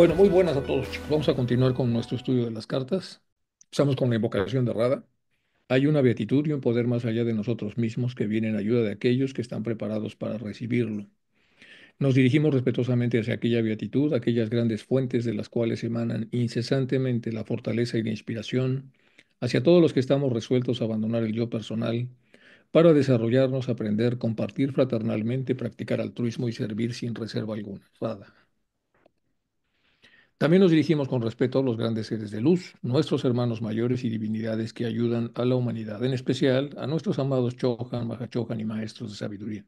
Bueno, muy buenas a todos, Vamos a continuar con nuestro estudio de las cartas. Estamos con la invocación de Rada. Hay una beatitud y un poder más allá de nosotros mismos que viene en ayuda de aquellos que están preparados para recibirlo. Nos dirigimos respetuosamente hacia aquella beatitud, aquellas grandes fuentes de las cuales emanan incesantemente la fortaleza y la inspiración, hacia todos los que estamos resueltos a abandonar el yo personal para desarrollarnos, aprender, compartir fraternalmente, practicar altruismo y servir sin reserva alguna. Rada. También nos dirigimos con respeto a los grandes seres de luz, nuestros hermanos mayores y divinidades que ayudan a la humanidad, en especial a nuestros amados Chohan, Mahachohan y maestros de sabiduría.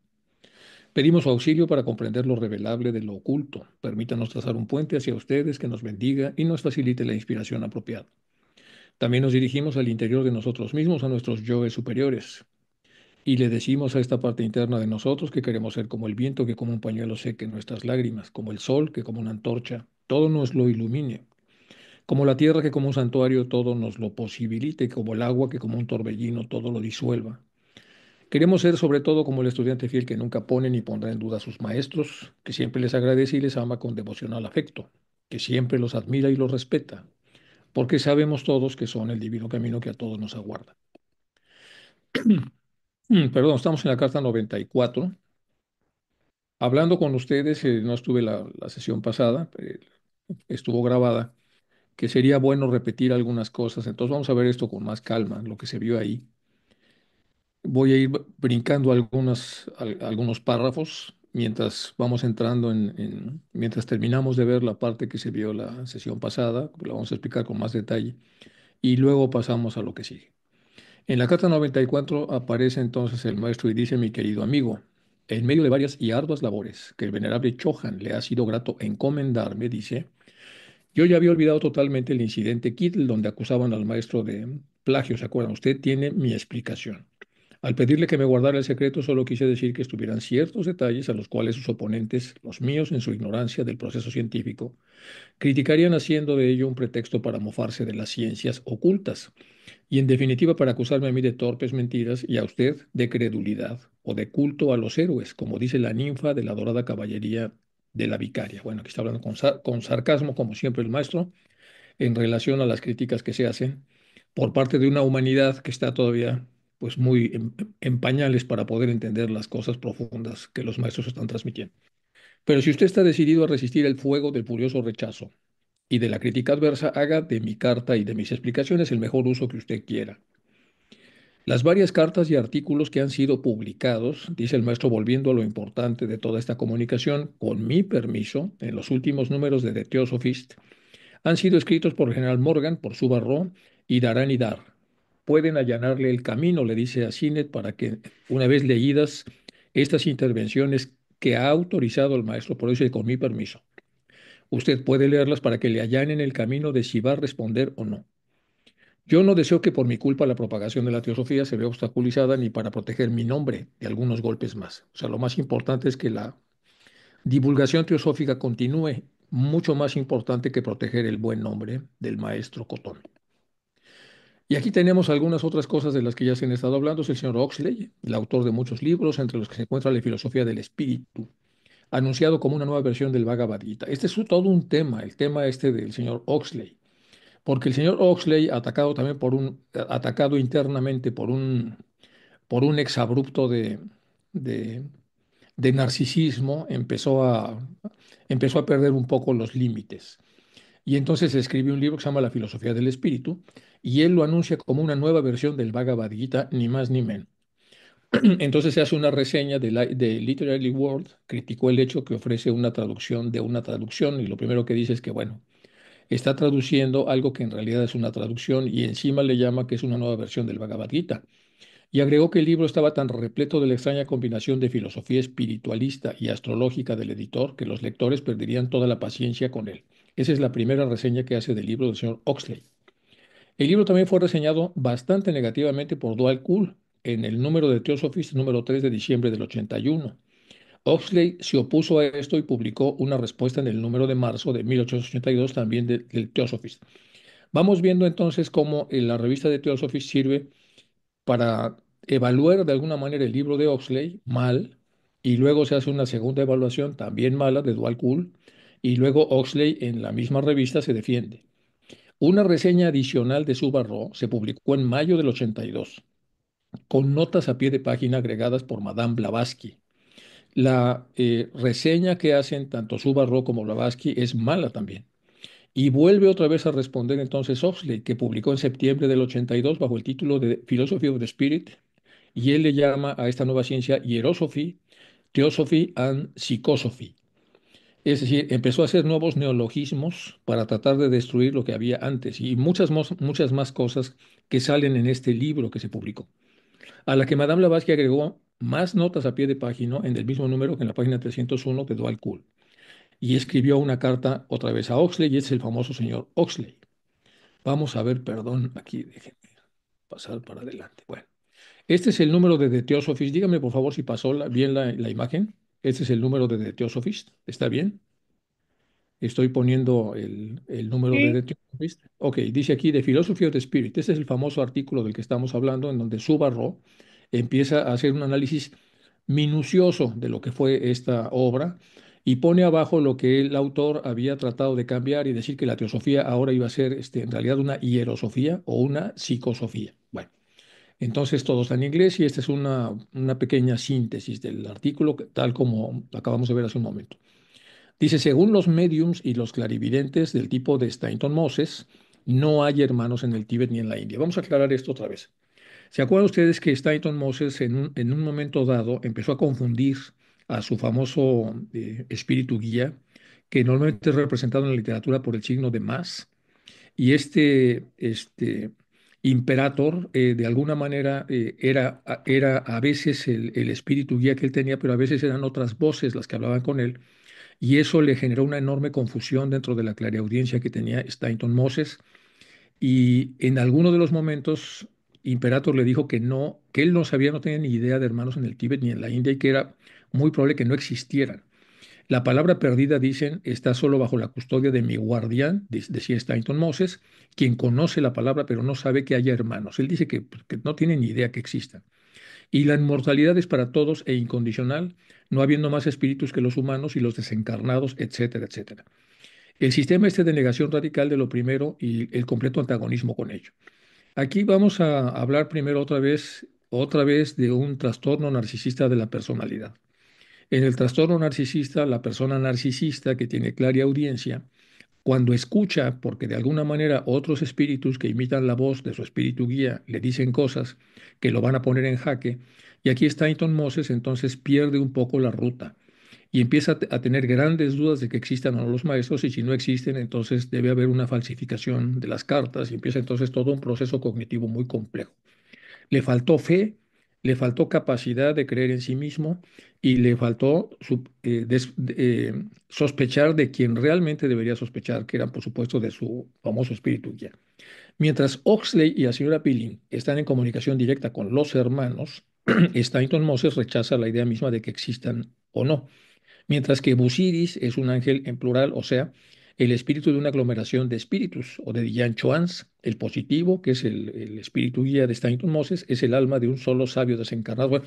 Pedimos auxilio para comprender lo revelable de lo oculto. Permítanos trazar un puente hacia ustedes que nos bendiga y nos facilite la inspiración apropiada. También nos dirigimos al interior de nosotros mismos, a nuestros yoes superiores, y le decimos a esta parte interna de nosotros que queremos ser como el viento que como un pañuelo seque nuestras lágrimas, como el sol que como una antorcha todo nos lo ilumine, como la tierra que como un santuario todo nos lo posibilite, como el agua que como un torbellino todo lo disuelva. Queremos ser sobre todo como el estudiante fiel que nunca pone ni pondrá en duda a sus maestros, que siempre les agradece y les ama con devocional afecto, que siempre los admira y los respeta, porque sabemos todos que son el divino camino que a todos nos aguarda. Perdón, estamos en la carta 94. Hablando con ustedes, eh, no estuve la, sesión pasada, eh, estuvo grabada, que sería bueno repetir algunas cosas. Entonces vamos a ver esto con más calma, lo que se vio ahí. Voy a ir brincando algunas, algunos párrafos mientras vamos entrando en, mientras terminamos de ver la parte que se vio la sesión pasada, pues la vamos a explicar con más detalle, y luego pasamos a lo que sigue. En la carta 94 aparece entonces el maestro y dice, mi querido amigo, en medio de varias y arduas labores que el venerable Chohan le ha sido grato encomendarme, dice, yo ya había olvidado totalmente el incidente Kittle, donde acusaban al maestro de plagio, ¿se acuerdan? Usted tiene mi explicación. Al pedirle que me guardara el secreto, solo quise decir que estuvieran ciertos detalles a los cuales sus oponentes, los míos en su ignorancia del proceso científico, criticarían haciendo de ello un pretexto para mofarse de las ciencias ocultas y, en definitiva, para acusarme a mí de torpes mentiras y a usted de credulidad o de culto a los héroes, como dice la ninfa de la dorada caballería de la vicaria. Bueno, aquí está hablando con, sarcasmo, como siempre el maestro, en relación a las críticas que se hacen por parte de una humanidad que está todavía pues muy en, pañales para poder entender las cosas profundas que los maestros están transmitiendo. Pero si usted está decidido a resistir el fuego del furioso rechazo y de la crítica adversa, haga de mi carta y de mis explicaciones el mejor uso que usted quiera. Las varias cartas y artículos que han sido publicados, dice el maestro volviendo a lo importante de toda esta comunicación, con mi permiso, en los últimos números de The Theosophist, han sido escritos por General Morgan, por Subarro y Darán y Dar. Pueden allanarle el camino, le dice a Sinet, para que, una vez leídas estas intervenciones que ha autorizado el maestro, por eso y con mi permiso, usted puede leerlas para que le allanen el camino de si va a responder o no. Yo no deseo que por mi culpa la propagación de la teosofía se vea obstaculizada ni para proteger mi nombre de algunos golpes más. O sea, lo más importante es que la divulgación teosófica continúe, mucho más importante que proteger el buen nombre del maestro Cotón. Y aquí tenemos algunas otras cosas de las que ya se han estado hablando. Es el señor Oxley, el autor de muchos libros, entre los que se encuentra la filosofía del espíritu, anunciado como una nueva versión del Bhagavad Este es todo un tema, el tema este del señor Oxley porque el señor Oxley, atacado también por un, atacado internamente por un, por un exabrupto de, de, narcisismo, empezó a, empezó a perder un poco los límites. Y entonces escribe un libro que se llama La filosofía del espíritu, y él lo anuncia como una nueva versión del Bhagavad Gita, ni más ni menos. Entonces se hace una reseña de, de, Literary World, criticó el hecho que ofrece una traducción de una traducción y lo primero que dice es que, bueno, está traduciendo algo que en realidad es una traducción y encima le llama que es una nueva versión del Bhagavad Gita. Y agregó que el libro estaba tan repleto de la extraña combinación de filosofía espiritualista y astrológica del editor que los lectores perderían toda la paciencia con él. Esa es la primera reseña que hace del libro del señor Oxley. El libro también fue reseñado bastante negativamente por Dual Kuhl en el número de Theosophist número 3 de diciembre del 81. Oxley se opuso a esto y publicó una respuesta en el número de marzo de 1882 también del Theosophist. Vamos viendo entonces cómo eh, la revista de Theosophist sirve para evaluar de alguna manera el libro de Oxley mal y luego se hace una segunda evaluación también mala de Dual Cool y luego Oxley en la misma revista se defiende. Una reseña adicional de Subarro se publicó en mayo del 82 con notas a pie de página agregadas por Madame Blavatsky la eh, reseña que hacen tanto Zubarro como Blavatsky es mala también. Y vuelve otra vez a responder entonces Oxley, que publicó en septiembre del 82 bajo el título de Philosophy of the Spirit, y él le llama a esta nueva ciencia Hierosophy, Theosophy and Psychosophy. Es decir, empezó a hacer nuevos neologismos para tratar de destruir lo que había antes y muchas, muchas más cosas que salen en este libro que se publicó, a la que Madame Blavatsky agregó más notas a pie de página en el mismo número que en la página 301 de Dual Cool. Y escribió una carta otra vez a Oxley y es el famoso señor Oxley. Vamos a ver, perdón, aquí déjenme pasar para adelante. Bueno, este es el número de The Theosophist. Dígame por favor si pasó bien la, imagen. Este es el número de The Theosophist. ¿Está bien? Estoy poniendo el, número de The Theosophist. Ok, dice aquí de Philosophy of the Spirit. Este es el famoso artículo del que estamos hablando en donde subarró empieza a hacer un análisis minucioso de lo que fue esta obra y pone abajo lo que el autor había tratado de cambiar y decir que la teosofía ahora iba a ser este, en realidad una hierosofía o una psicosofía. Bueno, entonces todo está en inglés y esta es una, pequeña síntesis del artículo, tal como acabamos de ver hace un momento. Dice, según los mediums y los clarividentes del tipo de Stanton Moses, no hay hermanos en el Tíbet ni en la India. Vamos a aclarar esto otra vez. ¿Se acuerdan ustedes que Stanton Moses en un, momento dado empezó a confundir a su famoso eh, espíritu guía, que normalmente es representado en la literatura por el signo de más, y este, este imperator eh, de alguna manera eh, era, era a veces el, el espíritu guía que él tenía, pero a veces eran otras voces las que hablaban con él, y eso le generó una enorme confusión dentro de la clara audiencia que tenía Stanton Moses. Y en alguno de los momentos Imperator le dijo que no, que él no sabía, no tenía ni idea de hermanos en el Tíbet ni en la India y que era muy probable que no existieran. La palabra perdida, dicen, está solo bajo la custodia de mi guardián, decía Stanton Moses, quien conoce la palabra pero no sabe que haya hermanos. Él dice que, pues, no tiene ni idea que existan. Y la inmortalidad es para todos e incondicional, no habiendo más espíritus que los humanos y los desencarnados, etcétera, etcétera. El sistema este de negación radical de lo primero y el completo antagonismo con ello. Aquí vamos a hablar primero otra vez, otra vez de un trastorno narcisista de la personalidad. En el trastorno narcisista, la persona narcisista que tiene clara audiencia, cuando escucha, porque de alguna manera otros espíritus que imitan la voz de su espíritu guía le dicen cosas que lo van a poner en jaque, y aquí está Aynton Moses entonces pierde un poco la ruta y empieza a tener grandes dudas de que existan o no los maestros y si no existen, entonces debe haber una falsificación de las cartas y empieza entonces todo un proceso cognitivo muy complejo. Le faltó fe, le faltó capacidad de creer en sí mismo y le faltó eh, eh, sospechar de quien realmente debería sospechar, que eran por supuesto de su famoso espíritu guía. Mientras Oxley y la señora Pilling están en comunicación directa con los hermanos, Stanton Moses rechaza la idea misma de que existan o no mientras que Busiris es un ángel en plural, o sea, el espíritu de una aglomeración de espíritus o de Dianchoans, el positivo, que es el, espíritu guía de Stanton Moses, es el alma de un solo sabio desencarnado.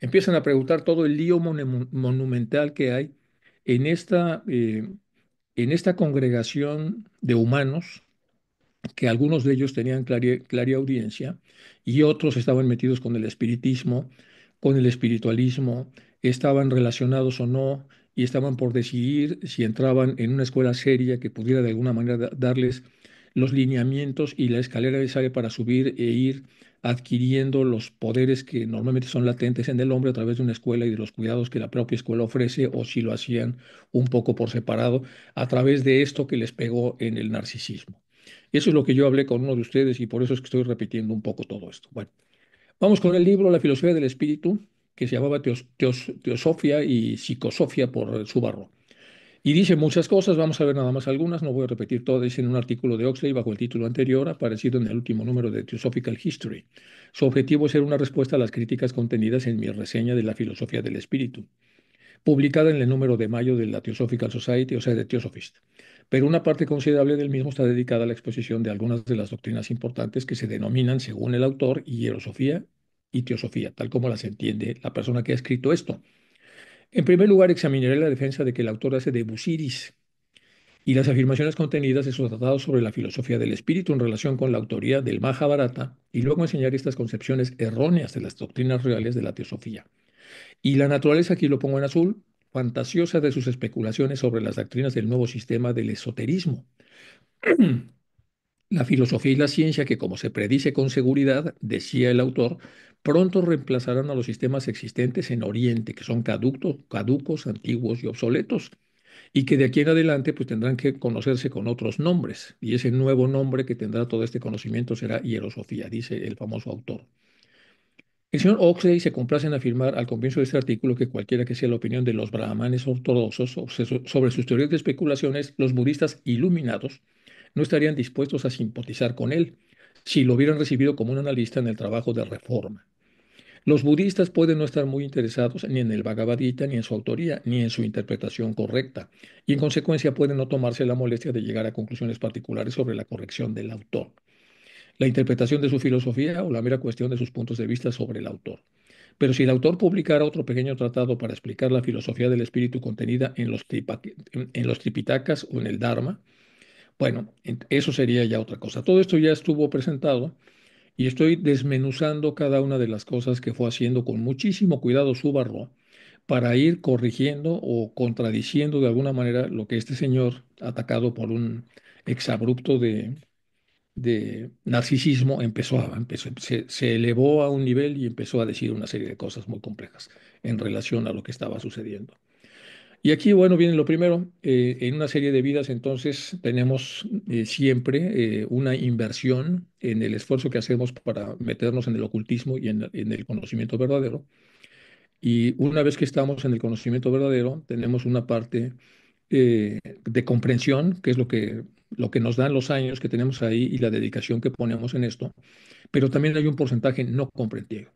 empiezan a preguntar todo el lío monumental que hay en esta, eh, en esta congregación de humanos, que algunos de ellos tenían Claria audiencia y otros estaban metidos con el espiritismo, con el espiritualismo, estaban relacionados o no y estaban por decidir si entraban en una escuela seria que pudiera de alguna manera darles los lineamientos y la escalera necesaria para subir e ir adquiriendo los poderes que normalmente son latentes en el hombre a través de una escuela y de los cuidados que la propia escuela ofrece o si lo hacían un poco por separado a través de esto que les pegó en el narcisismo. Eso es lo que yo hablé con uno de ustedes y por eso es que estoy repitiendo un poco todo esto. Bueno, vamos con el libro La filosofía del espíritu que se llamaba teos, Teosofía y Psicosofía por su barro. Y dice muchas cosas, vamos a ver nada más algunas, no voy a repetir todas, en un artículo de Oxley bajo el título anterior, aparecido en el último número de Theosophical History. Su objetivo es ser una respuesta a las críticas contenidas en mi reseña de la filosofía del espíritu, publicada en el número de mayo de la Theosophical Society, o sea, de Theosophist. Pero una parte considerable del mismo está dedicada a la exposición de algunas de las doctrinas importantes que se denominan, según el autor, hierosofía y teosofía, tal como las entiende la persona que ha escrito esto. En primer lugar, examinaré la defensa de que el autor hace de Busiris y las afirmaciones contenidas en sus tratados sobre la filosofía del espíritu en relación con la autoría del Mahabharata, y luego enseñaré estas concepciones erróneas de las doctrinas reales de la teosofía. Y la naturaleza, aquí lo pongo en azul, fantasiosa de sus especulaciones sobre las doctrinas del nuevo sistema del esoterismo. La filosofía y la ciencia que, como se predice con seguridad, decía el autor, pronto reemplazarán a los sistemas existentes en Oriente, que son caductos, caducos, antiguos y obsoletos, y que de aquí en adelante pues, tendrán que conocerse con otros nombres, y ese nuevo nombre que tendrá todo este conocimiento será hierosofía, dice el famoso autor. El señor Oxley se complace en afirmar al comienzo de este artículo que cualquiera que sea la opinión de los brahmanes ortodoxos sobre sus teorías de especulaciones, los budistas iluminados no estarían dispuestos a simpatizar con él, si lo hubieran recibido como un analista en el trabajo de reforma. Los budistas pueden no estar muy interesados ni en el Bhagavad Gita, ni en su autoría, ni en su interpretación correcta, y en consecuencia pueden no tomarse la molestia de llegar a conclusiones particulares sobre la corrección del autor, la interpretación de su filosofía o la mera cuestión de sus puntos de vista sobre el autor. Pero si el autor publicara otro pequeño tratado para explicar la filosofía del espíritu contenida en los, en los Tripitakas o en el Dharma, bueno, eso sería ya otra cosa. Todo esto ya estuvo presentado y estoy desmenuzando cada una de las cosas que fue haciendo con muchísimo cuidado Subarro para ir corrigiendo o contradiciendo de alguna manera lo que este señor, atacado por un exabrupto de, de narcisismo, empezó a, se elevó a un nivel y empezó a decir una serie de cosas muy complejas en relación a lo que estaba sucediendo. Y aquí, bueno, viene lo primero. Eh, en una serie de vidas, entonces, tenemos eh, siempre eh, una inversión en el esfuerzo que hacemos para meternos en el ocultismo y en, en, el conocimiento verdadero. Y una vez que estamos en el conocimiento verdadero, tenemos una parte de comprensión, que es lo que, lo que nos dan los años que tenemos ahí y la dedicación que ponemos en esto. Pero también hay un porcentaje no comprendido.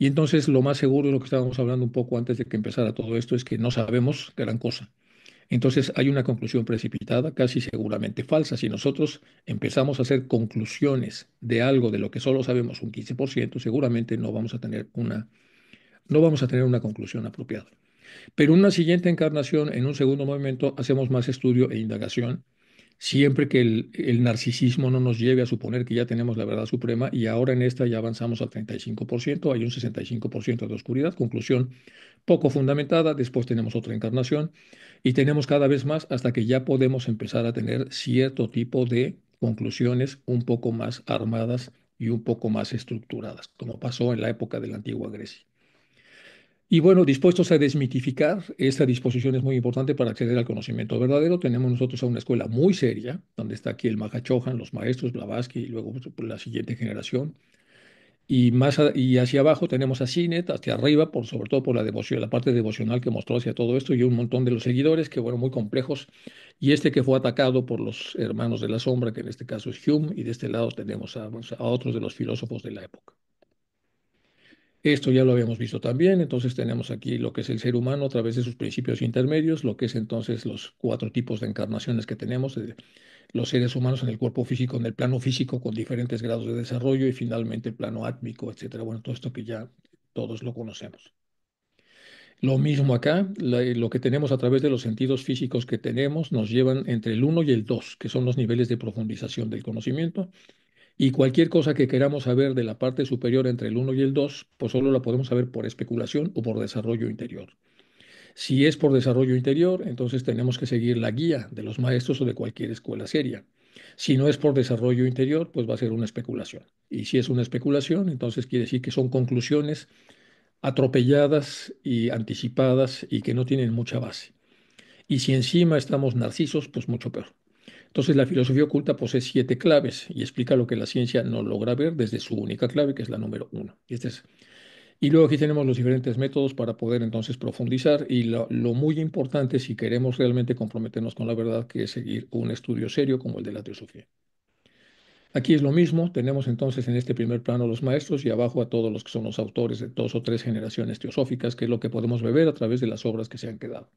Y entonces lo más seguro lo que estábamos hablando un poco antes de que empezara todo esto, es que no sabemos gran cosa. Entonces hay una conclusión precipitada, casi seguramente falsa. Si nosotros empezamos a hacer conclusiones de algo de lo que solo sabemos un 15%, seguramente no vamos a tener una, no vamos a tener una conclusión apropiada. Pero en una siguiente encarnación, en un segundo movimiento, hacemos más estudio e indagación siempre que el, narcisismo no nos lleve a suponer que ya tenemos la verdad suprema y ahora en esta ya avanzamos al 35%, hay un 65% de oscuridad, conclusión poco fundamentada, después tenemos otra encarnación y tenemos cada vez más hasta que ya podemos empezar a tener cierto tipo de conclusiones un poco más armadas y un poco más estructuradas, como pasó en la época de la antigua Grecia. Y bueno, dispuestos a desmitificar, esta disposición es muy importante para acceder al conocimiento verdadero. Tenemos nosotros a una escuela muy seria, donde está aquí el Mahachohan, los maestros, Blavatsky y luego pues, pues, la siguiente generación. Y, más y hacia abajo tenemos a Sinet, hacia arriba, por, sobre todo por la devoción, la parte devocional que mostró hacia todo esto y un montón de los seguidores que fueron muy complejos. Y este que fue atacado por los hermanos de la sombra, que en este caso es Hume, y de este lado tenemos a pues, otros de los filósofos de la época. Esto ya lo habíamos visto también, entonces tenemos aquí lo que es el ser humano a través de sus principios intermedios, lo que es entonces los cuatro tipos de encarnaciones que tenemos, eh, los seres humanos en el cuerpo físico, en el plano físico con diferentes grados de desarrollo y finalmente el plano átmico, etcétera. Bueno, todo esto que ya todos lo conocemos. Lo mismo acá, lo que tenemos a través de los sentidos físicos que tenemos nos llevan entre el 1 y el 2, que son los niveles de profundización del conocimiento, y cualquier cosa que queramos saber de la parte superior entre el 1 y el 2, pues solo la podemos saber por especulación o por desarrollo interior. Si es por desarrollo interior, entonces tenemos que seguir la guía de los maestros o de cualquier escuela seria. Si no es por desarrollo interior, pues va a ser una especulación. Y si es una especulación, entonces quiere decir que son conclusiones atropelladas y anticipadas y que no tienen mucha base. Y si encima estamos narcisos, pues mucho peor. Entonces la filosofía oculta posee siete claves y explica lo que la ciencia no logra ver desde su única clave, que es la número uno. Y, este es. y luego aquí tenemos los diferentes métodos para poder entonces profundizar y lo, muy importante si queremos realmente comprometernos con la verdad, que es seguir un estudio serio como el de la teosofía. Aquí es lo mismo, tenemos entonces en este primer plano los maestros y abajo a todos los que son los autores de dos o tres generaciones teosóficas, que es lo que podemos beber a través de las obras que se han quedado.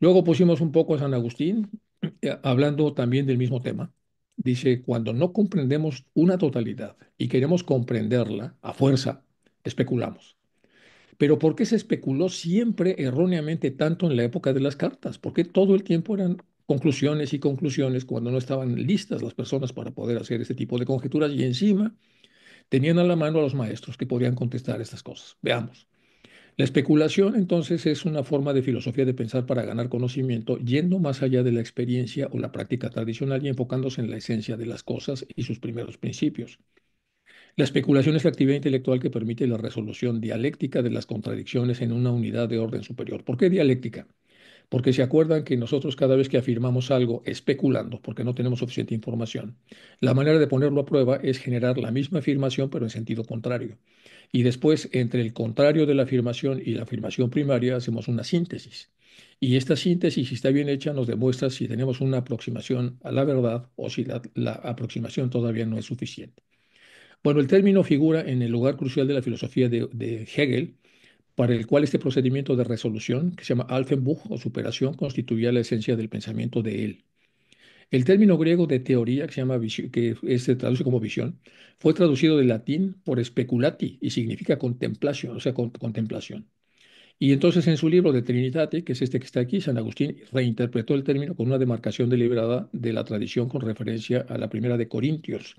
Luego pusimos un poco a San Agustín, eh, hablando también del mismo tema, dice, cuando no comprendemos una totalidad y queremos comprenderla a fuerza, especulamos. Pero ¿por qué se especuló siempre erróneamente tanto en la época de las cartas? Porque todo el tiempo eran conclusiones y conclusiones cuando no estaban listas las personas para poder hacer este tipo de conjeturas y encima tenían a la mano a los maestros que podían contestar estas cosas? Veamos. La especulación entonces es una forma de filosofía de pensar para ganar conocimiento, yendo más allá de la experiencia o la práctica tradicional y enfocándose en la esencia de las cosas y sus primeros principios. La especulación es la actividad intelectual que permite la resolución dialéctica de las contradicciones en una unidad de orden superior. ¿Por qué dialéctica? porque se acuerdan que nosotros cada vez que afirmamos algo especulando, porque no tenemos suficiente información, la manera de ponerlo a prueba es generar la misma afirmación pero en sentido contrario. Y después, entre el contrario de la afirmación y la afirmación primaria, hacemos una síntesis. Y esta síntesis, si está bien hecha, nos demuestra si tenemos una aproximación a la verdad o si la, aproximación todavía no es suficiente. Bueno, el término figura en el lugar crucial de la filosofía de Hegel, para el cual este procedimiento de resolución, que se llama Alfenbuch o superación, constituía la esencia del pensamiento de él. El término griego de teoría, que, se traduce como visión, fue traducido del latín por speculati y significa contemplación, o sea, contemplación. Y entonces en su libro de Trinitate, que es este que está aquí, San Agustín reinterpretó el término con una demarcación deliberada de la tradición con referencia a la primera de Corintios.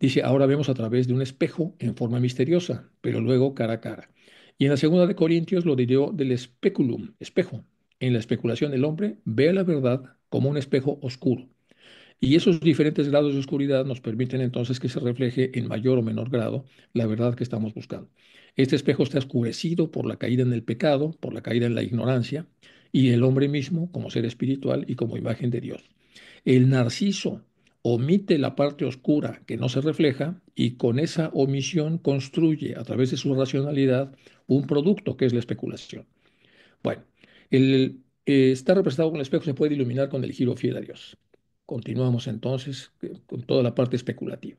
Dice, ahora vemos a través de un espejo en forma misteriosa, pero luego cara a cara. Y en la segunda de Corintios lo dio del especulum, espejo. En la especulación el hombre ve la verdad como un espejo oscuro. Y esos diferentes grados de oscuridad nos permiten entonces que se refleje en mayor o menor grado la verdad que estamos buscando. Este espejo está oscurecido por la caída en el pecado, por la caída en la ignorancia, y el hombre mismo como ser espiritual y como imagen de Dios. El narciso omite la parte oscura que no se refleja y con esa omisión construye a través de su racionalidad un producto que es la especulación. Bueno, el, eh, estar representado con el espejo, se puede iluminar con el giro fiel a Dios. Continuamos entonces eh, con toda la parte especulativa.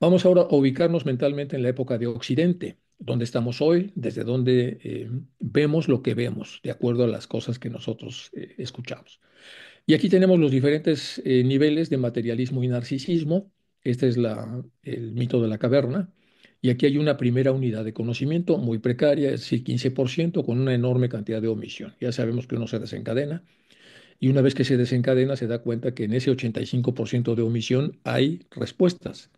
Vamos ahora a ubicarnos mentalmente en la época de Occidente, donde estamos hoy, desde donde eh, vemos lo que vemos, de acuerdo a las cosas que nosotros escuchamos. Y aquí tenemos los diferentes niveles de materialismo y narcisismo. Este es el mito de la caverna. Y aquí hay una primera unidad de conocimiento muy precaria, es decir, 15%, con una enorme cantidad de omisión. Ya sabemos que uno se desencadena. Y una vez que se desencadena, se da cuenta que en ese 85% de omisión hay respuestas.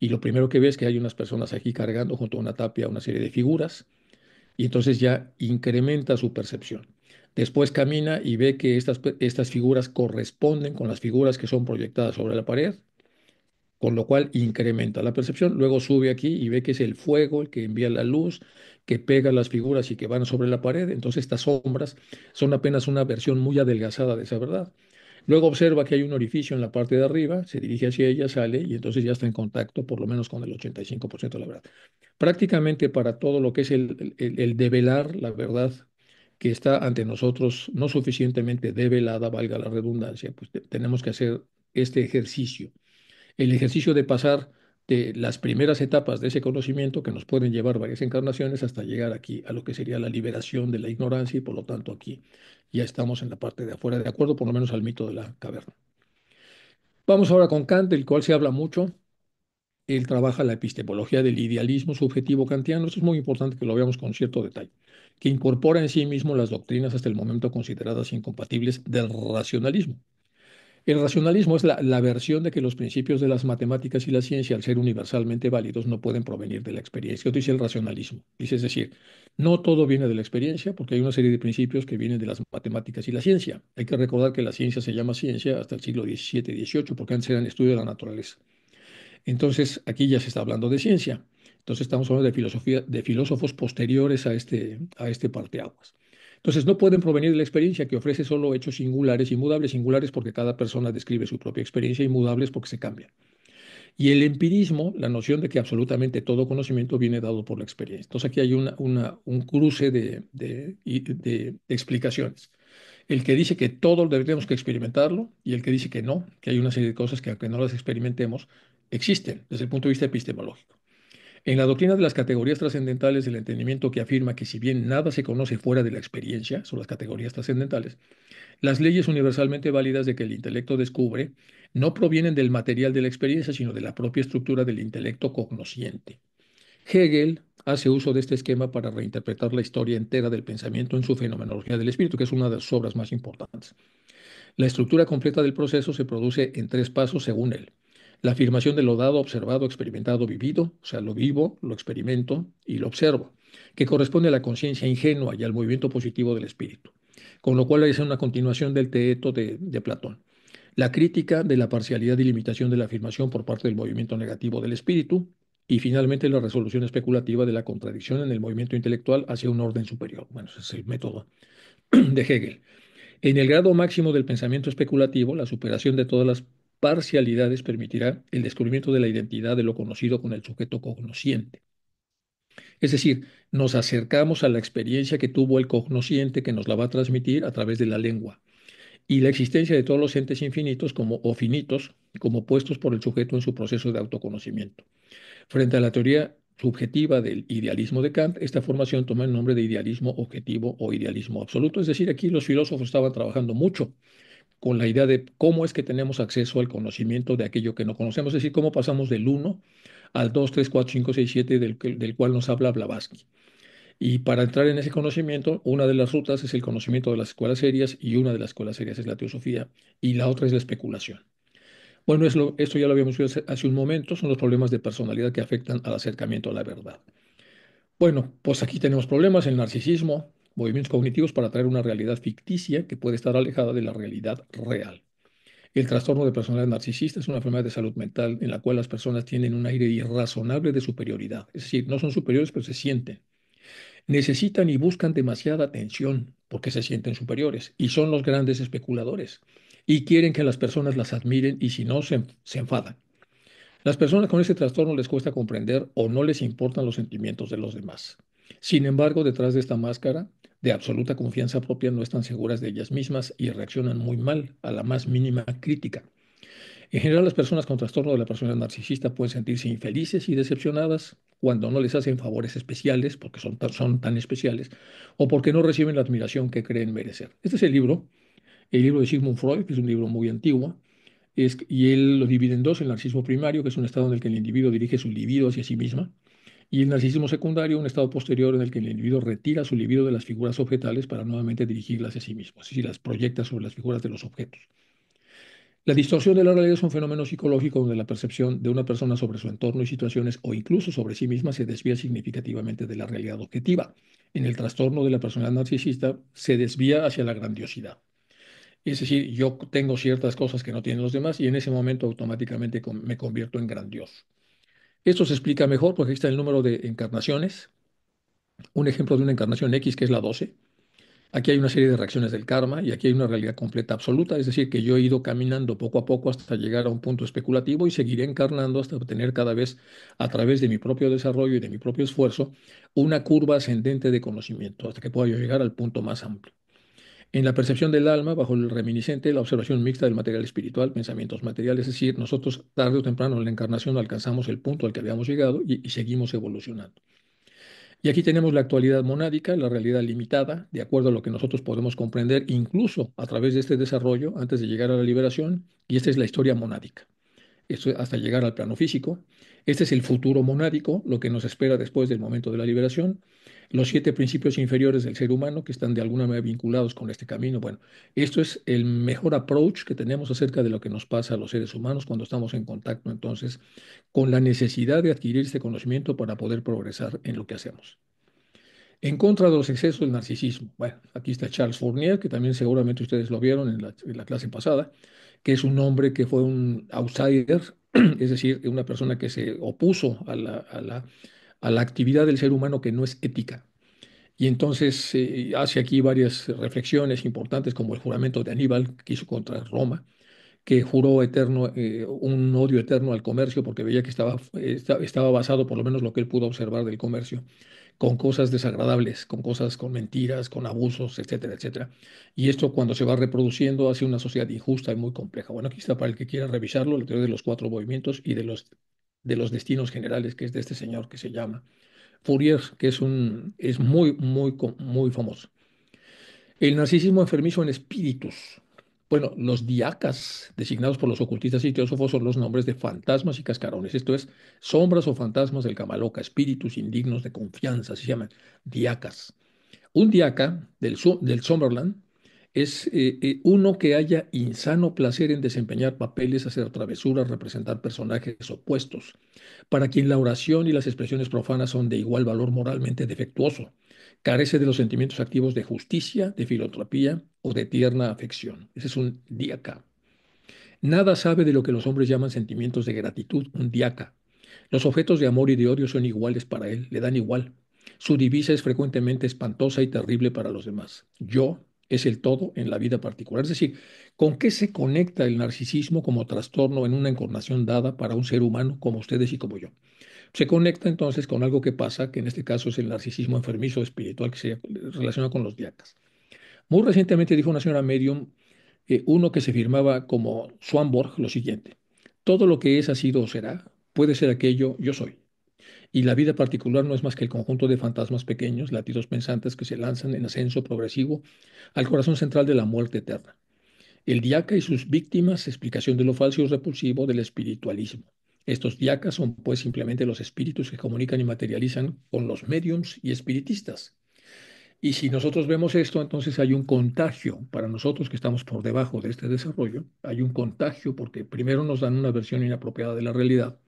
Y lo primero que ve es que hay unas personas aquí cargando junto a una tapia una serie de figuras. Y entonces ya incrementa su percepción. Después camina y ve que estas, estas figuras corresponden con las figuras que son proyectadas sobre la pared con lo cual incrementa la percepción, luego sube aquí y ve que es el fuego el que envía la luz, que pega las figuras y que van sobre la pared, entonces estas sombras son apenas una versión muy adelgazada de esa verdad. Luego observa que hay un orificio en la parte de arriba, se dirige hacia ella, sale y entonces ya está en contacto por lo menos con el 85% de la verdad. Prácticamente para todo lo que es el, develar la verdad que está ante nosotros no suficientemente develada, valga la redundancia, pues tenemos que hacer este ejercicio el ejercicio de pasar de las primeras etapas de ese conocimiento que nos pueden llevar varias encarnaciones hasta llegar aquí a lo que sería la liberación de la ignorancia y por lo tanto aquí ya estamos en la parte de afuera, de acuerdo por lo menos al mito de la caverna. Vamos ahora con Kant, del cual se habla mucho. Él trabaja la epistemología del idealismo subjetivo kantiano. Esto es muy importante que lo veamos con cierto detalle, que incorpora en sí mismo las doctrinas hasta el momento consideradas incompatibles del racionalismo. El racionalismo es la, versión de que los principios de las matemáticas y la ciencia, al ser universalmente válidos, no pueden provenir de la experiencia. Esto dice el racionalismo. Dice, es decir, no todo viene de la experiencia, porque hay una serie de principios que vienen de las matemáticas y la ciencia. Hay que recordar que la ciencia se llama ciencia hasta el siglo XVII y XVIII, porque antes el estudio de la naturaleza. Entonces, aquí ya se está hablando de ciencia. Entonces, estamos hablando de filosofía, de filósofos posteriores a este, a este parteaguas. Entonces, no pueden provenir de la experiencia que ofrece solo hechos singulares, inmudables, singulares porque cada persona describe su propia experiencia, inmudables porque se cambian. Y el empirismo, la noción de que absolutamente todo conocimiento viene dado por la experiencia. Entonces aquí hay un cruce de, explicaciones. El que dice que todo deberíamos que experimentarlo y el que dice que no, que hay una serie de cosas que aunque no las experimentemos, existen desde el punto de vista epistemológico. En la doctrina de las categorías trascendentales, del entendimiento que afirma que si bien nada se conoce fuera de la experiencia, son las categorías trascendentales, las leyes universalmente válidas de que el intelecto descubre no provienen del material de la experiencia, sino de la propia estructura del intelecto cognosciente. Hegel hace uso de este esquema para reinterpretar la historia entera del pensamiento en su fenomenología del espíritu, que es una de las obras más importantes. La estructura completa del proceso se produce en tres pasos según él. La afirmación de lo dado, observado, experimentado, vivido, o sea, lo vivo, lo experimento y lo observo, que corresponde a la conciencia ingenua y al movimiento positivo del espíritu, con lo cual es una continuación del teeto de, de Platón. La crítica de la parcialidad y limitación de la afirmación por parte del movimiento negativo del espíritu, y finalmente la resolución especulativa de la contradicción en el movimiento intelectual hacia un orden superior. Bueno, ese es el método de Hegel. En el grado máximo del pensamiento especulativo, la superación de todas las parcialidades permitirá el descubrimiento de la identidad de lo conocido con el sujeto cognosciente. Es decir, nos acercamos a la experiencia que tuvo el cognosciente que nos la va a transmitir a través de la lengua y la existencia de todos los entes infinitos como o finitos, como puestos por el sujeto en su proceso de autoconocimiento. Frente a la teoría subjetiva del idealismo de Kant, esta formación toma el nombre de idealismo objetivo o idealismo absoluto, es decir, aquí los filósofos estaban trabajando mucho con la idea de cómo es que tenemos acceso al conocimiento de aquello que no conocemos, es decir, cómo pasamos del 1 al 2, 3, 4, 5, 6, 7 del, cual nos habla Blavatsky. Y para entrar en ese conocimiento, una de las rutas es el conocimiento de las escuelas serias y una de las escuelas serias es la teosofía y la otra es la especulación. Bueno, es esto ya lo habíamos visto hace, un momento, son los problemas de personalidad que afectan al acercamiento a la verdad. Bueno, pues aquí tenemos problemas, el narcisismo, movimientos cognitivos para traer una realidad ficticia que puede estar alejada de la realidad real. El trastorno de personalidad narcisista es una enfermedad de salud mental en la cual las personas tienen un aire irrazonable de superioridad, es decir, no son superiores pero se sienten. Necesitan y buscan demasiada atención porque se sienten superiores y son los grandes especuladores y quieren que las personas las admiren y si no se, se enfadan. Las personas con ese trastorno les cuesta comprender o no les importan los sentimientos de los demás. Sin embargo, detrás de esta máscara de absoluta confianza propia no están seguras de ellas mismas y reaccionan muy mal a la más mínima crítica. En general, las personas con trastorno de la persona narcisista pueden sentirse infelices y decepcionadas cuando no les hacen favores especiales, porque son tan, especiales, o porque no reciben la admiración que creen merecer. Este es el libro, el libro de Sigmund Freud, que es un libro muy antiguo, y él lo divide en dos, el narcisismo primario, que es un estado en el que el individuo dirige su libido hacia sí misma, y el narcisismo secundario, un estado posterior en el que el individuo retira su libido de las figuras objetales para nuevamente dirigirlas a sí mismo, es decir, las proyecta sobre las figuras de los objetos. La distorsión de la realidad es un fenómeno psicológico donde la percepción de una persona sobre su entorno y situaciones o incluso sobre sí misma se desvía significativamente de la realidad objetiva. En el trastorno de la personalidad narcisista se desvía hacia la grandiosidad. Es decir, yo tengo ciertas cosas que no tienen los demás y en ese momento automáticamente me convierto en grandioso. Esto se explica mejor porque aquí está el número de encarnaciones, un ejemplo de una encarnación X que es la 12. Aquí hay una serie de reacciones del karma y aquí hay una realidad completa absoluta, es decir, que yo he ido caminando poco a poco hasta llegar a un punto especulativo y seguiré encarnando hasta obtener cada vez, a través de mi propio desarrollo y de mi propio esfuerzo, una curva ascendente de conocimiento, hasta que pueda yo llegar al punto más amplio en la percepción del alma bajo el reminiscente la observación mixta del material espiritual, pensamientos materiales, es decir, nosotros tarde o temprano en la encarnación alcanzamos el punto al que habíamos llegado y, seguimos evolucionando. Y aquí tenemos la actualidad monádica, la realidad limitada, de acuerdo a lo que nosotros podemos comprender incluso a través de este desarrollo antes de llegar a la liberación, y esta es la historia monádica. Esto hasta llegar al plano físico. Este es el futuro monádico, lo que nos espera después del momento de la liberación los siete principios inferiores del ser humano que están de alguna manera vinculados con este camino. Bueno, esto es el mejor approach que tenemos acerca de lo que nos pasa a los seres humanos cuando estamos en contacto entonces con la necesidad de adquirir este conocimiento para poder progresar en lo que hacemos. En contra de los excesos del narcisismo. Bueno, aquí está Charles Fournier, que también seguramente ustedes lo vieron en la, clase pasada, que es un hombre que fue un outsider, es decir, una persona que se opuso a la a la actividad del ser humano que no es ética. Y entonces eh, eh, hace aquí varias reflexiones importantes, como el juramento de Aníbal que hizo contra Roma, que juró eterno, eh, un odio eterno al comercio porque veía que estaba, estaba basado, por lo menos lo que él pudo observar del comercio, con cosas desagradables, con cosas, con mentiras, con abusos, etcétera, etcétera. Y esto cuando se va reproduciendo hace una sociedad injusta y muy compleja. Bueno, aquí está para el que quiera revisarlo, la teoría de los cuatro movimientos y de los de los destinos generales, que es de este señor que se llama Fourier, que es, un, es muy, muy, muy famoso. El narcisismo enfermizo en espíritus. Bueno, los diacas, designados por los ocultistas y teósofos, son los nombres de fantasmas y cascarones, esto es, sombras o fantasmas del camaloca, espíritus indignos de confianza, se llaman diacas. Un diaca del, del Summerland es eh, eh, uno que haya insano placer en desempeñar papeles, hacer travesuras, representar personajes opuestos, para quien la oración y las expresiones profanas son de igual valor moralmente defectuoso, carece de los sentimientos activos de justicia, de filotropía o de tierna afección. Ese es un diaca. Nada sabe de lo que los hombres llaman sentimientos de gratitud, un diaca. Los objetos de amor y de odio son iguales para él, le dan igual. Su divisa es frecuentemente espantosa y terrible para los demás. Yo, es el todo en la vida particular. Es decir, ¿con qué se conecta el narcisismo como trastorno en una encarnación dada para un ser humano como ustedes y como yo? Se conecta entonces con algo que pasa, que en este caso es el narcisismo enfermizo espiritual que se relaciona con los diacas. Muy recientemente dijo una señora medium, eh, uno que se firmaba como Swanborg, lo siguiente, todo lo que es, ha sido o será, puede ser aquello, yo soy y la vida particular no es más que el conjunto de fantasmas pequeños, latidos pensantes que se lanzan en ascenso progresivo al corazón central de la muerte eterna. El diaca y sus víctimas, explicación de lo falso y repulsivo del espiritualismo. Estos diacas son pues simplemente los espíritus que comunican y materializan con los mediums y espiritistas. Y si nosotros vemos esto, entonces hay un contagio para nosotros que estamos por debajo de este desarrollo. Hay un contagio porque primero nos dan una versión inapropiada de la realidad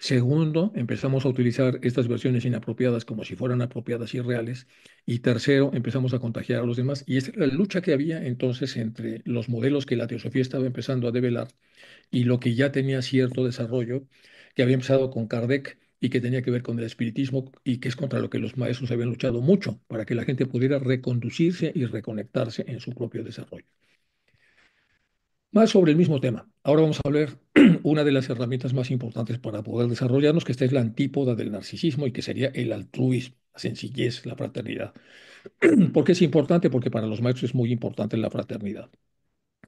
Segundo, empezamos a utilizar estas versiones inapropiadas como si fueran apropiadas y reales. Y tercero, empezamos a contagiar a los demás. Y es la lucha que había entonces entre los modelos que la teosofía estaba empezando a develar y lo que ya tenía cierto desarrollo, que había empezado con Kardec y que tenía que ver con el espiritismo y que es contra lo que los maestros habían luchado mucho, para que la gente pudiera reconducirse y reconectarse en su propio desarrollo. Más sobre el mismo tema. Ahora vamos a hablar una de las herramientas más importantes para poder desarrollarnos, que esta es la antípoda del narcisismo y que sería el altruismo, la sencillez, la fraternidad. ¿Por qué es importante? Porque para los maestros es muy importante la fraternidad.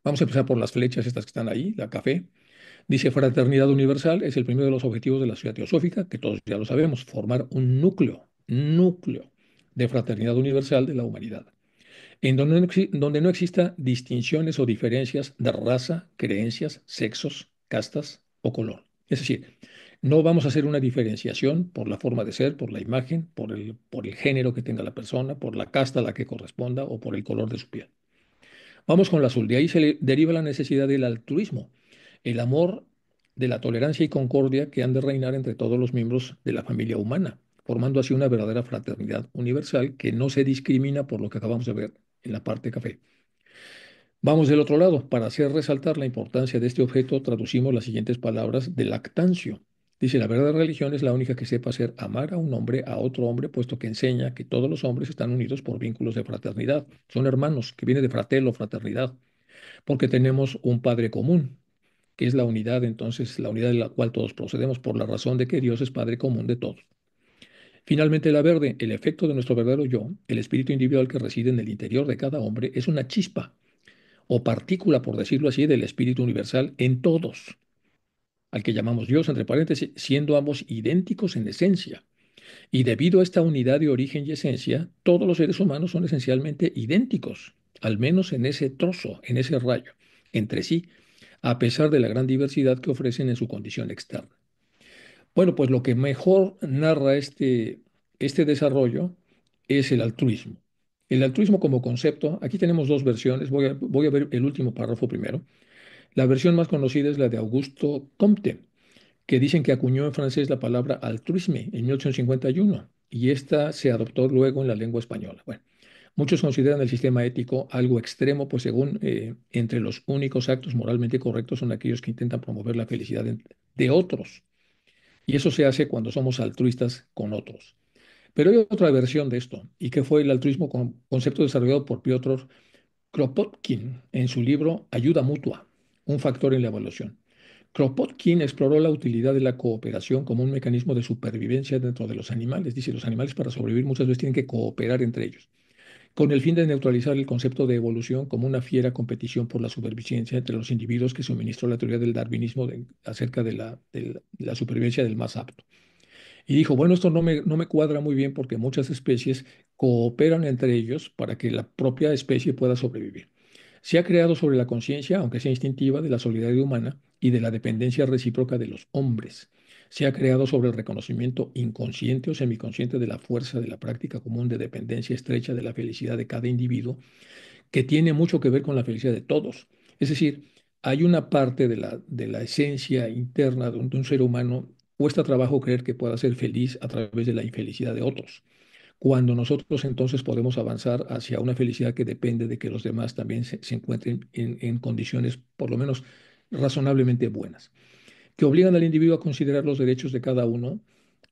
Vamos a empezar por las flechas estas que están ahí, la café. Dice Fraternidad Universal es el primero de los objetivos de la ciudad teosófica, que todos ya lo sabemos, formar un núcleo, núcleo de fraternidad universal de la humanidad en donde no, exista distinciones o diferencias de raza, creencias, sexos, castas o color. Es decir, no vamos a hacer una diferenciación por la forma de ser, por la imagen, por el, por el género que tenga la persona, por la casta a la que corresponda o por el color de su piel. Vamos con la azul. De ahí se deriva la necesidad del altruismo, el amor de la tolerancia y concordia que han de reinar entre todos los miembros de la familia humana, formando así una verdadera fraternidad universal que no se discrimina por lo que acabamos de ver en la parte café. Vamos del otro lado. Para hacer resaltar la importancia de este objeto, traducimos las siguientes palabras de lactancio. Dice, la verdadera religión es la única que sepa hacer amar a un hombre a otro hombre, puesto que enseña que todos los hombres están unidos por vínculos de fraternidad. Son hermanos, que viene de fratelo, fraternidad, porque tenemos un Padre común, que es la unidad, entonces, la unidad de la cual todos procedemos, por la razón de que Dios es Padre común de todos. Finalmente, la verde, el efecto de nuestro verdadero yo, el espíritu individual que reside en el interior de cada hombre, es una chispa o partícula, por decirlo así, del espíritu universal en todos, al que llamamos Dios, entre paréntesis, siendo ambos idénticos en esencia. Y debido a esta unidad de origen y esencia, todos los seres humanos son esencialmente idénticos, al menos en ese trozo, en ese rayo, entre sí, a pesar de la gran diversidad que ofrecen en su condición externa. Bueno, pues lo que mejor narra este, este desarrollo es el altruismo. El altruismo como concepto, aquí tenemos dos versiones, voy a, ver el último párrafo primero. La versión más conocida es la de Augusto Comte, que dicen que acuñó en francés la palabra altruisme en 1851 y esta se adoptó luego en la lengua española. Bueno, muchos consideran el sistema ético algo extremo, pues según eh, entre los únicos actos moralmente correctos son aquellos que intentan promover la felicidad de, de otros y eso se hace cuando somos altruistas con otros. Pero hay otra versión de esto, y que fue el altruismo con concepto desarrollado por Piotr Kropotkin en su libro Ayuda Mutua, un factor en la evolución. Kropotkin exploró la utilidad de la cooperación como un mecanismo de supervivencia dentro de los animales. Dice, los animales para sobrevivir muchas veces tienen que cooperar entre ellos con el fin de neutralizar el concepto de evolución como una fiera competición por la supervivencia entre los individuos que suministró la teoría del darwinismo acerca de la, supervivencia del más apto. Y dijo, bueno, esto no me cuadra muy bien porque muchas especies cooperan entre ellos para que la propia especie pueda sobrevivir. Se ha creado sobre la conciencia, aunque sea instintiva, de la solidaridad humana y de la dependencia recíproca de los hombres se ha creado sobre el reconocimiento inconsciente o semiconsciente de la fuerza de la práctica común de dependencia estrecha de la felicidad de cada individuo, que tiene mucho que ver con la felicidad de todos. Es decir, hay una parte de la, de la esencia interna de un, ser humano, cuesta trabajo creer que pueda ser feliz a través de la infelicidad de otros cuando nosotros entonces podemos avanzar hacia una felicidad que depende de que los demás también se, encuentren en, condiciones por lo menos razonablemente buenas que obligan al individuo a considerar los derechos de cada uno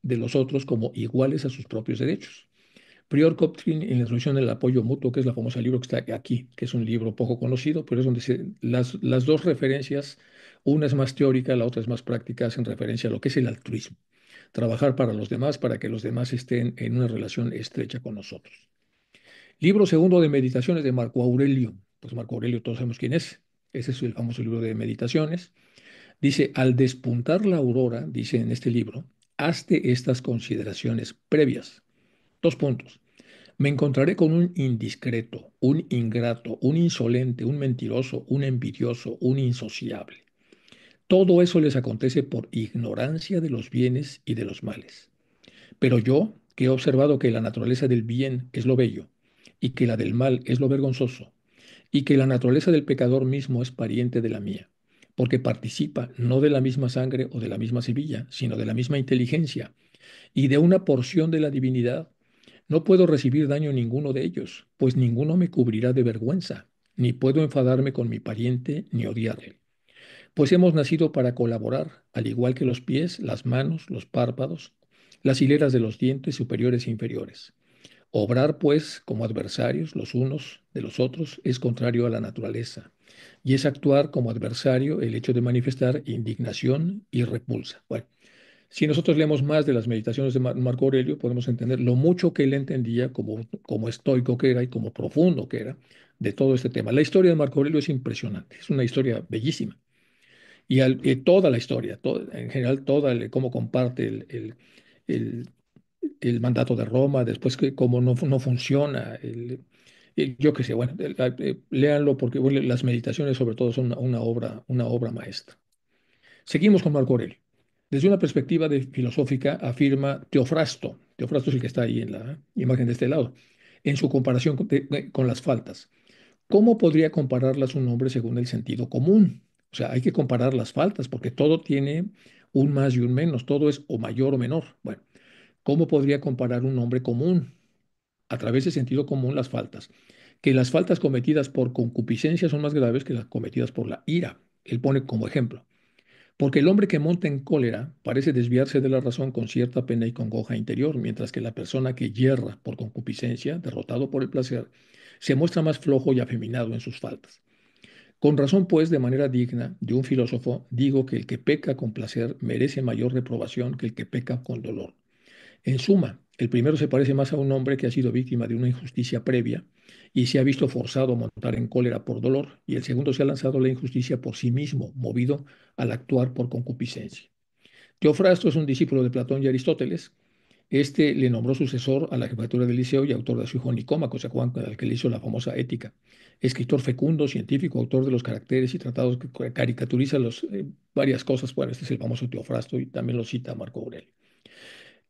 de los otros como iguales a sus propios derechos. Prior Coptrin, en la introducción del apoyo mutuo, que es la famosa libro que está aquí, que es un libro poco conocido, pero es donde las, las dos referencias, una es más teórica, la otra es más práctica, hacen referencia a lo que es el altruismo. Trabajar para los demás, para que los demás estén en una relación estrecha con nosotros. Libro segundo de Meditaciones de Marco Aurelio. Pues Marco Aurelio todos sabemos quién es. Ese es el famoso libro de Meditaciones. Dice, al despuntar la aurora, dice en este libro, hazte estas consideraciones previas. Dos puntos. Me encontraré con un indiscreto, un ingrato, un insolente, un mentiroso, un envidioso, un insociable. Todo eso les acontece por ignorancia de los bienes y de los males. Pero yo, que he observado que la naturaleza del bien es lo bello, y que la del mal es lo vergonzoso, y que la naturaleza del pecador mismo es pariente de la mía, porque participa no de la misma sangre o de la misma Sevilla, sino de la misma inteligencia y de una porción de la divinidad. No puedo recibir daño ninguno de ellos, pues ninguno me cubrirá de vergüenza, ni puedo enfadarme con mi pariente ni odiarle. Pues hemos nacido para colaborar, al igual que los pies, las manos, los párpados, las hileras de los dientes superiores e inferiores. Obrar, pues, como adversarios los unos de los otros es contrario a la naturaleza y es actuar como adversario el hecho de manifestar indignación y repulsa. Bueno, si nosotros leemos más de las meditaciones de Marco Aurelio, podemos entender lo mucho que él entendía como, como estoico que era y como profundo que era de todo este tema. La historia de Marco Aurelio es impresionante, es una historia bellísima. Y, eh, toda la historia, en general, toda cómo comparte el, el, mandato de Roma, después que, cómo no, no funciona el, eh, yo qué sé, bueno, eh, léanlo porque las meditaciones sobre todo son una, obra, una obra maestra. Seguimos con Marco Aurelio. Desde una perspectiva filosófica afirma Teofrasto, Teofrasto es el que está ahí en la imagen de este lado, en su comparación con, con las faltas. ¿Cómo podría compararlas un hombre según el sentido común? O sea, hay que comparar las faltas porque todo tiene un más y un menos, todo es o mayor o menor. Bueno, ¿cómo podría comparar un hombre común a través de sentido común las faltas, que las faltas cometidas por concupiscencia son más graves que las cometidas por la ira. Él pone como ejemplo. Porque el hombre que monta en cólera parece desviarse de la razón con cierta pena y congoja interior, mientras que la persona que yerra por concupiscencia, derrotado por el placer, se muestra más flojo y afeminado en sus faltas. Con razón, pues, de manera digna de un filósofo, digo que el que peca con placer merece mayor reprobación que el que peca con dolor. En suma, el primero se parece más a un hombre que ha sido víctima de una injusticia previa y se ha visto forzado a montar en cólera por dolor, y el segundo se ha lanzado a la injusticia por sí mismo, movido al actuar por concupiscencia. Teofrasto es un discípulo de Platón y Aristóteles. Este le nombró sucesor a la jefatura del Liceo y autor de su hijo Nicómaco, sea, Juan, el que le hizo la famosa Ética. Escritor fecundo, científico, autor de los caracteres y tratados que caricaturiza los, eh, varias cosas. Bueno, este es el famoso Teofrasto y también lo cita Marco Aurelio.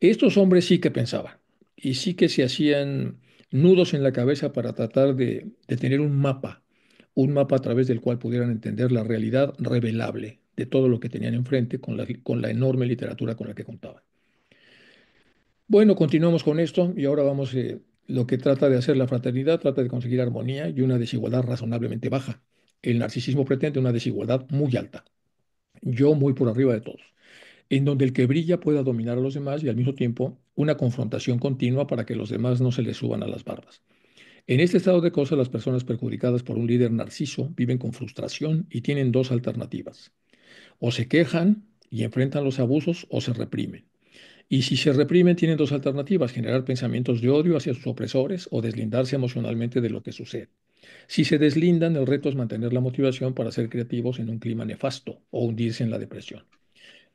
Estos hombres sí que pensaban y sí que se hacían nudos en la cabeza para tratar de, tener un mapa, un mapa a través del cual pudieran entender la realidad revelable de todo lo que tenían enfrente con la, enorme literatura con la que contaban. Bueno, continuamos con esto y ahora vamos, a eh, lo que trata de hacer la fraternidad, trata de conseguir armonía y una desigualdad razonablemente baja. El narcisismo pretende una desigualdad muy alta, yo muy por arriba de todos en donde el que brilla pueda dominar a los demás y al mismo tiempo una confrontación continua para que los demás no se les suban a las barbas. En este estado de cosas, las personas perjudicadas por un líder narciso viven con frustración y tienen dos alternativas. O se quejan y enfrentan los abusos o se reprimen. Y si se reprimen, tienen dos alternativas, generar pensamientos de odio hacia sus opresores o deslindarse emocionalmente de lo que sucede. Si se deslindan, el reto es mantener la motivación para ser creativos en un clima nefasto o hundirse en la depresión.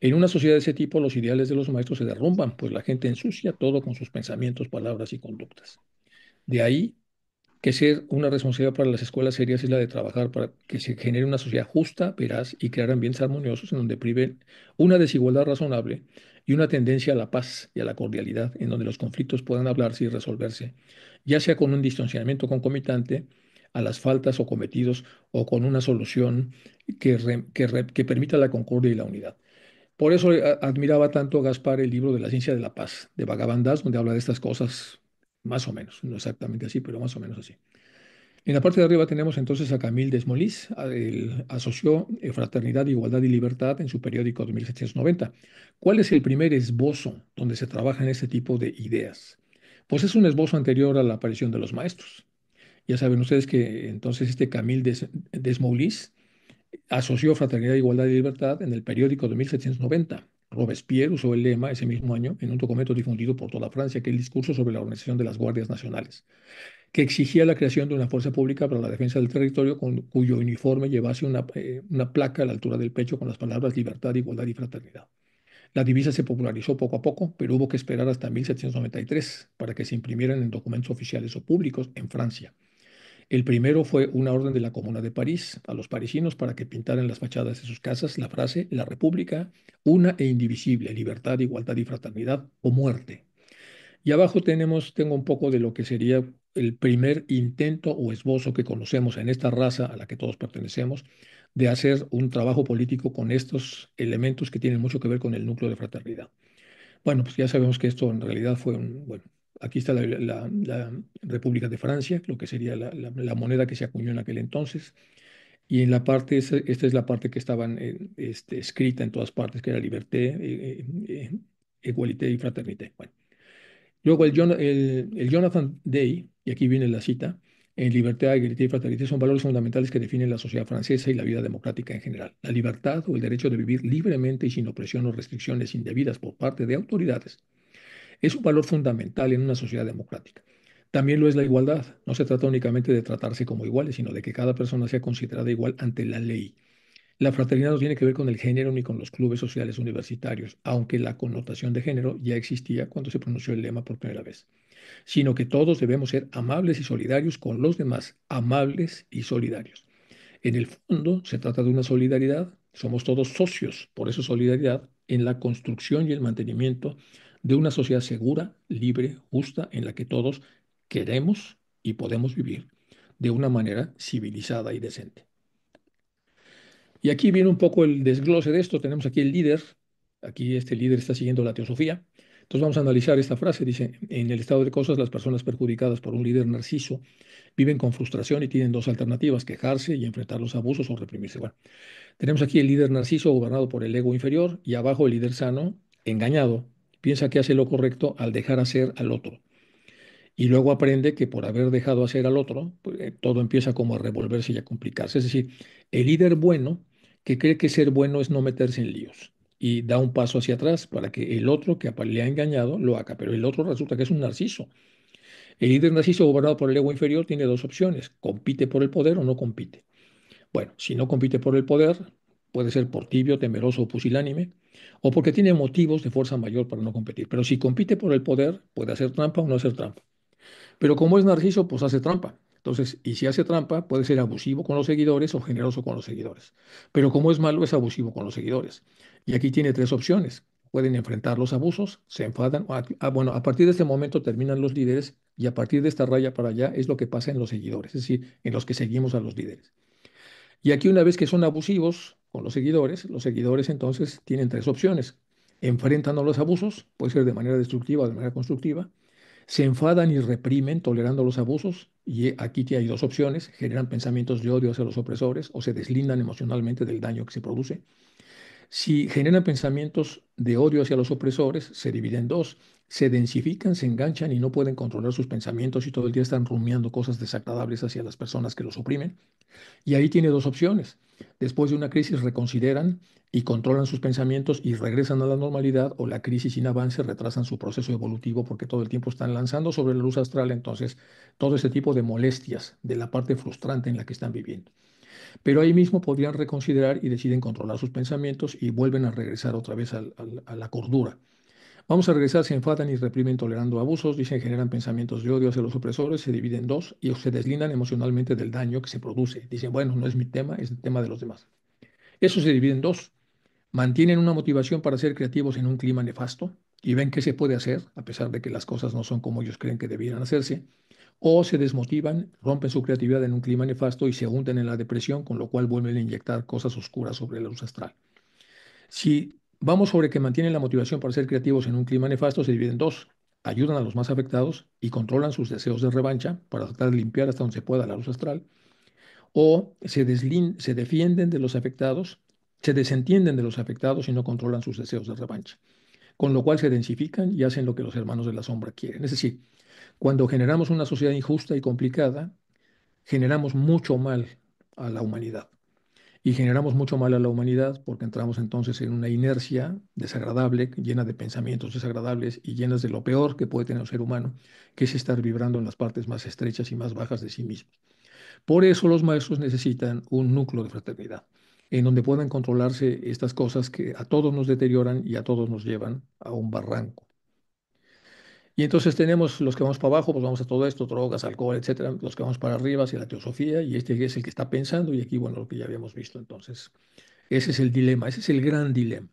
En una sociedad de ese tipo, los ideales de los maestros se derrumban, pues la gente ensucia todo con sus pensamientos, palabras y conductas. De ahí que ser una responsabilidad para las escuelas serias es la de trabajar para que se genere una sociedad justa, veraz y crear ambientes armoniosos en donde priven una desigualdad razonable y una tendencia a la paz y a la cordialidad, en donde los conflictos puedan hablarse y resolverse, ya sea con un distanciamiento concomitante a las faltas o cometidos o con una solución que, que permita la concordia y la unidad. Por eso eh, admiraba tanto Gaspar el libro de la ciencia de la paz, de Vagabandas, donde habla de estas cosas más o menos, no exactamente así, pero más o menos así. En la parte de arriba tenemos entonces a Camille Desmolis, el asoció eh, Fraternidad, Igualdad y Libertad en su periódico de 1790. ¿Cuál es el primer esbozo donde se trabaja en ese tipo de ideas? Pues es un esbozo anterior a la aparición de los maestros. Ya saben ustedes que entonces este Camille Des asoció Fraternidad, Igualdad y Libertad en el periódico de 1790. Robespierre usó el lema ese mismo año en un documento difundido por toda Francia, que es el discurso sobre la organización de las Guardias Nacionales, que exigía la creación de una fuerza pública para la defensa del territorio con, cuyo uniforme llevase una, eh, una placa a la altura del pecho con las palabras libertad, igualdad y fraternidad. La divisa se popularizó poco a poco, pero hubo que esperar hasta 1793 para que se imprimieran en documentos oficiales o públicos en Francia. El primero fue una orden de la Comuna de París a los parisinos para que pintaran las fachadas de sus casas la frase La República, una e indivisible, libertad, igualdad y fraternidad o muerte. Y abajo tenemos, tengo un poco de lo que sería el primer intento o esbozo que conocemos en esta raza a la que todos pertenecemos de hacer un trabajo político con estos elementos que tienen mucho que ver con el núcleo de fraternidad. Bueno, pues ya sabemos que esto en realidad fue un, bueno, Aquí está la, República de Francia, lo que sería la, moneda que se acuñó en aquel entonces. Y en la parte, esta es la parte que estaba eh, este, escrita en todas partes, que era liberté, eh, eh, eh y fraternité. Bueno. Luego el, Jonathan Day, y aquí viene la cita, en libertad, igualité y fraternidad son valores fundamentales que definen la sociedad francesa y la vida democrática en general. La libertad o el derecho de vivir libremente y sin opresión o restricciones indebidas por parte de autoridades es un valor fundamental en una sociedad democrática. También lo es la igualdad. No se trata únicamente de tratarse como iguales, sino de que cada persona sea considerada igual ante la ley. La fraternidad no tiene que ver con el género ni con los clubes sociales universitarios, aunque la connotación de género ya existía cuando se pronunció el lema por primera vez, sino que todos debemos ser amables y solidarios con los demás, amables y solidarios. En el fondo se trata de una solidaridad, somos todos socios, por eso solidaridad en la construcción y el mantenimiento de una sociedad segura, libre, justa, en la que todos queremos y podemos vivir de una manera civilizada y decente. Y aquí viene un poco el desglose de esto. Tenemos aquí el líder, aquí este líder está siguiendo la teosofía. Entonces vamos a analizar esta frase. Dice, en el estado de cosas las personas perjudicadas por un líder narciso viven con frustración y tienen dos alternativas, quejarse y enfrentar los abusos o reprimirse. Bueno, tenemos aquí el líder narciso gobernado por el ego inferior y abajo el líder sano engañado piensa que hace lo correcto al dejar hacer al otro. Y luego aprende que por haber dejado hacer al otro, pues, eh, todo empieza como a revolverse y a complicarse. Es decir, el líder bueno que cree que ser bueno es no meterse en líos y da un paso hacia atrás para que el otro que le ha engañado lo haga, pero el otro resulta que es un narciso. El líder narciso gobernado por el ego inferior tiene dos opciones, compite por el poder o no compite. Bueno, si no compite por el poder, puede ser por tibio, temeroso o pusilánime, o porque tiene motivos de fuerza mayor para no competir. Pero si compite por el poder, puede hacer trampa o no hacer trampa. Pero como es narciso, pues hace trampa. Entonces, y si hace trampa, puede ser abusivo con los seguidores o generoso con los seguidores. Pero como es malo, es abusivo con los seguidores. Y aquí tiene tres opciones. Pueden enfrentar los abusos, se enfadan. Ah, bueno, a partir de este momento terminan los líderes y a partir de esta raya para allá es lo que pasa en los seguidores, es decir, en los que seguimos a los líderes. Y aquí una vez que son abusivos, con los seguidores, los seguidores entonces tienen tres opciones. Enfrentan a los abusos, puede ser de manera destructiva o de manera constructiva. Se enfadan y reprimen tolerando los abusos. Y aquí hay dos opciones. Generan pensamientos de odio hacia los opresores o se deslindan emocionalmente del daño que se produce. Si generan pensamientos de odio hacia los opresores, se dividen en dos se densifican, se enganchan y no pueden controlar sus pensamientos y todo el día están rumiando cosas desagradables hacia las personas que los oprimen. Y ahí tiene dos opciones. Después de una crisis reconsideran y controlan sus pensamientos y regresan a la normalidad o la crisis sin avance retrasan su proceso evolutivo porque todo el tiempo están lanzando sobre la luz astral entonces todo ese tipo de molestias de la parte frustrante en la que están viviendo. Pero ahí mismo podrían reconsiderar y deciden controlar sus pensamientos y vuelven a regresar otra vez a la cordura Vamos a regresar, se enfadan y reprimen tolerando abusos, dicen generan pensamientos de odio hacia los opresores, se dividen en dos y se deslindan emocionalmente del daño que se produce. Dicen, bueno, no es mi tema, es el tema de los demás. Eso se divide en dos. Mantienen una motivación para ser creativos en un clima nefasto y ven qué se puede hacer, a pesar de que las cosas no son como ellos creen que debieran hacerse, o se desmotivan, rompen su creatividad en un clima nefasto y se hunden en la depresión, con lo cual vuelven a inyectar cosas oscuras sobre la luz astral. Si Vamos sobre que mantienen la motivación para ser creativos en un clima nefasto, se dividen en dos. Ayudan a los más afectados y controlan sus deseos de revancha para tratar de limpiar hasta donde se pueda la luz astral. O se, se defienden de los afectados, se desentienden de los afectados y no controlan sus deseos de revancha. Con lo cual se densifican y hacen lo que los hermanos de la sombra quieren. Es decir, cuando generamos una sociedad injusta y complicada, generamos mucho mal a la humanidad y generamos mucho mal a la humanidad porque entramos entonces en una inercia desagradable, llena de pensamientos desagradables y llenas de lo peor que puede tener un ser humano, que es estar vibrando en las partes más estrechas y más bajas de sí mismo. Por eso los maestros necesitan un núcleo de fraternidad en donde puedan controlarse estas cosas que a todos nos deterioran y a todos nos llevan a un barranco. Y entonces tenemos los que vamos para abajo, pues vamos a todo esto, drogas, alcohol, etcétera, los que vamos para arriba hacia la teosofía, y este es el que está pensando, y aquí, bueno, lo que ya habíamos visto. Entonces, ese es el dilema, ese es el gran dilema.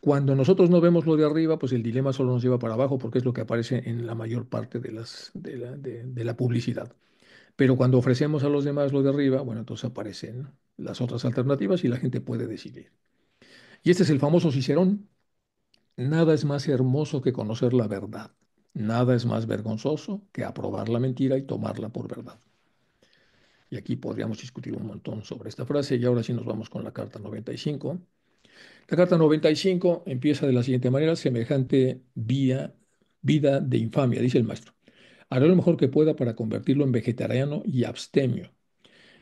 Cuando nosotros no vemos lo de arriba, pues el dilema solo nos lleva para abajo, porque es lo que aparece en la mayor parte de, las, de, la, la publicidad. Pero cuando ofrecemos a los demás lo de arriba, bueno, entonces aparecen las otras alternativas y la gente puede decidir. Y este es el famoso Cicerón, Nada es más hermoso que conocer la verdad. Nada es más vergonzoso que aprobar la mentira y tomarla por verdad. Y aquí podríamos discutir un montón sobre esta frase y ahora sí nos vamos con la carta 95. La carta 95 empieza de la siguiente manera, semejante vida de infamia, dice el maestro. Haré lo mejor que pueda para convertirlo en vegetariano y abstemio.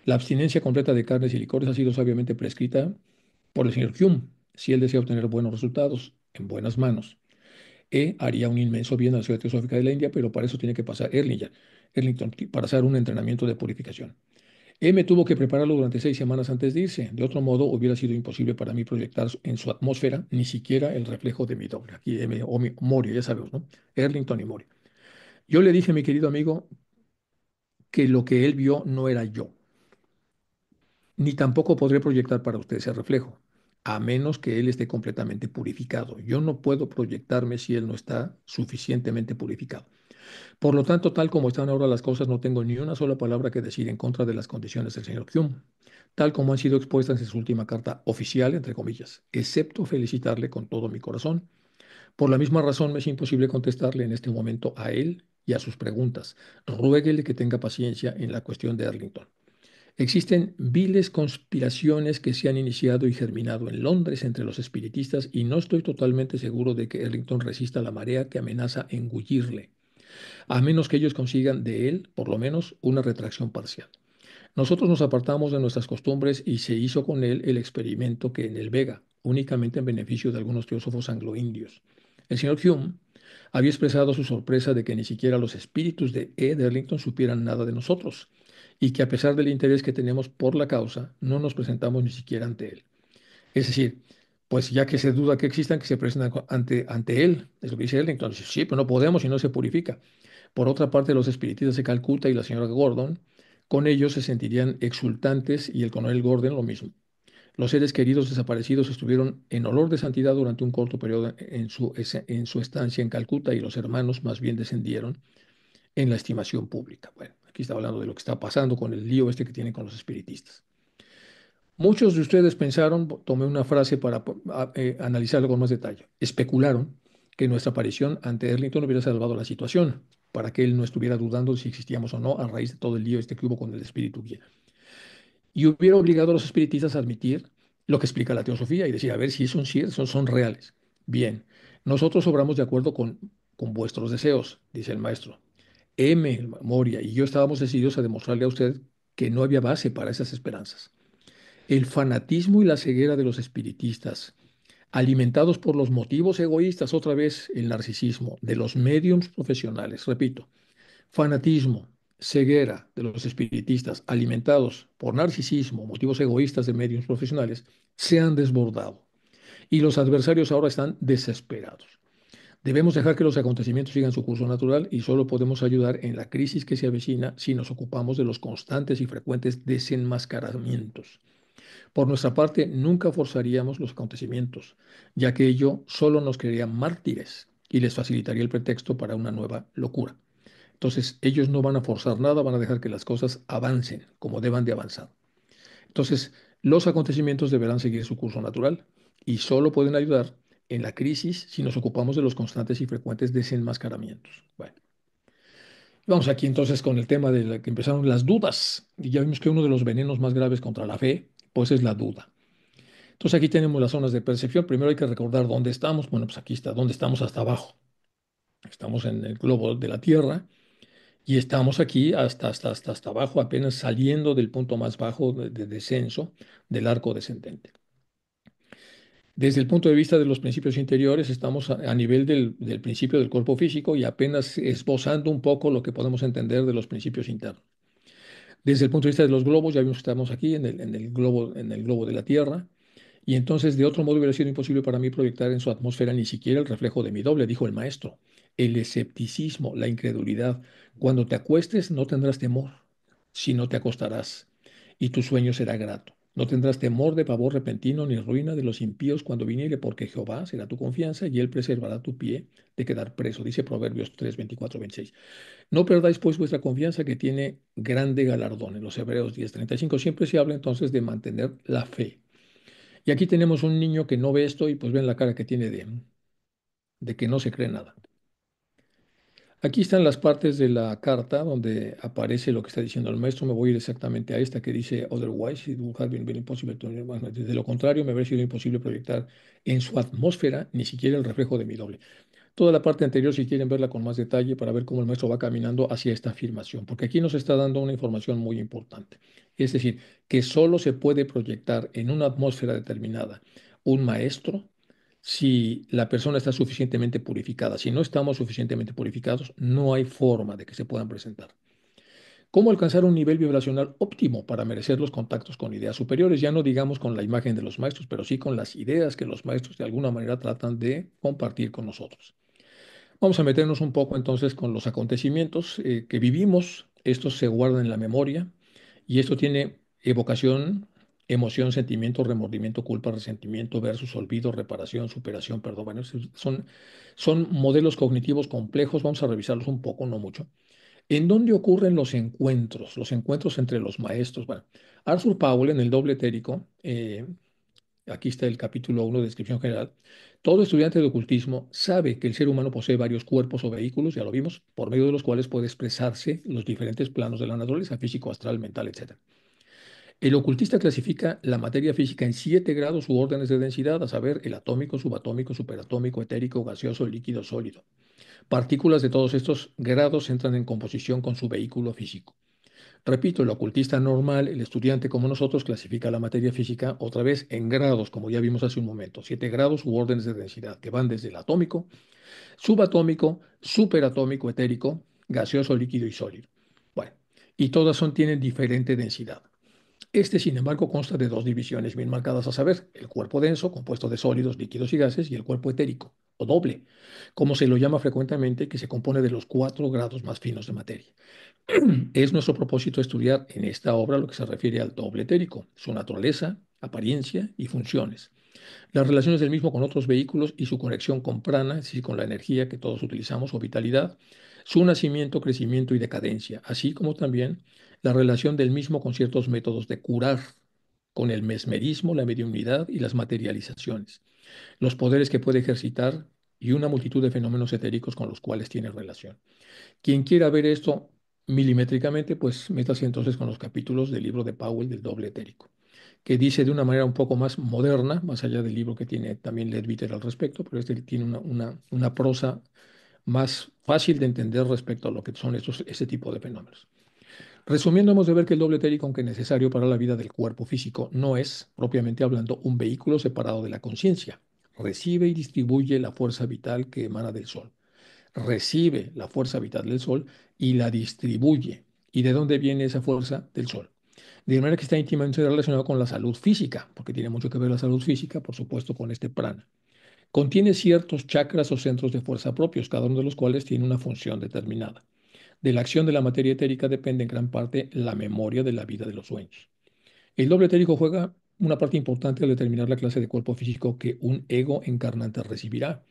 La abstinencia completa de carnes y licores ha sido sabiamente prescrita por el señor Hume, si él desea obtener buenos resultados en buenas manos. E haría un inmenso bien a la ciudad teosófica de la India, pero para eso tiene que pasar Erlington, para hacer un entrenamiento de purificación. Eh, me tuvo que prepararlo durante seis semanas antes de irse. De otro modo, hubiera sido imposible para mí proyectar en su atmósfera ni siquiera el reflejo de mi doble. Aquí eh, M o Morio, ya sabemos, ¿no? Erlington y Morio. Yo le dije a mi querido amigo que lo que él vio no era yo. Ni tampoco podré proyectar para usted ese reflejo a menos que él esté completamente purificado. Yo no puedo proyectarme si él no está suficientemente purificado. Por lo tanto, tal como están ahora las cosas, no tengo ni una sola palabra que decir en contra de las condiciones del señor Hume, tal como han sido expuestas en su última carta oficial, entre comillas, excepto felicitarle con todo mi corazón. Por la misma razón me es imposible contestarle en este momento a él y a sus preguntas. Ruéguele que tenga paciencia en la cuestión de Arlington. Existen viles conspiraciones que se han iniciado y germinado en Londres entre los espiritistas y no estoy totalmente seguro de que Ellington resista la marea que amenaza engullirle, a menos que ellos consigan de él, por lo menos, una retracción parcial. Nosotros nos apartamos de nuestras costumbres y se hizo con él el experimento que en el Vega, únicamente en beneficio de algunos teósofos angloindios. El señor Hume había expresado su sorpresa de que ni siquiera los espíritus de e. de Erlington supieran nada de nosotros y que a pesar del interés que tenemos por la causa, no nos presentamos ni siquiera ante él. Es decir, pues ya que se duda que existan, que se presentan ante, ante él, es lo que dice él, entonces sí, pero pues no podemos y no se purifica. Por otra parte, los espiritistas de Calcuta y la señora Gordon, con ellos se sentirían exultantes y el coronel Gordon lo mismo. Los seres queridos desaparecidos estuvieron en olor de santidad durante un corto periodo en su, en su estancia en Calcuta y los hermanos más bien descendieron en la estimación pública. Bueno, Aquí está hablando de lo que está pasando con el lío este que tiene con los espiritistas. Muchos de ustedes pensaron, tomé una frase para eh, analizarlo con más detalle, especularon que nuestra aparición ante Erlington hubiera salvado la situación, para que él no estuviera dudando si existíamos o no a raíz de todo el lío este que hubo con el espíritu guía. Y hubiera obligado a los espiritistas a admitir lo que explica la teosofía y decir, a ver si son ciertos, son reales. Bien, nosotros obramos de acuerdo con, con vuestros deseos, dice el maestro, M. Moria y yo estábamos decididos a demostrarle a usted que no había base para esas esperanzas. El fanatismo y la ceguera de los espiritistas, alimentados por los motivos egoístas, otra vez el narcisismo, de los mediums profesionales, repito, fanatismo, ceguera de los espiritistas, alimentados por narcisismo, motivos egoístas de mediums profesionales, se han desbordado. Y los adversarios ahora están desesperados. Debemos dejar que los acontecimientos sigan su curso natural y solo podemos ayudar en la crisis que se avecina si nos ocupamos de los constantes y frecuentes desenmascaramientos. Por nuestra parte, nunca forzaríamos los acontecimientos, ya que ello solo nos crearía mártires y les facilitaría el pretexto para una nueva locura. Entonces, ellos no van a forzar nada, van a dejar que las cosas avancen como deban de avanzar. Entonces, los acontecimientos deberán seguir su curso natural y solo pueden ayudar en la crisis si nos ocupamos de los constantes y frecuentes desenmascaramientos. Bueno. Vamos aquí entonces con el tema de que empezaron las dudas. Y ya vimos que uno de los venenos más graves contra la fe, pues es la duda. Entonces aquí tenemos las zonas de percepción. Primero hay que recordar dónde estamos. Bueno, pues aquí está, dónde estamos hasta abajo. Estamos en el globo de la Tierra y estamos aquí hasta, hasta, hasta, hasta abajo, apenas saliendo del punto más bajo de descenso del arco descendente. Desde el punto de vista de los principios interiores, estamos a, nivel del, principio del cuerpo físico y apenas esbozando un poco lo que podemos entender de los principios internos. Desde el punto de vista de los globos, ya vimos que estamos aquí en el, globo, en el globo de la Tierra, y entonces de otro modo hubiera sido imposible para mí proyectar en su atmósfera ni siquiera el reflejo de mi doble, dijo el maestro. El escepticismo, la incredulidad. Cuando te acuestes no tendrás temor, sino te acostarás, y tu sueño será grato. No tendrás temor de pavor repentino ni ruina de los impíos cuando viniere, porque Jehová será tu confianza y él preservará tu pie de quedar preso, dice Proverbios 3, 24, 26. No perdáis pues vuestra confianza que tiene grande galardón. En los Hebreos 10, 35 siempre se habla entonces de mantener la fe. Y aquí tenemos un niño que no ve esto y pues ven la cara que tiene de, de que no se cree nada. Aquí están las partes de la carta donde aparece lo que está diciendo el maestro. Me voy a ir exactamente a esta que dice: Otherwise, it would have been, impossible to... lo contrario, me habría sido imposible proyectar en su atmósfera ni siquiera el reflejo de mi doble. Toda la parte anterior, si quieren verla con más detalle, para ver cómo el maestro va caminando hacia esta afirmación, porque aquí nos está dando una información muy importante. Es decir, que solo se puede proyectar en una atmósfera determinada un maestro si la persona está suficientemente purificada. Si no estamos suficientemente purificados, no hay forma de que se puedan presentar. ¿Cómo alcanzar un nivel vibracional óptimo para merecer los contactos con ideas superiores? Ya no digamos con la imagen de los maestros, pero sí con las ideas que los maestros de alguna manera tratan de compartir con nosotros. Vamos a meternos un poco entonces con los acontecimientos eh, que vivimos. Esto se guarda en la memoria y esto tiene evocación emoción, sentimiento, remordimiento, culpa, resentimiento, versus olvido, reparación, superación, perdón. Bueno, son, son modelos cognitivos complejos, vamos a revisarlos un poco, no mucho. ¿En dónde ocurren los encuentros? Los encuentros entre los maestros. Bueno, Arthur Powell en el doble etérico, eh, aquí está el capítulo 1, descripción general, todo estudiante de ocultismo sabe que el ser humano posee varios cuerpos o vehículos, ya lo vimos, por medio de los cuales puede expresarse los diferentes planos de la naturaleza, físico, astral, mental, etcétera. El ocultista clasifica la materia física en siete grados u órdenes de densidad, a saber, el atómico, subatómico, superatómico, etérico, gaseoso, líquido, sólido. Partículas de todos estos grados entran en composición con su vehículo físico. Repito, el ocultista normal, el estudiante como nosotros, clasifica la materia física otra vez en grados, como ya vimos hace un momento, siete grados u órdenes de densidad, que van desde el atómico, subatómico, superatómico, etérico, gaseoso, líquido y sólido. Bueno, y todas son, tienen diferente densidad. Este, sin embargo, consta de dos divisiones bien marcadas a saber, el cuerpo denso, compuesto de sólidos, líquidos y gases, y el cuerpo etérico, o doble, como se lo llama frecuentemente, que se compone de los cuatro grados más finos de materia. Es nuestro propósito estudiar en esta obra lo que se refiere al doble etérico, su naturaleza, apariencia y funciones, las relaciones del mismo con otros vehículos y su conexión con prana, es decir, con la energía que todos utilizamos o vitalidad, su nacimiento, crecimiento y decadencia, así como también la relación del mismo con ciertos métodos de curar, con el mesmerismo, la mediunidad y las materializaciones, los poderes que puede ejercitar y una multitud de fenómenos etéricos con los cuales tiene relación. Quien quiera ver esto milimétricamente, pues métase entonces con los capítulos del libro de Powell del doble etérico que dice de una manera un poco más moderna, más allá del libro que tiene también Ledwitter al respecto, pero este tiene una, una prosa más fácil de entender respecto a lo que son estos, este tipo de fenómenos. Resumiendo, hemos de ver que el doble térico, aunque necesario para la vida del cuerpo físico, no es, propiamente hablando, un vehículo separado de la conciencia. Recibe y distribuye la fuerza vital que emana del Sol. Recibe la fuerza vital del Sol y la distribuye. ¿Y de dónde viene esa fuerza? Del Sol de manera que está íntimamente relacionado con la salud física, porque tiene mucho que ver la salud física, por supuesto, con este prana. Contiene ciertos chakras o centros de fuerza propios, cada uno de los cuales tiene una función determinada. De la acción de la materia etérica depende en gran parte la memoria de la vida de los sueños. El doble etérico juega una parte importante al determinar la clase de cuerpo físico que un ego encarnante recibirá,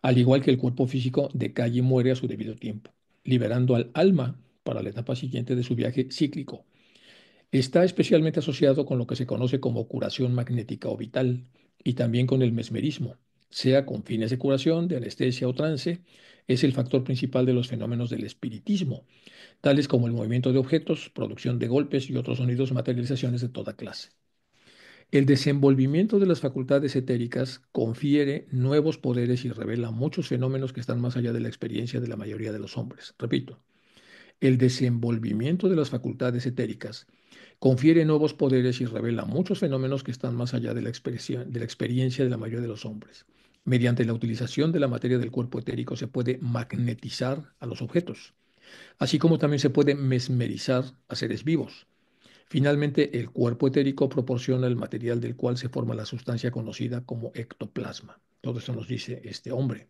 al igual que el cuerpo físico decae y muere a su debido tiempo, liberando al alma para la etapa siguiente de su viaje cíclico, Está especialmente asociado con lo que se conoce como curación magnética o vital y también con el mesmerismo, sea con fines de curación, de anestesia o trance, es el factor principal de los fenómenos del espiritismo, tales como el movimiento de objetos, producción de golpes y otros sonidos materializaciones de toda clase. El desenvolvimiento de las facultades etéricas confiere nuevos poderes y revela muchos fenómenos que están más allá de la experiencia de la mayoría de los hombres. Repito, el desenvolvimiento de las facultades etéricas confiere nuevos poderes y revela muchos fenómenos que están más allá de la, experiencia de la mayoría de los hombres. Mediante la utilización de la materia del cuerpo etérico se puede magnetizar a los objetos, así como también se puede mesmerizar a seres vivos. Finalmente, el cuerpo etérico proporciona el material del cual se forma la sustancia conocida como ectoplasma. Todo esto nos dice este hombre.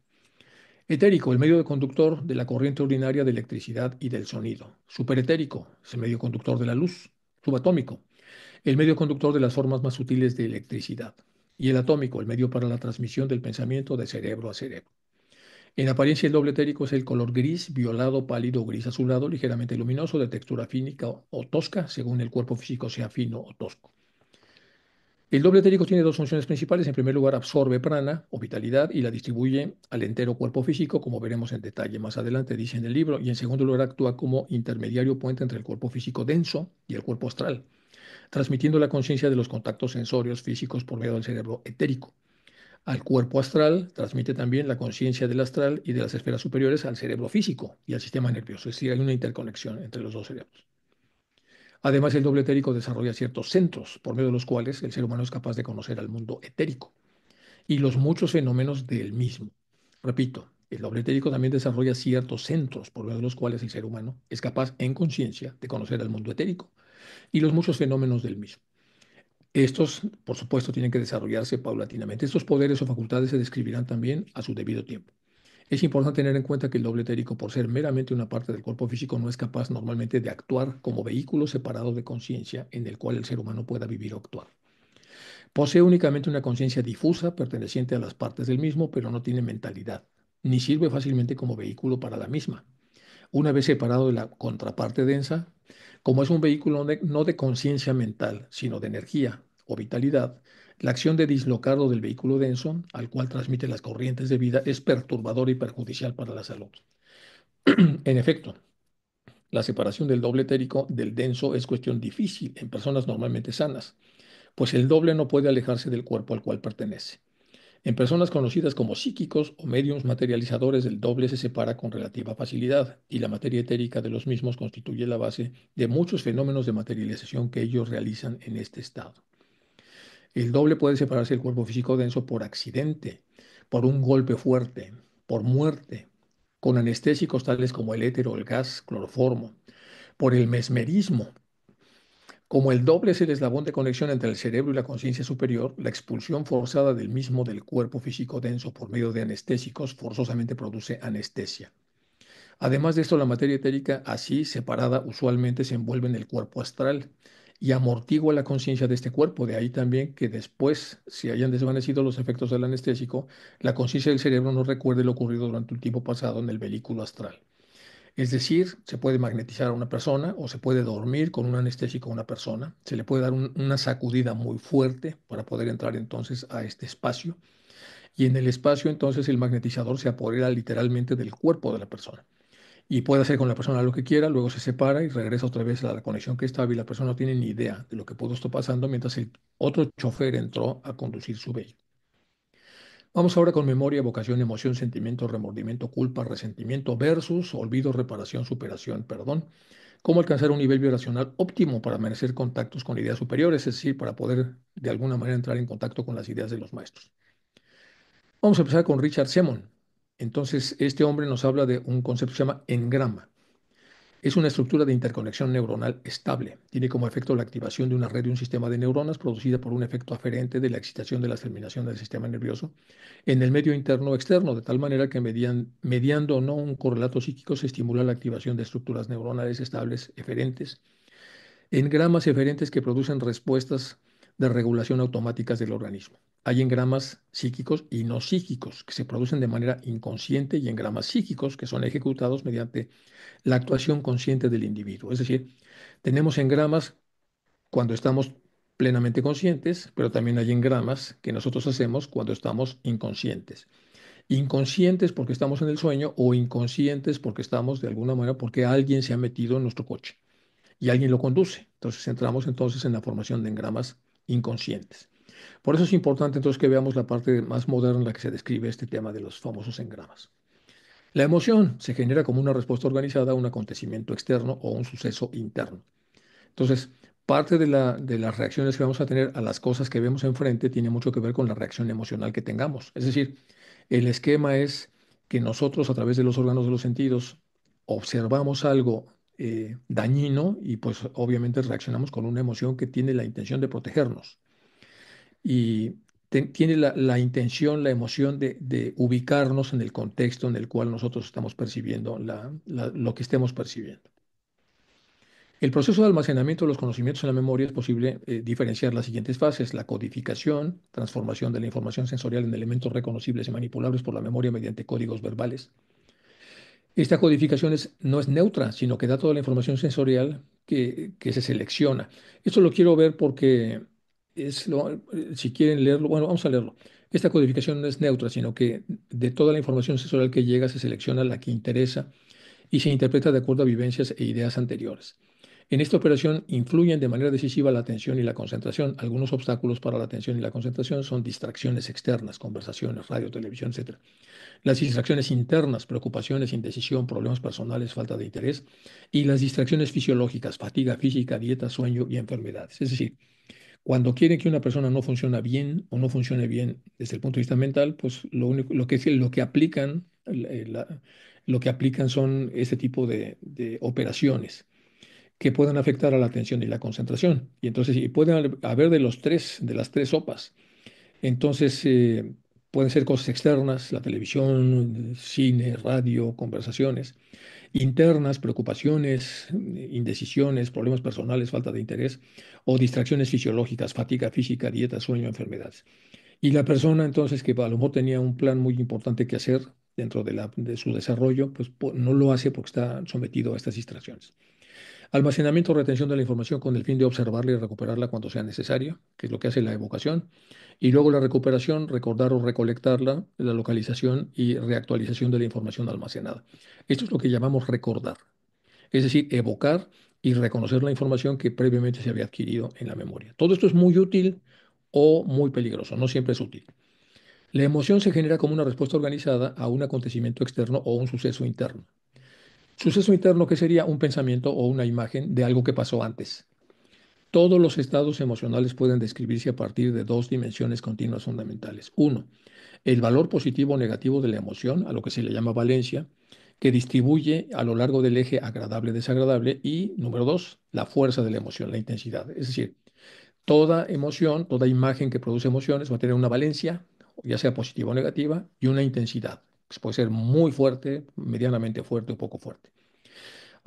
Etérico, el medio conductor de la corriente ordinaria de electricidad y del sonido. Superetérico, es el medio conductor de la luz subatómico, el medio conductor de las formas más sutiles de electricidad, y el atómico, el medio para la transmisión del pensamiento de cerebro a cerebro. En apariencia, el doble etérico es el color gris, violado, pálido, gris azulado, ligeramente luminoso, de textura fínica o tosca, según el cuerpo físico sea fino o tosco. El doble etérico tiene dos funciones principales. En primer lugar, absorbe prana o vitalidad y la distribuye al entero cuerpo físico, como veremos en detalle más adelante, dice en el libro. Y en segundo lugar, actúa como intermediario puente entre el cuerpo físico denso y el cuerpo astral, transmitiendo la conciencia de los contactos sensorios físicos por medio del cerebro etérico. Al cuerpo astral transmite también la conciencia del astral y de las esferas superiores al cerebro físico y al sistema nervioso. Es decir, hay una interconexión entre los dos cerebros. Además, el doble etérico desarrolla ciertos centros por medio de los cuales el ser humano es capaz de conocer al mundo etérico y los muchos fenómenos del mismo. Repito, el doble etérico también desarrolla ciertos centros por medio de los cuales el ser humano es capaz en conciencia de conocer al mundo etérico y los muchos fenómenos del mismo. Estos, por supuesto, tienen que desarrollarse paulatinamente. Estos poderes o facultades se describirán también a su debido tiempo. Es importante tener en cuenta que el doble etérico, por ser meramente una parte del cuerpo físico, no es capaz normalmente de actuar como vehículo separado de conciencia en el cual el ser humano pueda vivir o actuar. Posee únicamente una conciencia difusa perteneciente a las partes del mismo, pero no tiene mentalidad, ni sirve fácilmente como vehículo para la misma. Una vez separado de la contraparte densa, como es un vehículo no de conciencia mental, sino de energía o vitalidad, la acción de dislocarlo del vehículo denso, al cual transmite las corrientes de vida, es perturbadora y perjudicial para la salud. en efecto, la separación del doble etérico del denso es cuestión difícil en personas normalmente sanas, pues el doble no puede alejarse del cuerpo al cual pertenece. En personas conocidas como psíquicos o mediums materializadores, el doble se separa con relativa facilidad y la materia etérica de los mismos constituye la base de muchos fenómenos de materialización que ellos realizan en este estado. El doble puede separarse del cuerpo físico denso por accidente, por un golpe fuerte, por muerte, con anestésicos tales como el o el gas, cloroformo, por el mesmerismo. Como el doble es el eslabón de conexión entre el cerebro y la conciencia superior, la expulsión forzada del mismo del cuerpo físico denso por medio de anestésicos forzosamente produce anestesia. Además de esto, la materia etérica así separada usualmente se envuelve en el cuerpo astral, y amortigua la conciencia de este cuerpo. De ahí también que después, si hayan desvanecido los efectos del anestésico, la conciencia del cerebro no recuerde lo ocurrido durante un tiempo pasado en el vehículo astral. Es decir, se puede magnetizar a una persona o se puede dormir con un anestésico a una persona. Se le puede dar una sacudida muy fuerte para poder entrar entonces a este espacio. Y en el espacio entonces el magnetizador se apodera literalmente del cuerpo de la persona y puede hacer con la persona lo que quiera, luego se separa y regresa otra vez a la conexión que estaba y la persona no tiene ni idea de lo que pudo estar pasando mientras el otro chofer entró a conducir su vehículo. Vamos ahora con memoria, vocación, emoción, sentimiento, remordimiento, culpa, resentimiento versus olvido, reparación, superación, perdón. Cómo alcanzar un nivel vibracional óptimo para merecer contactos con ideas superiores, es decir, para poder de alguna manera entrar en contacto con las ideas de los maestros. Vamos a empezar con Richard Semon. Entonces, este hombre nos habla de un concepto que se llama engrama. Es una estructura de interconexión neuronal estable. Tiene como efecto la activación de una red de un sistema de neuronas producida por un efecto aferente de la excitación de la terminaciones del sistema nervioso en el medio interno o externo, de tal manera que mediando o no un correlato psíquico se estimula la activación de estructuras neuronales estables eferentes engramas eferentes que producen respuestas de regulación automáticas del organismo hay engramas psíquicos y no psíquicos, que se producen de manera inconsciente, y engramas psíquicos que son ejecutados mediante la actuación consciente del individuo. Es decir, tenemos engramas cuando estamos plenamente conscientes, pero también hay engramas que nosotros hacemos cuando estamos inconscientes. Inconscientes porque estamos en el sueño o inconscientes porque estamos de alguna manera porque alguien se ha metido en nuestro coche y alguien lo conduce. Entonces entramos entonces en la formación de engramas inconscientes. Por eso es importante entonces que veamos la parte más moderna en la que se describe este tema de los famosos engramas. La emoción se genera como una respuesta organizada a un acontecimiento externo o un suceso interno. Entonces, parte de, las reacciones que vamos a tener a las cosas que vemos enfrente tiene mucho que ver con la reacción emocional que tengamos. Es decir, el esquema es que nosotros a través de los órganos de los sentidos observamos algo eh, dañino y pues obviamente reaccionamos con una emoción que tiene la intención de protegernos y tiene la, intención, la emoción de, ubicarnos en el contexto en el cual nosotros estamos percibiendo lo que estemos percibiendo. El proceso de almacenamiento de los conocimientos en la memoria es posible eh, diferenciar las siguientes fases, la codificación, transformación de la información sensorial en elementos reconocibles y manipulables por la memoria mediante códigos verbales. Esta codificación no es neutra, sino que da toda la información sensorial que, que se selecciona. Esto lo quiero ver porque es si quieren leerlo, bueno, vamos a leerlo. Esta codificación no es neutra, sino que de toda la información sensorial que llega se selecciona la que interesa y se interpreta de acuerdo a vivencias e ideas anteriores. En esta operación influyen de manera decisiva la atención y la concentración. Algunos obstáculos para la atención y la concentración son distracciones externas, conversaciones, radio, televisión, etc. Las distracciones internas, preocupaciones, indecisión, problemas personales, falta de interés. Y las distracciones fisiológicas, fatiga física, dieta, sueño y enfermedades. Es decir, cuando quieren que una persona no funcione bien o no funcione bien desde el punto de vista mental, pues lo único, lo que, lo que aplican, lo que aplican son ese tipo de, operaciones que pueden afectar a la atención y la concentración. Y entonces, y pueden haber de los tres, de las tres sopas. Entonces, eh, pueden ser cosas externas, la televisión, cine, radio, conversaciones internas, preocupaciones, indecisiones, problemas personales, falta de interés o distracciones fisiológicas, fatiga física, dieta, sueño, enfermedades. Y la persona entonces que a lo mejor tenía un plan muy importante que hacer dentro de, de su desarrollo, pues no lo hace porque está sometido a estas distracciones. Almacenamiento o retención de la información con el fin de observarla y recuperarla cuando sea necesario, que es lo que hace la evocación. Y luego la recuperación, recordar o recolectarla, la localización y reactualización de la información almacenada. Esto es lo que llamamos recordar, es decir, evocar y reconocer la información que previamente se había adquirido en la memoria. Todo esto es muy útil o muy peligroso, no siempre es útil. La emoción se genera como una respuesta organizada a un acontecimiento externo o un suceso interno. Suceso interno que sería un pensamiento o una imagen de algo que pasó antes. Todos los estados emocionales pueden describirse a partir de dos dimensiones continuas fundamentales. Uno, el valor positivo o negativo de la emoción, a lo que se le llama valencia, que distribuye a lo largo del eje agradable-desagradable. Y número dos, la fuerza de la emoción, la intensidad. Es decir, toda emoción, toda imagen que produce emociones va a tener una valencia, ya sea positiva o negativa, y una intensidad. Pues, puede ser muy fuerte, medianamente fuerte o poco fuerte.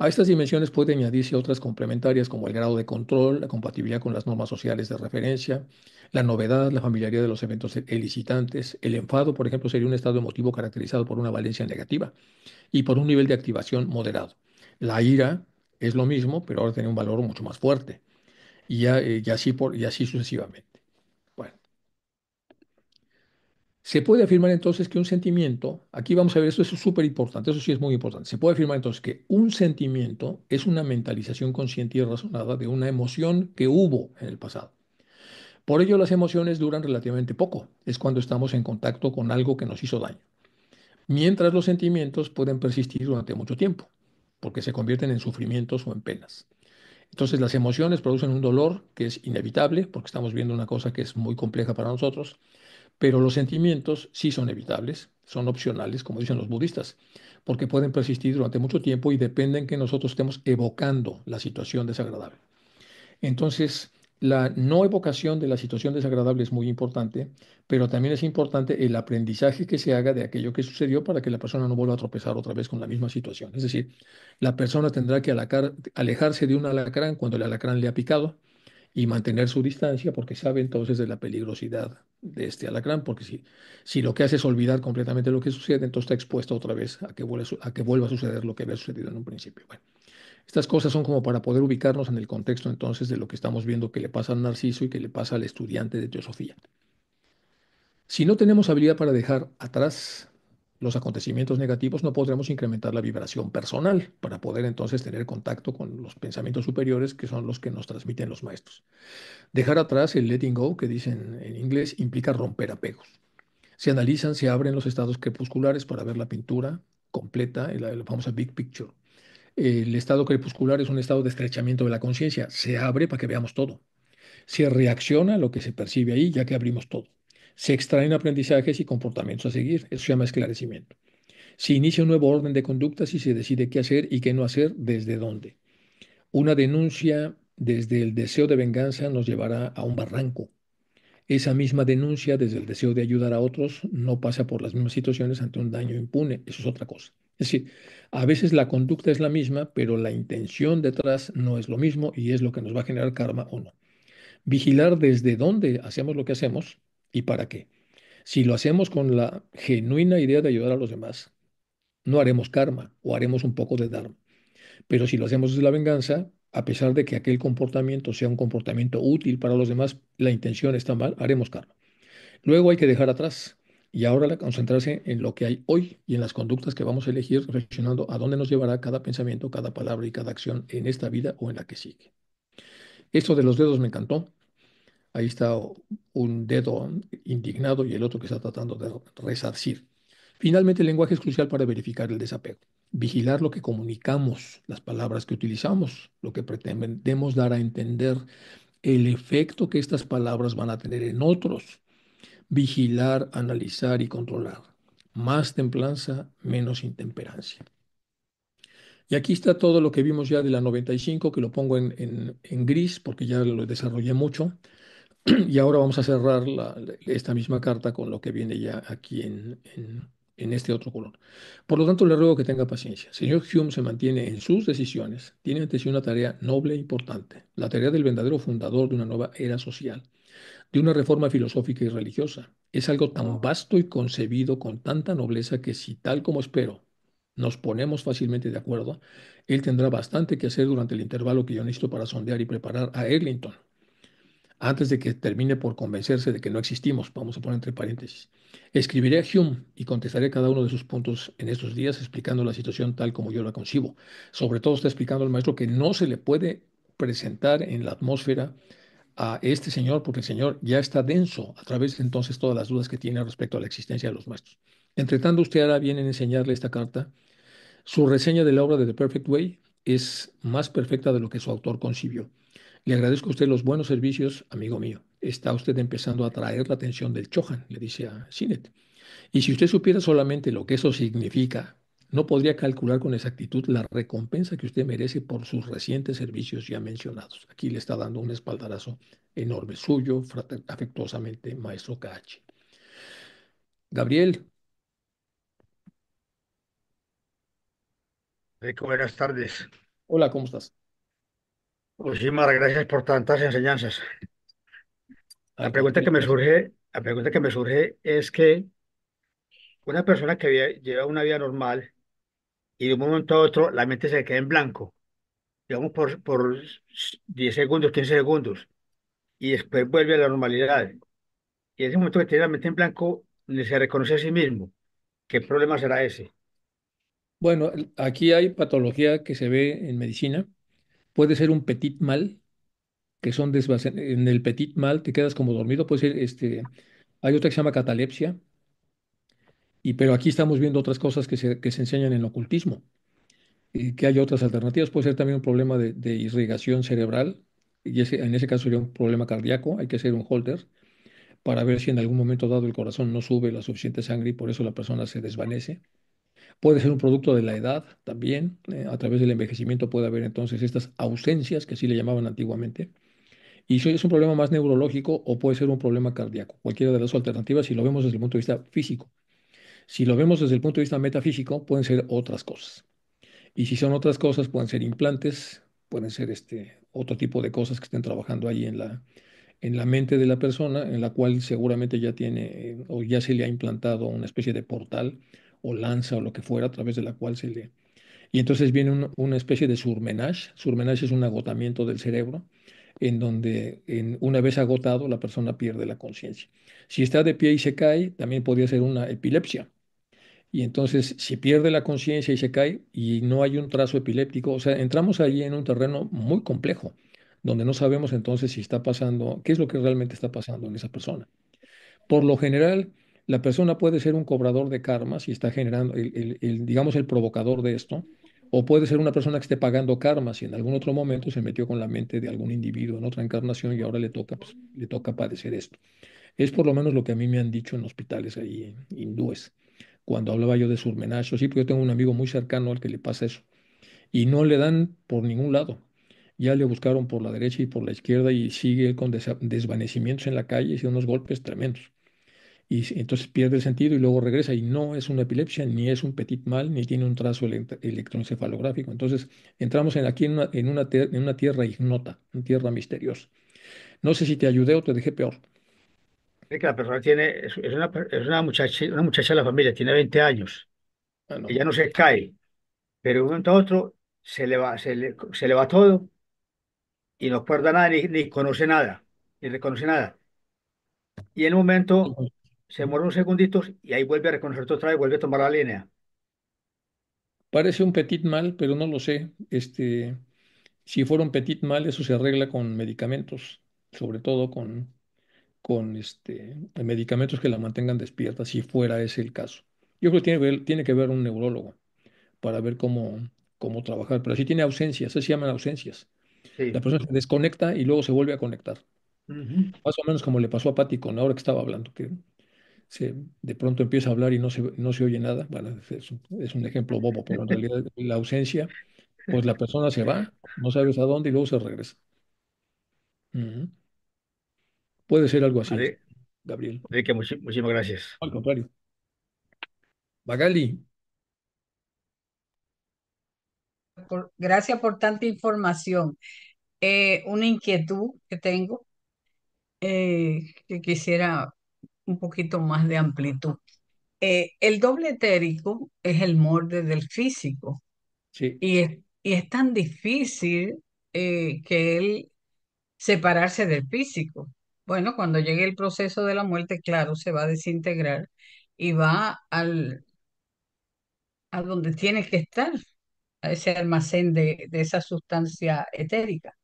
A estas dimensiones puede añadirse otras complementarias como el grado de control, la compatibilidad con las normas sociales de referencia, la novedad, la familiaridad de los eventos elicitantes. El enfado, por ejemplo, sería un estado emotivo caracterizado por una valencia negativa y por un nivel de activación moderado. La ira es lo mismo, pero ahora tiene un valor mucho más fuerte. Y, así, eh, por, y así sucesivamente. Se puede afirmar entonces que un sentimiento, aquí vamos a ver, esto es súper importante, eso sí es muy importante, se puede afirmar entonces que un sentimiento es una mentalización consciente y razonada de una emoción que hubo en el pasado. Por ello las emociones duran relativamente poco, es cuando estamos en contacto con algo que nos hizo daño, mientras los sentimientos pueden persistir durante mucho tiempo, porque se convierten en sufrimientos o en penas. Entonces las emociones producen un dolor que es inevitable, porque estamos viendo una cosa que es muy compleja para nosotros, pero los sentimientos sí son evitables, son opcionales, como dicen los budistas, porque pueden persistir durante mucho tiempo y dependen que nosotros estemos evocando la situación desagradable. Entonces, la no evocación de la situación desagradable es muy importante, pero también es importante el aprendizaje que se haga de aquello que sucedió para que la persona no vuelva a tropezar otra vez con la misma situación. Es decir, la persona tendrá que alejarse de un alacrán cuando el alacrán le ha picado y mantener su distancia porque sabe entonces de la peligrosidad de este alacrán, porque si, si lo que hace es olvidar completamente lo que sucede, entonces está expuesto otra vez a que, vuelva, a que vuelva a suceder lo que había sucedido en un principio. estas cosas son como para poder ubicarnos en el contexto entonces de lo que estamos viendo que le pasa al narciso y que le pasa al estudiante de teosofía. Si no tenemos habilidad para dejar atrás los acontecimientos negativos, no podremos incrementar la vibración personal para poder entonces tener contacto con los pensamientos superiores que son los que nos transmiten los maestros. Dejar atrás el letting go, que dicen en inglés, implica romper apegos. Se analizan, se abren los estados crepusculares para ver la pintura completa, la, famosa big picture. El estado crepuscular es un estado de estrechamiento de la conciencia, se abre para que veamos todo. Se reacciona a lo que se percibe ahí, ya que abrimos todo se extraen aprendizajes y comportamientos a seguir. Eso se llama esclarecimiento. Se inicia un nuevo orden de conductas y se decide qué hacer y qué no hacer, desde dónde. Una denuncia desde el deseo de venganza nos llevará a un barranco. Esa misma denuncia desde el deseo de ayudar a otros no pasa por las mismas situaciones ante un daño impune. Eso es otra cosa. Es decir, a veces la conducta es la misma, pero la intención detrás no es lo mismo y es lo que nos va a generar karma o no. Vigilar desde dónde hacemos lo que hacemos ¿Y para qué? Si lo hacemos con la genuina idea de ayudar a los demás, no haremos karma o haremos un poco de dharma. Pero si lo hacemos desde la venganza, a pesar de que aquel comportamiento sea un comportamiento útil para los demás, la intención está mal, haremos karma. Luego hay que dejar atrás y ahora concentrarse en lo que hay hoy y en las conductas que vamos a elegir, reflexionando a dónde nos llevará cada pensamiento, cada palabra y cada acción en esta vida o en la que sigue. Esto de los dedos me encantó. Ahí está un dedo indignado y el otro que está tratando de resarcir. Finalmente, el lenguaje es crucial para verificar el desapego, vigilar lo que comunicamos, las palabras que utilizamos, lo que pretendemos dar a entender, el efecto que estas palabras van a tener en otros, vigilar, analizar y controlar. Más templanza, menos intemperancia. Y aquí está todo lo que vimos ya de la 95, que lo pongo en, en gris porque ya lo desarrollé mucho y ahora vamos a cerrar esta misma carta con lo que viene ya aquí en, este otro color. Por lo tanto, le ruego que tenga paciencia. Señor Hume se mantiene en sus decisiones, tiene ante sí una tarea noble e importante, la tarea del verdadero fundador de una nueva era social, de una reforma filosófica y religiosa. Es algo tan oh. vasto y concebido con tanta nobleza que si tal como espero nos ponemos fácilmente de acuerdo, él tendrá bastante que hacer durante el intervalo que yo necesito para sondear y preparar a Erlington antes de que termine por convencerse de que no existimos, vamos a poner entre paréntesis. Escribiré a Hume y contestaré cada uno de sus puntos en estos días explicando la situación tal como yo la concibo. Sobre todo está explicando al maestro que no se le puede presentar en la atmósfera a este señor porque el señor ya está denso a través de entonces todas las dudas que tiene respecto a la existencia de los maestros. Entre tanto, usted hará bien en enseñarle esta carta. Su reseña de la obra de The Perfect Way es más perfecta de lo que su autor concibió. Le agradezco a usted los buenos servicios, amigo mío. Está usted empezando a atraer la atención del Chohan, le dice a Sinet. Y si usted supiera solamente lo que eso significa, no podría calcular con exactitud la recompensa que usted merece por sus recientes servicios ya mencionados. Aquí le está dando un espaldarazo enorme suyo, afectuosamente, maestro Kachi. Gabriel. buenas tardes. Hola, ¿cómo estás? Muchísimas gracias por tantas enseñanzas. La pregunta que me surge, la pregunta que me surge es que una persona que vive, lleva una vida normal y de un momento a otro la mente se queda en blanco, digamos por, por 10 segundos, 15 segundos, y después vuelve a la normalidad. Y en ese momento que tiene la mente en blanco, ni se reconoce a sí mismo. ¿Qué problema será ese? Bueno, aquí hay patología que se ve en medicina Puede ser un petit mal, que son en el petit mal te quedas como dormido, puede ser este, hay otra que se llama catalepsia, y, pero aquí estamos viendo otras cosas que se, enseñan en el ocultismo, y que hay otras alternativas, puede ser también un problema de, irrigación cerebral, y ese, en ese caso sería un problema cardíaco, hay que hacer un holder para ver si en algún momento dado el corazón no sube la suficiente sangre y por eso la persona se desvanece. Puede ser un producto de la edad también. Eh, a través del envejecimiento puede haber entonces estas ausencias, que así le llamaban antiguamente. Y si es un problema más neurológico o puede ser un problema cardíaco. Cualquiera de las alternativas, si lo vemos desde el punto de vista físico. Si lo vemos desde el punto de vista metafísico, pueden ser otras cosas. Y si son otras cosas, pueden ser implantes, pueden ser este, otro tipo de cosas que estén trabajando ahí en la, en la mente de la persona, en la cual seguramente ya tiene eh, o ya se le ha implantado una especie de portal o lanza o lo que fuera a través de la cual se lee. Y entonces viene una especie de surmenage. Surmenage es un agotamiento del cerebro en donde en, una vez agotado la persona pierde la conciencia. Si está de pie y se cae, también podría ser una epilepsia. Y entonces, si pierde la conciencia y se cae y no hay un trazo epiléptico, o sea, entramos allí en un terreno muy complejo, donde no sabemos entonces si está pasando, qué es lo que realmente está pasando en esa persona. Por lo general, la persona puede ser un cobrador de karmas si está generando, el, digamos, el provocador de esto, o puede ser una persona que esté pagando karmas y en algún otro momento se metió con la mente de algún individuo en otra encarnación y ahora le toca, pues, le toca padecer esto. Es por lo menos lo que a mí me han dicho en hospitales ahí hindúes. Cuando hablaba yo de surmenacho, sí, porque yo tengo un amigo muy cercano al que le pasa eso. Y no le dan por ningún lado. Ya le buscaron por la derecha y por la izquierda y sigue con desvanecimientos en la calle y unos golpes tremendos y entonces pierde el sentido y luego regresa y no es una epilepsia, ni es un petit mal, ni tiene un trazo electroencefalográfico. Entonces entramos en, aquí en una, en una, tierra ignota, en tierra misteriosa. No sé si te ayudé o te dejé peor. Es que la persona tiene, es, una, es una, muchacha, una muchacha de la familia, tiene 20 años. Ella ah, no se cae, pero de un momento a otro se le va, se le, va todo y no acuerda nada, ni, ni conoce nada, ni reconoce nada. Y en un momento se muere unos segunditos y ahí vuelve a reconocer otra vez, vuelve a tomar la línea. Parece un petit mal, pero no lo sé. Este, si fuera un petit mal, eso se arregla con medicamentos, sobre todo con, con este, medicamentos que la mantengan despierta, si fuera ese el caso. Yo creo que tiene que ver, tiene que ver un neurólogo para ver cómo, cómo trabajar. Pero si tiene ausencias, se llaman ausencias. La persona se desconecta y luego se vuelve a conectar. Más o menos como le pasó a Patti con ahora que estaba hablando, que de pronto empieza a hablar y no se, no se oye nada. es, un ejemplo bobo, pero en realidad la ausencia, pues la persona se va, no sabes a dónde y luego se regresa. Puede ser algo así, Gabriel. Enrique, muchísimas gracias. Al contrario. Magali. gracias por tanta información. Eh, una inquietud que tengo eh, que quisiera un poquito más de amplitud. Eh, el doble etérico es el molde del físico. Y, es, y es tan difícil eh, que él separarse del físico. Bueno, cuando llegue el proceso de la muerte, claro, se va a desintegrar y va al, a donde tiene que estar, a ese almacén de, de esa sustancia etérica.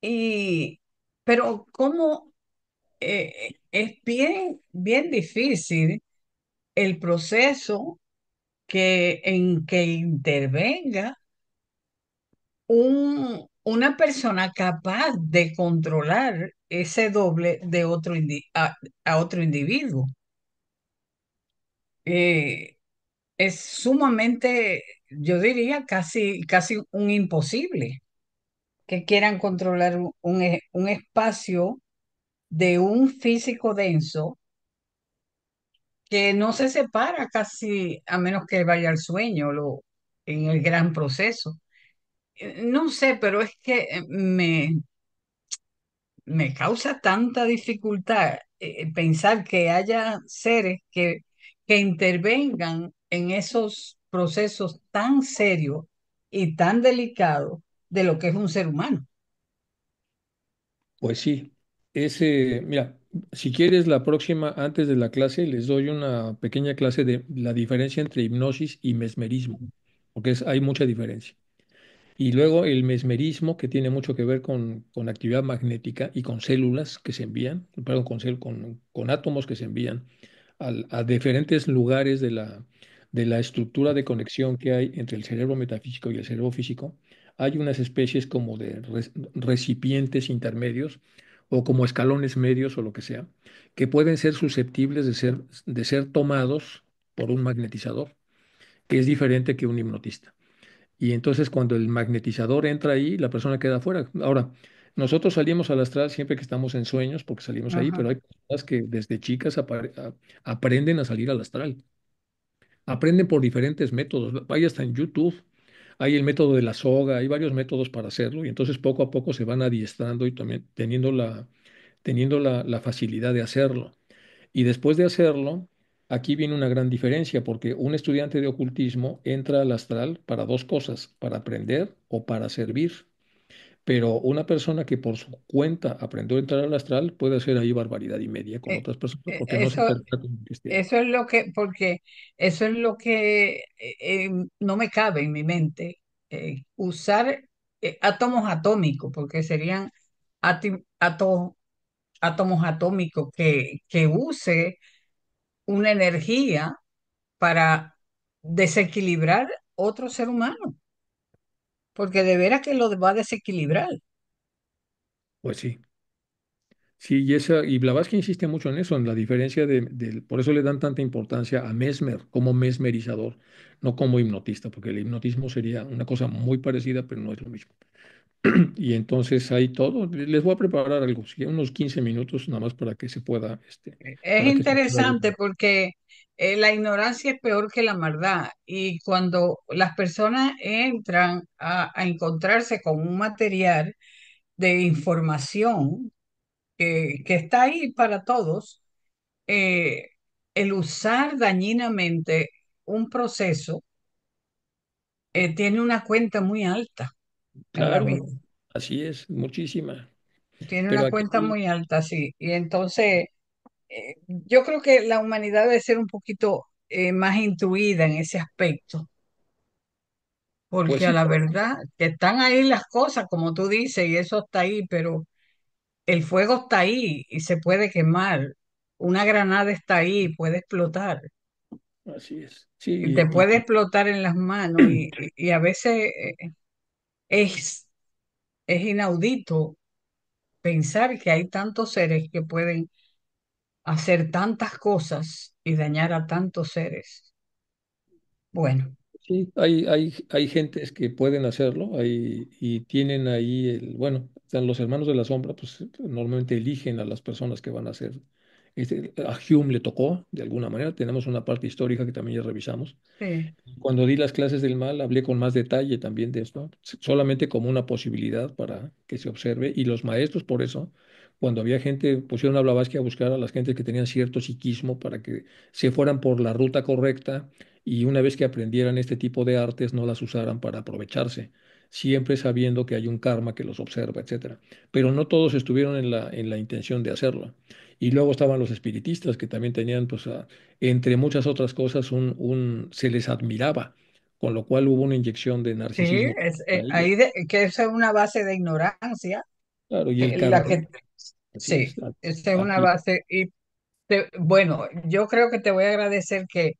Y, pero ¿cómo eh, es bien, bien difícil el proceso que, en que intervenga un, una persona capaz de controlar ese doble de otro a, otro individuo. Eh, es sumamente, yo diría, casi, casi un imposible que quieran controlar un espacio de un físico denso que no se separa casi a menos que vaya al sueño en el gran proceso. Eh, no sé, pero es que eh, me, me causa tanta dificultad eh, pensar que haya seres que, que intervengan en esos procesos tan serios y tan delicados de lo que es un ser humano. Pues sí, ese, mira, si quieres la próxima, antes de la clase, les doy una pequeña clase de la diferencia entre hipnosis y mesmerismo, porque hay mucha diferencia. Y luego el mesmerismo, que tiene mucho que ver con, con actividad magnética y con células que se envían, perdón, con, con, con átomos que se envían al- a diferentes lugares de la, de la estructura de conexión que hay entre el cerebro metafísico y el cerebro físico. Hay unas especies como de recipientes intermedios o como escalones medios o lo que sea, que pueden ser susceptibles de ser, de ser tomados por un magnetizador, que es diferente que un hipnotista. Y entonces cuando el magnetizador entra ahí, la persona queda afuera. Ahora, nosotros salimos al astral siempre que estamos en sueños, porque salimos ahí, pero hay personas que desde chicas aprenden a salir al astral. Aprenden por diferentes métodos. Vaya hasta en YouTube hay el método de la soga, hay varios métodos para hacerlo y entonces poco a poco se van adiestrando y teniendo la, teniendo la facilidad de hacerlo. Y después de hacerlo, aquí viene una gran diferencia porque un estudiante de ocultismo entra al astral para dos cosas, para aprender o para servir. Pero una persona que por su cuenta aprendió a entrar al astral puede hacer ahí barbaridad y media con eh, otras personas eh, eso, es lo que, porque eso es lo que eh, no me cabe en mi mente. usar átomos atómicos, porque serían átomos átomos atómicos que, que use una energía para desequilibrar otro ser humano porque de veras que lo va a desequilibrar. Pues sí. Sí, y, esa, y Blavatsky insiste mucho en eso, en la diferencia de, Por eso le dan tanta importancia a Mesmer como mesmerizador, no como hipnotista, porque el hipnotismo sería una cosa muy parecida, pero no es lo mismo. y entonces hay todo. Les voy a preparar algo, unos 15 minutos nada más para que se pueda... Este, es interesante porque eh, la ignorancia es peor que la maldad y cuando las personas entran a, encontrarse con un material de información que, que está ahí para todos, eh, el usar dañinamente un proceso eh, tiene una cuenta muy alta. Claro, así es, muchísima. Tiene una cuenta muy alta, sí. Y entonces eh, yo creo que la humanidad debe ser un poquito eh, más intuida en ese aspecto. Pues Porque a la verdad, que están ahí las cosas, como tú dices, y eso está ahí, pero el fuego está ahí y se puede quemar. Una granada está ahí y puede explotar. Así es. Sí, te puede explotar en las manos y, y a veces eh, es, es inaudito pensar que hay tantos seres que pueden hacer tantas cosas y dañar a tantos seres. Bueno. Sí, hay, hay, hay gentes que pueden hacerlo y tienen ahí el, bueno, los hermanos de la sombra, pues normalmente eligen a las personas que van a hacer. Este, a Hume le tocó, de alguna manera, tenemos una parte histórica que también ya revisamos. Sí. Cuando di las clases del mal, hablé con más detalle también de esto, solamente como una posibilidad para que se observe, y los maestros por eso cuando había gente, pusieron a Blavatsky a buscar a las gentes que tenían cierto psiquismo para que se fueran por la ruta correcta y una vez que aprendieran este tipo de artes no las usaran para aprovecharse, siempre sabiendo que hay un karma que los observa, etc. Pero no todos estuvieron en la, en la intención de hacerlo. Y luego estaban los espiritistas que también tenían, pues, entre muchas otras cosas, un, un, se les admiraba con lo cual hubo una inyección de narcisismo. Sí, eh, ahí que es una base de ignorancia. Claro, y eh, el, Sí, es una base. Y bueno, yo creo que te voy a agradecer que,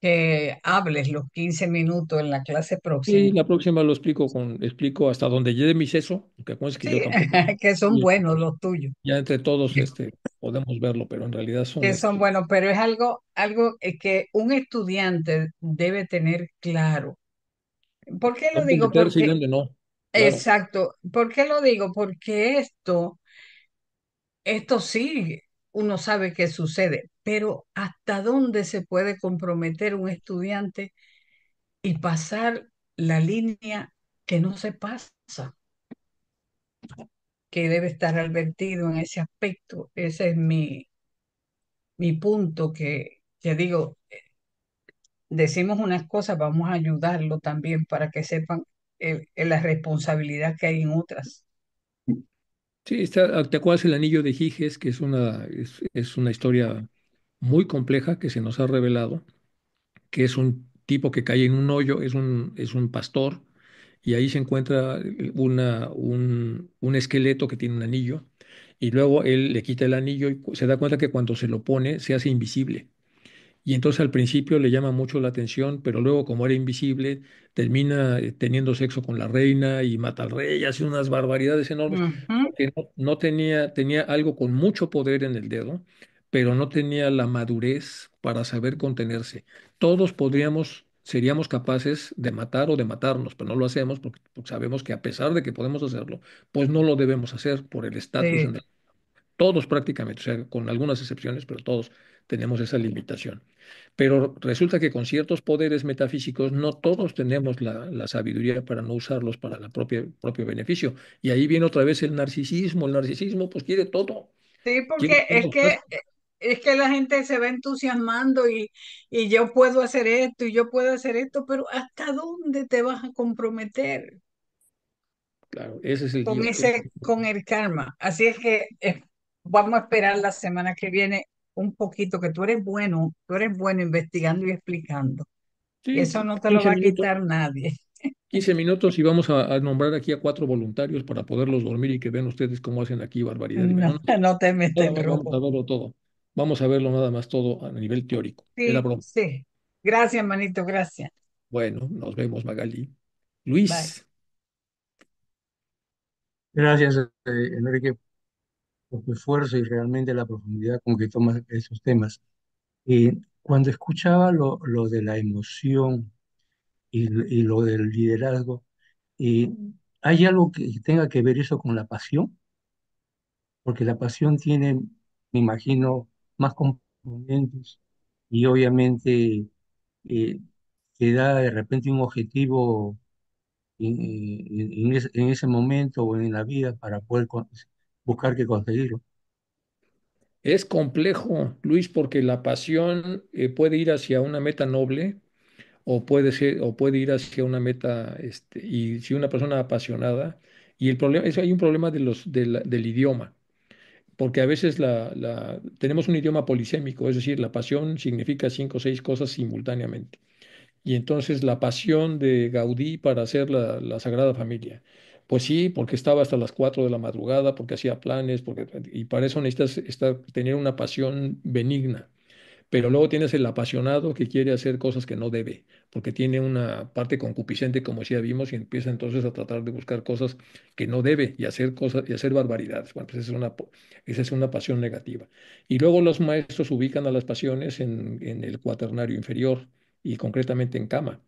que hables los 15 minutos en la clase próxima. Sí, la próxima lo explico con, explico hasta donde llegue mi seso, que yo que son buenos los tuyos, Ya entre todos este, podemos verlo, pero en realidad son que este son buenos, pero es algo, algo eh, que un estudiante debe tener claro. ¿Por qué lo digo? Porque, no? exacto, ¿por qué lo digo? Porque esto... Esto sí, uno sabe que sucede, pero ¿hasta dónde se puede comprometer un estudiante y pasar la línea que no se pasa? Que debe estar advertido en ese aspecto. Ese es mi, mi punto que, ya digo, decimos unas cosas, vamos a ayudarlo también para que sepan eh, eh, la responsabilidad que hay en otras. Sí, ¿te acuerdas el anillo de Giges, que es una, es, es una historia muy compleja que se nos ha revelado, que es un tipo que cae en un hoyo, es un, es un pastor, y ahí se encuentra una, un, un, esqueleto que tiene un anillo, y luego él le quita el anillo y se da cuenta que cuando se lo pone se hace invisible y entonces al principio le llama mucho la atención, pero luego como era invisible, termina eh, teniendo sexo con la reina y mata al rey, hace unas barbaridades enormes, que no, tenía, tenía algo con mucho poder en el dedo, pero no tenía la madurez para saber contenerse. Todos podríamos, seríamos capaces de matar o de matarnos, pero no lo hacemos porque, sabemos que a pesar de que podemos hacerlo, pues no lo debemos hacer por el estatus. Todos prácticamente, o sea, con algunas excepciones, pero todos tenemos esa limitación. Pero resulta que con ciertos poderes metafísicos no todos tenemos la, sabiduría para no usarlos para el propio beneficio. Y ahí viene otra vez el narcisismo. El narcisismo pues quiere todo. Sí, porque es que, e, es que la gente se va entusiasmando y, y yo puedo hacer esto y yo puedo hacer esto, pero ¿hasta dónde te vas a comprometer? Claro, ese es el con, con el karma. Así es que eh, vamos a esperar la semana que viene un poquito, que tú eres bueno, tú eres bueno investigando y explicando. Eso no te lo va a quitar nadie. 15 minutos y vamos a, nombrar aquí a cuatro voluntarios para poderlos dormir y que vean ustedes cómo hacen aquí barbaridad. No, te metes todo, Vamos a verlo nada más todo a nivel teórico. Gracias, manito, gracias. Bueno, nos vemos, Magali. Luis. Gracias, eh, Enrique por tu esfuerzo y realmente la profundidad con que tomas esos temas. cuando escuchaba lo, lo, de la emoción y, y lo del liderazgo, y ¿hay algo que tenga que ver eso con la pasión? Porque la pasión tiene, me imagino, más componentes y obviamente eh, te da de repente un objetivo en, ese, en, ese, momento o en la vida para poder buscar que conseguirlo. Es complejo, Luis, porque la pasión eh, puede ir hacia una meta noble o puede ser, o puede ir hacia una meta, este, y si una persona apasionada, y el problema es hay un problema de los, del idioma, porque a veces la, tenemos un idioma polisémico, es decir, la pasión significa cinco o seis cosas simultáneamente. Y entonces la pasión de Gaudí para hacer la, la Sagrada Familia, pues sí, porque estaba hasta las 4 de la madrugada, porque hacía planes, porque, y para eso necesitas tener una pasión benigna. Pero luego tienes el apasionado que quiere hacer cosas que no debe, porque tiene una parte concupiscente, como ya vimos, y empieza entonces a tratar de buscar cosas que no debe y hacer cosas y hacer barbaridades. Bueno, pues esa es una, pasión negativa. Y luego los maestros ubican a las pasiones en el cuaternario inferior y concretamente en cama.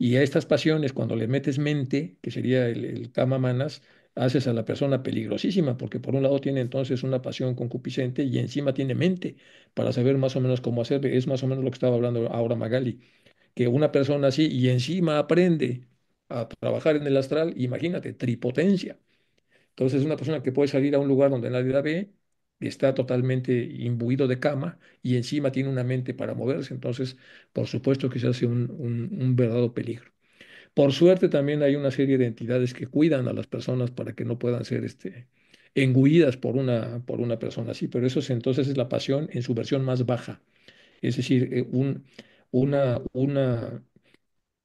Y a estas pasiones, cuando le metes mente, que sería el, el kama manas, haces a la persona peligrosísima, porque por un lado tiene entonces una pasión concupiscente y encima tiene mente para saber más o menos cómo hacer. Es más o menos lo que estaba hablando ahora Magali, que una persona así y encima aprende a trabajar en el astral, imagínate, tripotencia. Entonces es una persona que puede salir a un lugar donde nadie la ve, está totalmente imbuido de cama y encima tiene una mente para moverse, entonces por supuesto que se hace un, un, verdadero peligro. Por suerte también hay una serie de entidades que cuidan a las personas para que no puedan ser este, engullidas por una, por una persona así, pero eso es, entonces es la pasión en su versión más baja, es decir, eh, una, una,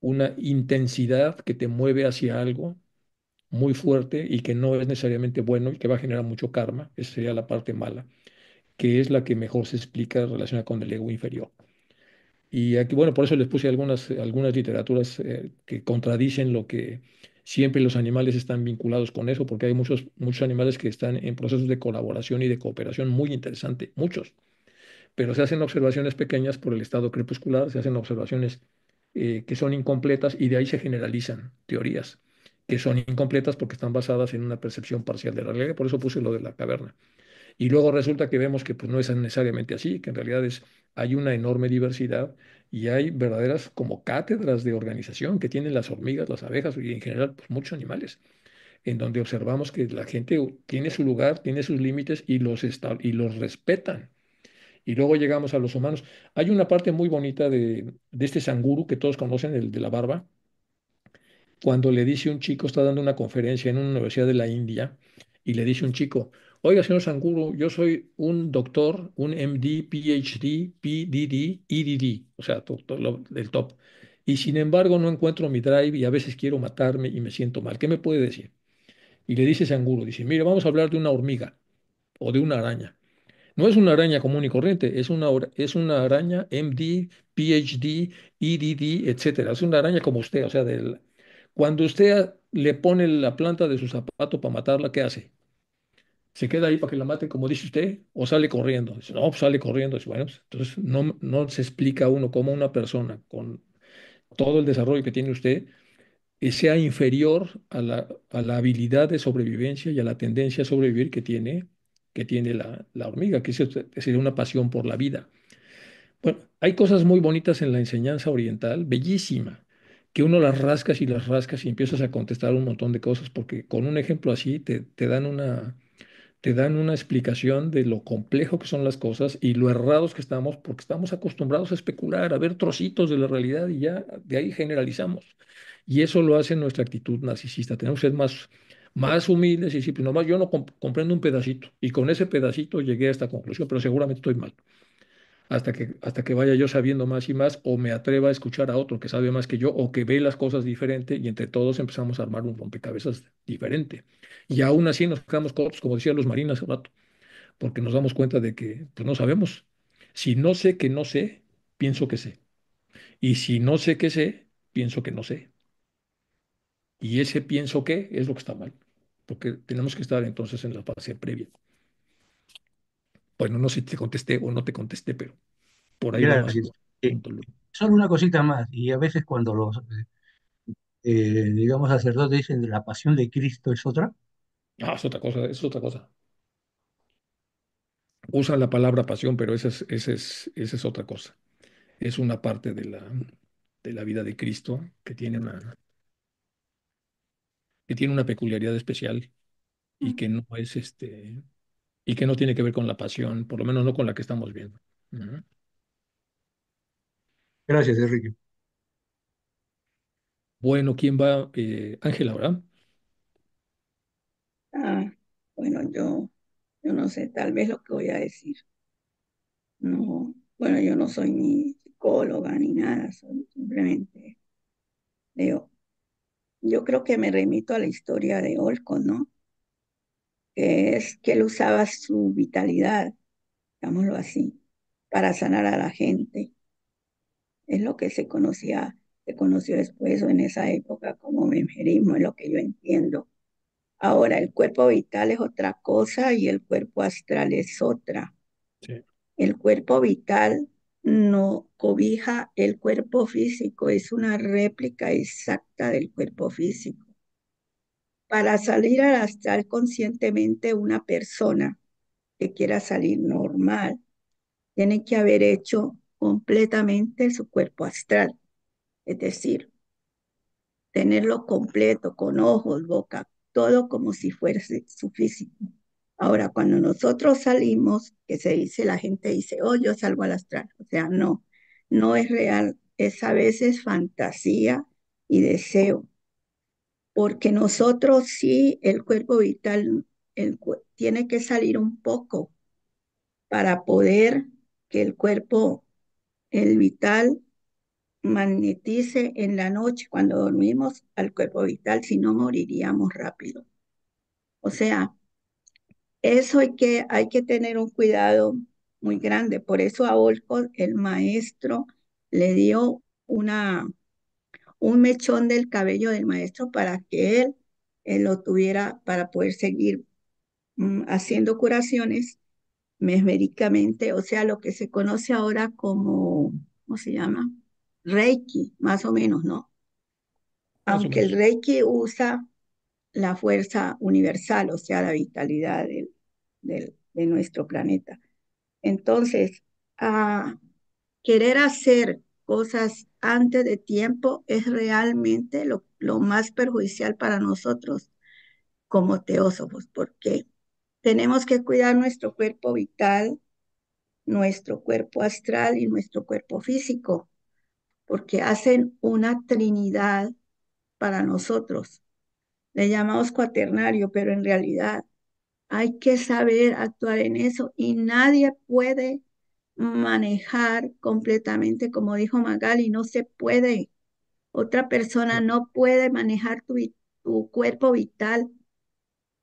una intensidad que te mueve hacia algo muy fuerte y que no es necesariamente bueno y que va a generar mucho karma, esa sería la parte mala, que es la que mejor se explica relacionada con el ego inferior. Y aquí, bueno, por eso les puse algunas, algunas literaturas eh, que contradicen lo que siempre los animales están vinculados con eso, porque hay muchos, muchos animales que están en procesos de colaboración y de cooperación muy interesante, muchos. Pero se hacen observaciones pequeñas por el estado crepuscular, se hacen observaciones eh, que son incompletas y de ahí se generalizan teorías que son incompletas porque están basadas en una percepción parcial de la realidad. Por eso puse lo de la caverna. Y luego resulta que vemos que pues, no es necesariamente así, que en realidad es, hay una enorme diversidad y hay verdaderas como cátedras de organización que tienen las hormigas, las abejas y en general pues, muchos animales, en donde observamos que la gente tiene su lugar, tiene sus límites y los, y los respetan. Y luego llegamos a los humanos. Hay una parte muy bonita de, de este sanguru que todos conocen, el de la barba, cuando le dice un chico, está dando una conferencia en una universidad de la India, y le dice un chico, oiga, señor Sanguru, yo soy un doctor, un MD, PhD, PDD, EDD, o sea, del top. Y sin embargo no encuentro mi drive y a veces quiero matarme y me siento mal. ¿Qué me puede decir? Y le dice Sanguru, dice, mire, vamos a hablar de una hormiga o de una araña. No es una araña común y corriente, es una, es una araña MD, PhD, EDD, etcétera. Es una araña como usted, o sea, del, cuando usted le pone la planta de su zapato para matarla, ¿qué hace? ¿Se queda ahí para que la maten, como dice usted, o sale corriendo? no, pues, sale corriendo. bueno, pues, entonces no, no se explica a uno cómo una persona con todo el desarrollo que tiene usted eh, sea inferior a la, a la habilidad de sobrevivencia y a la tendencia a sobrevivir que tiene, que tiene la, hormiga, que es, una pasión por la vida. Bueno, hay cosas muy bonitas en la enseñanza oriental, bellísima, que uno las rascas y las rascas y empiezas a contestar un montón de cosas, porque con un ejemplo así te, te dan una, te dan una explicación de lo complejo que son las cosas y lo errados que estamos, porque estamos acostumbrados a especular, a ver trocitos de la realidad y ya de ahí generalizamos. Y eso lo hace nuestra actitud narcisista. Tenemos que ser más, más humildes y decir, pues nomás yo no comprendo un pedacito y con ese pedacito llegué a esta conclusión, pero seguramente estoy mal hasta que, hasta que vaya yo sabiendo más y más o me atreva a escuchar a otro que sabe más que yo o que ve las cosas diferente y entre todos empezamos a armar un rompecabezas diferente. Y aún así nos quedamos cortos, como decían los marinos hace rato, porque nos damos cuenta de que pues, no sabemos. Si no sé que no sé, pienso que sé. Y si no sé que sé, pienso que no sé. Y ese pienso que es lo que está mal, porque tenemos que estar entonces en la fase previa. Bueno, no sé si te contesté o no te contesté, pero por ahí va Solo una cosita más, y a veces cuando los, eh, eh, digamos, sacerdotes dicen de la pasión de Cristo es otra. Ah, es otra cosa, es otra cosa. Usa la palabra pasión, pero esa es, es, es otra cosa. Es una parte de la, de la vida de Cristo que tiene una, que tiene una peculiaridad especial y que no es este y que no tiene que ver con la pasión, por lo menos no con la que estamos viendo. Gracias, Enrique. Bueno, ¿quién va? Eh, Ángela, ¿verdad? Ah, bueno, yo, yo no sé, tal vez lo que voy a decir. No, bueno, yo no soy ni psicóloga ni nada, soy simplemente leo. Yo creo que me remito a la historia de Olco, ¿no? es que él usaba su vitalidad, digámoslo así, para sanar a la gente. Es lo que se conocía, se conoció después o en esa época como memerismo, es lo que yo entiendo. Ahora, el cuerpo vital es otra cosa y el cuerpo astral es otra. El cuerpo vital no cobija el cuerpo físico, es una réplica exacta del cuerpo físico para salir al astral conscientemente una persona que quiera salir normal, tiene que haber hecho completamente su cuerpo astral, es decir, tenerlo completo, con ojos, boca, todo como si fuese su físico. Ahora, cuando nosotros salimos, que se dice, la gente dice, oh, yo salgo al astral. O sea, no, no es real, es a veces fantasía y deseo porque nosotros sí, el cuerpo vital tiene que salir un poco para poder que el cuerpo, el vital, magnetice en la noche cuando dormimos al cuerpo vital, si no moriríamos rápido. O sea, eso hay que, hay que tener un cuidado muy grande. Por eso a Olco el maestro, le dio una un mechón del cabello del maestro para que él, lo tuviera para poder seguir mm, haciendo curaciones mesméricamente, o sea, lo que se conoce ahora como, ¿cómo se llama? Reiki, más o menos, ¿no? Aunque el Reiki usa la fuerza universal, o sea, la vitalidad del, del, de nuestro planeta. Entonces, a querer hacer cosas antes de tiempo es realmente lo, más perjudicial para nosotros como teósofos, porque tenemos que cuidar nuestro cuerpo vital, nuestro cuerpo astral y nuestro cuerpo físico, porque hacen una trinidad para nosotros. Le llamamos cuaternario, pero en realidad hay que saber actuar en eso y nadie puede manejar completamente, como dijo Magali, no se puede. Otra persona no puede manejar tu, cuerpo vital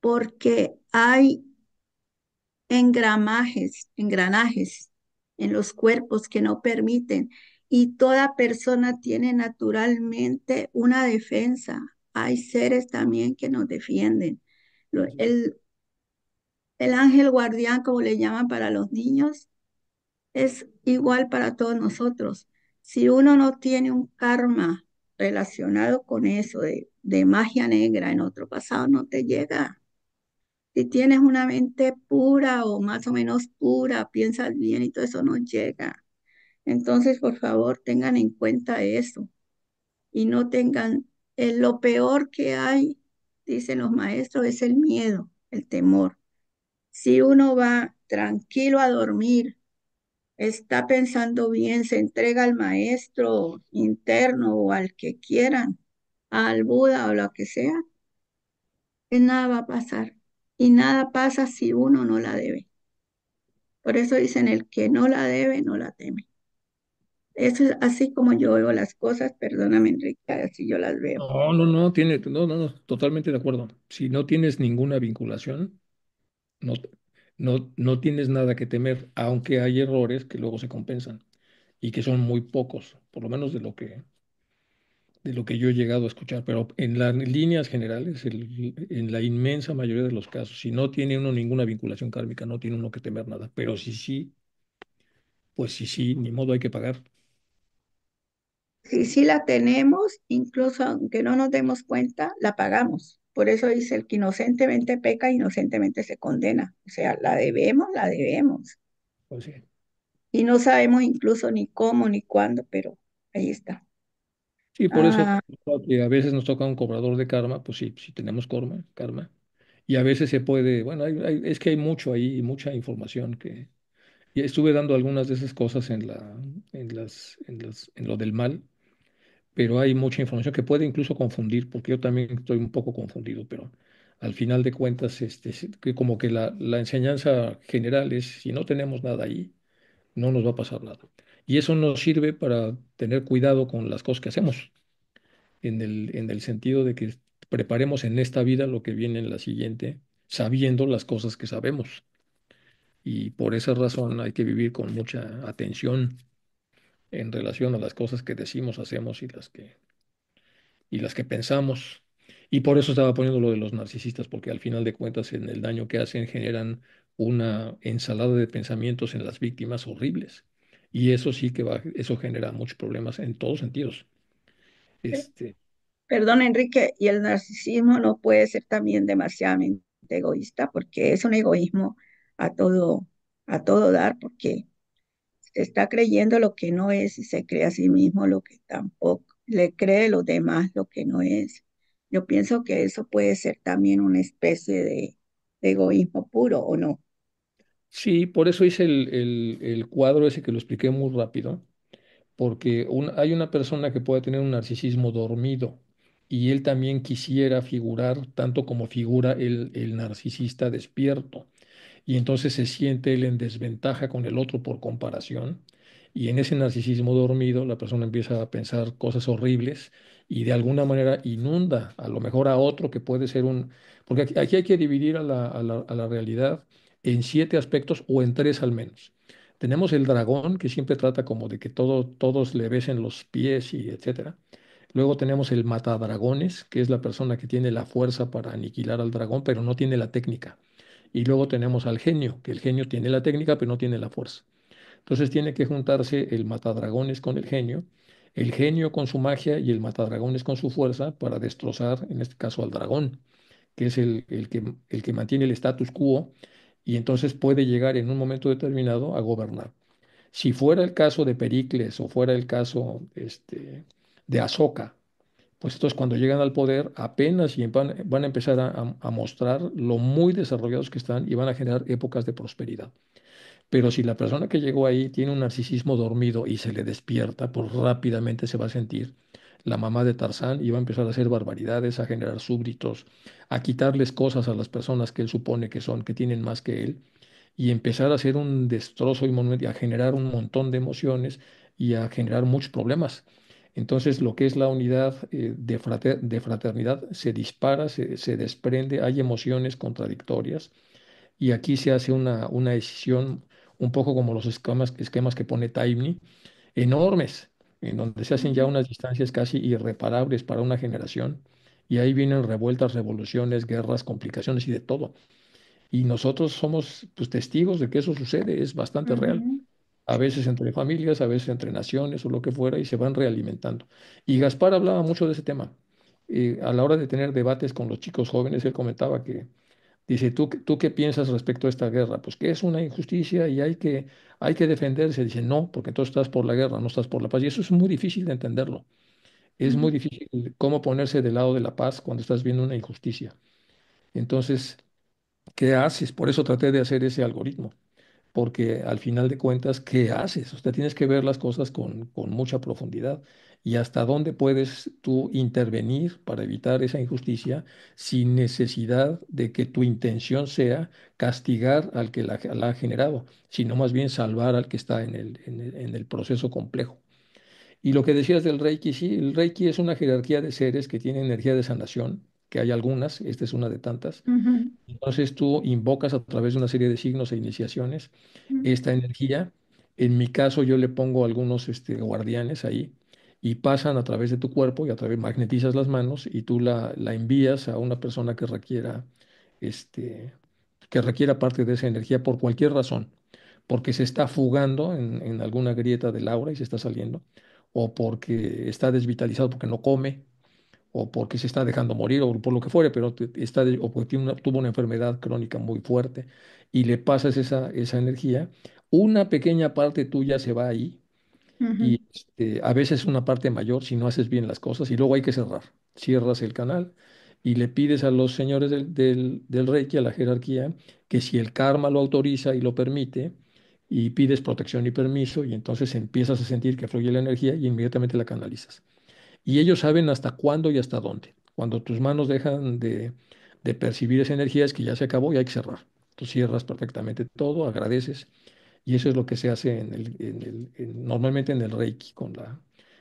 porque hay engranajes engranajes en los cuerpos que no permiten. Y toda persona tiene naturalmente una defensa. Hay seres también que nos defienden. El, el ángel guardián, como le llaman para los niños, es igual para todos nosotros. Si uno no tiene un karma relacionado con eso de, magia negra en otro pasado, no te llega. Si tienes una mente pura o más o menos pura, piensas bien y todo eso no llega. Entonces, por favor, tengan en cuenta eso y no tengan eh, lo peor que hay, dicen los maestros, es el miedo, el temor. Si uno va tranquilo a dormir está pensando bien, se entrega al maestro interno o al que quieran, al Buda o lo que sea, que nada va a pasar. Y nada pasa si uno no la debe. Por eso dicen, el que no la debe, no la teme. Eso es así como yo veo las cosas, perdóname Enrique, así yo las veo. No, no, no, tiene, no, no, no, totalmente de acuerdo. Si no tienes ninguna vinculación, no, no, no tienes nada que temer, aunque hay errores que luego se compensan y que son muy pocos, por lo menos de lo que, de lo que yo he llegado a escuchar. Pero en las líneas generales, en la inmensa mayoría de los casos, si no tiene uno ninguna vinculación kármica, no tiene uno que temer nada. Pero si sí, pues si sí, ni modo hay que pagar. Si sí la tenemos, incluso aunque no nos demos cuenta, la pagamos. Por eso dice, el que inocentemente peca, inocentemente se condena. O sea, la debemos, la debemos. Pues y no sabemos incluso ni cómo ni cuándo, pero ahí está. Sí, por eso ah. a veces nos toca un cobrador de karma, pues sí, si tenemos karma, karma. Y a veces se puede, bueno, es que hay mucho ahí, mucha información que... estuve dando algunas de esas cosas en, la, en, las, en, en lo del mal, pero hay mucha información que puede incluso confundir, porque yo también estoy un poco confundido, pero al final de cuentas, este, que como que la, enseñanza general es, si no tenemos nada ahí, no nos va a pasar nada. Y eso nos sirve para tener cuidado con las cosas que hacemos, en el, en el sentido de que preparemos en esta vida lo que viene en la siguiente, sabiendo las cosas que sabemos. Y por esa razón hay que vivir con mucha atención en relación a las cosas que decimos, hacemos y las que, y las que pensamos. Y por eso estaba poniendo lo de los narcisistas, porque al final de cuentas en el daño que hacen generan una ensalada de pensamientos en las víctimas horribles. Y eso sí que va, eso genera muchos problemas en todos sentidos. Este... Perdón, Enrique, y el narcisismo no puede ser también demasiado egoísta, porque es un egoísmo a todo, a todo dar, porque está creyendo lo que no es y se cree a sí mismo lo que tampoco, le cree a los demás lo que no es. Yo pienso que eso puede ser también una especie de, egoísmo puro, ¿o no? Sí, por eso hice el, el, el cuadro ese que lo expliqué muy rápido, porque hay una persona que puede tener un narcisismo dormido y él también quisiera figurar tanto como figura el narcisista despierto y entonces se siente él en desventaja con el otro por comparación. Y en ese narcisismo dormido la persona empieza a pensar cosas horribles y de alguna manera inunda a lo mejor a otro que puede ser un... Porque aquí hay que dividir a la, a la realidad en siete aspectos o en tres al menos. Tenemos el dragón que siempre trata como de que todo, todos le besen los pies y etcétera. Luego tenemos el matadragones, que es la persona que tiene la fuerza para aniquilar al dragón, pero no tiene la técnica. Y luego tenemos al genio, que el genio tiene la técnica pero no tiene la fuerza. Entonces tiene que juntarse el matadragones con el genio, el genio con su magia y el matadragones con su fuerza para destrozar, en este caso, al dragón, que es el, que, el que mantiene el status quo y entonces puede llegar en un momento determinado a gobernar. Si fuera el caso de Pericles o fuera el caso este, de Azoka, pues entonces cuando llegan al poder apenas van, van a empezar a, mostrar lo muy desarrollados que están y van a generar épocas de prosperidad. Pero si la persona que llegó ahí tiene un narcisismo dormido y se le despierta, pues rápidamente se va a sentir la mamá de Tarzán y va a empezar a hacer barbaridades, a generar súbditos, a quitarles cosas a las personas que él supone que son, que tienen más que él, y empezar a hacer un destrozo y a generar un montón de emociones y a generar muchos problemas entonces, lo que es la unidad eh, de, fraternidad se dispara, se, desprende, hay emociones contradictorias y aquí se hace una, decisión un poco como los esquemas, que pone Taibni, enormes, en donde se hacen ya unas distancias casi irreparables para una generación y ahí vienen revueltas, revoluciones, guerras, complicaciones y de todo. Y nosotros somos pues, testigos de que eso sucede, es bastante real a veces entre familias, a veces entre naciones o lo que fuera, y se van realimentando. Y Gaspar hablaba mucho de ese tema. Eh, a la hora de tener debates con los chicos jóvenes, él comentaba que, dice, ¿tú, ¿tú qué piensas respecto a esta guerra? Pues que es una injusticia y hay que, hay que defenderse. Dice, no, porque entonces estás por la guerra, no estás por la paz. Y eso es muy difícil de entenderlo. Es muy difícil cómo ponerse del lado de la paz cuando estás viendo una injusticia. Entonces, ¿qué haces? Por eso traté de hacer ese algoritmo porque al final de cuentas, ¿qué haces? Usted tienes que ver las cosas con, mucha profundidad y hasta dónde puedes tú intervenir para evitar esa injusticia sin necesidad de que tu intención sea castigar al que la, ha generado, sino más bien salvar al que está en el, en el proceso complejo. Y lo que decías del Reiki, sí, el Reiki es una jerarquía de seres que tiene energía de sanación que hay algunas, esta es una de tantas. Entonces tú invocas a través de una serie de signos e iniciaciones esta energía. En mi caso yo le pongo algunos este, guardianes ahí y pasan a través de tu cuerpo y a través magnetizas las manos y tú la, envías a una persona que requiera este que requiera parte de esa energía por cualquier razón, porque se está fugando en, en alguna grieta del aura y se está saliendo, o porque está desvitalizado porque no come, o porque se está dejando morir o por lo que fuere, pero está, o porque tuvo una enfermedad crónica muy fuerte y le pasas esa, energía, una pequeña parte tuya se va ahí y este, a veces una parte mayor si no haces bien las cosas y luego hay que cerrar. Cierras el canal y le pides a los señores del, rey del Reiki, a la jerarquía, que si el karma lo autoriza y lo permite, y pides protección y permiso y entonces empiezas a sentir que fluye la energía y inmediatamente la canalizas y ellos saben hasta cuándo y hasta dónde. Cuando tus manos dejan de, percibir esa energía es que ya se acabó y hay que cerrar. Tú cierras perfectamente todo, agradeces y eso es lo que se hace en normalmente en el Reiki con, la,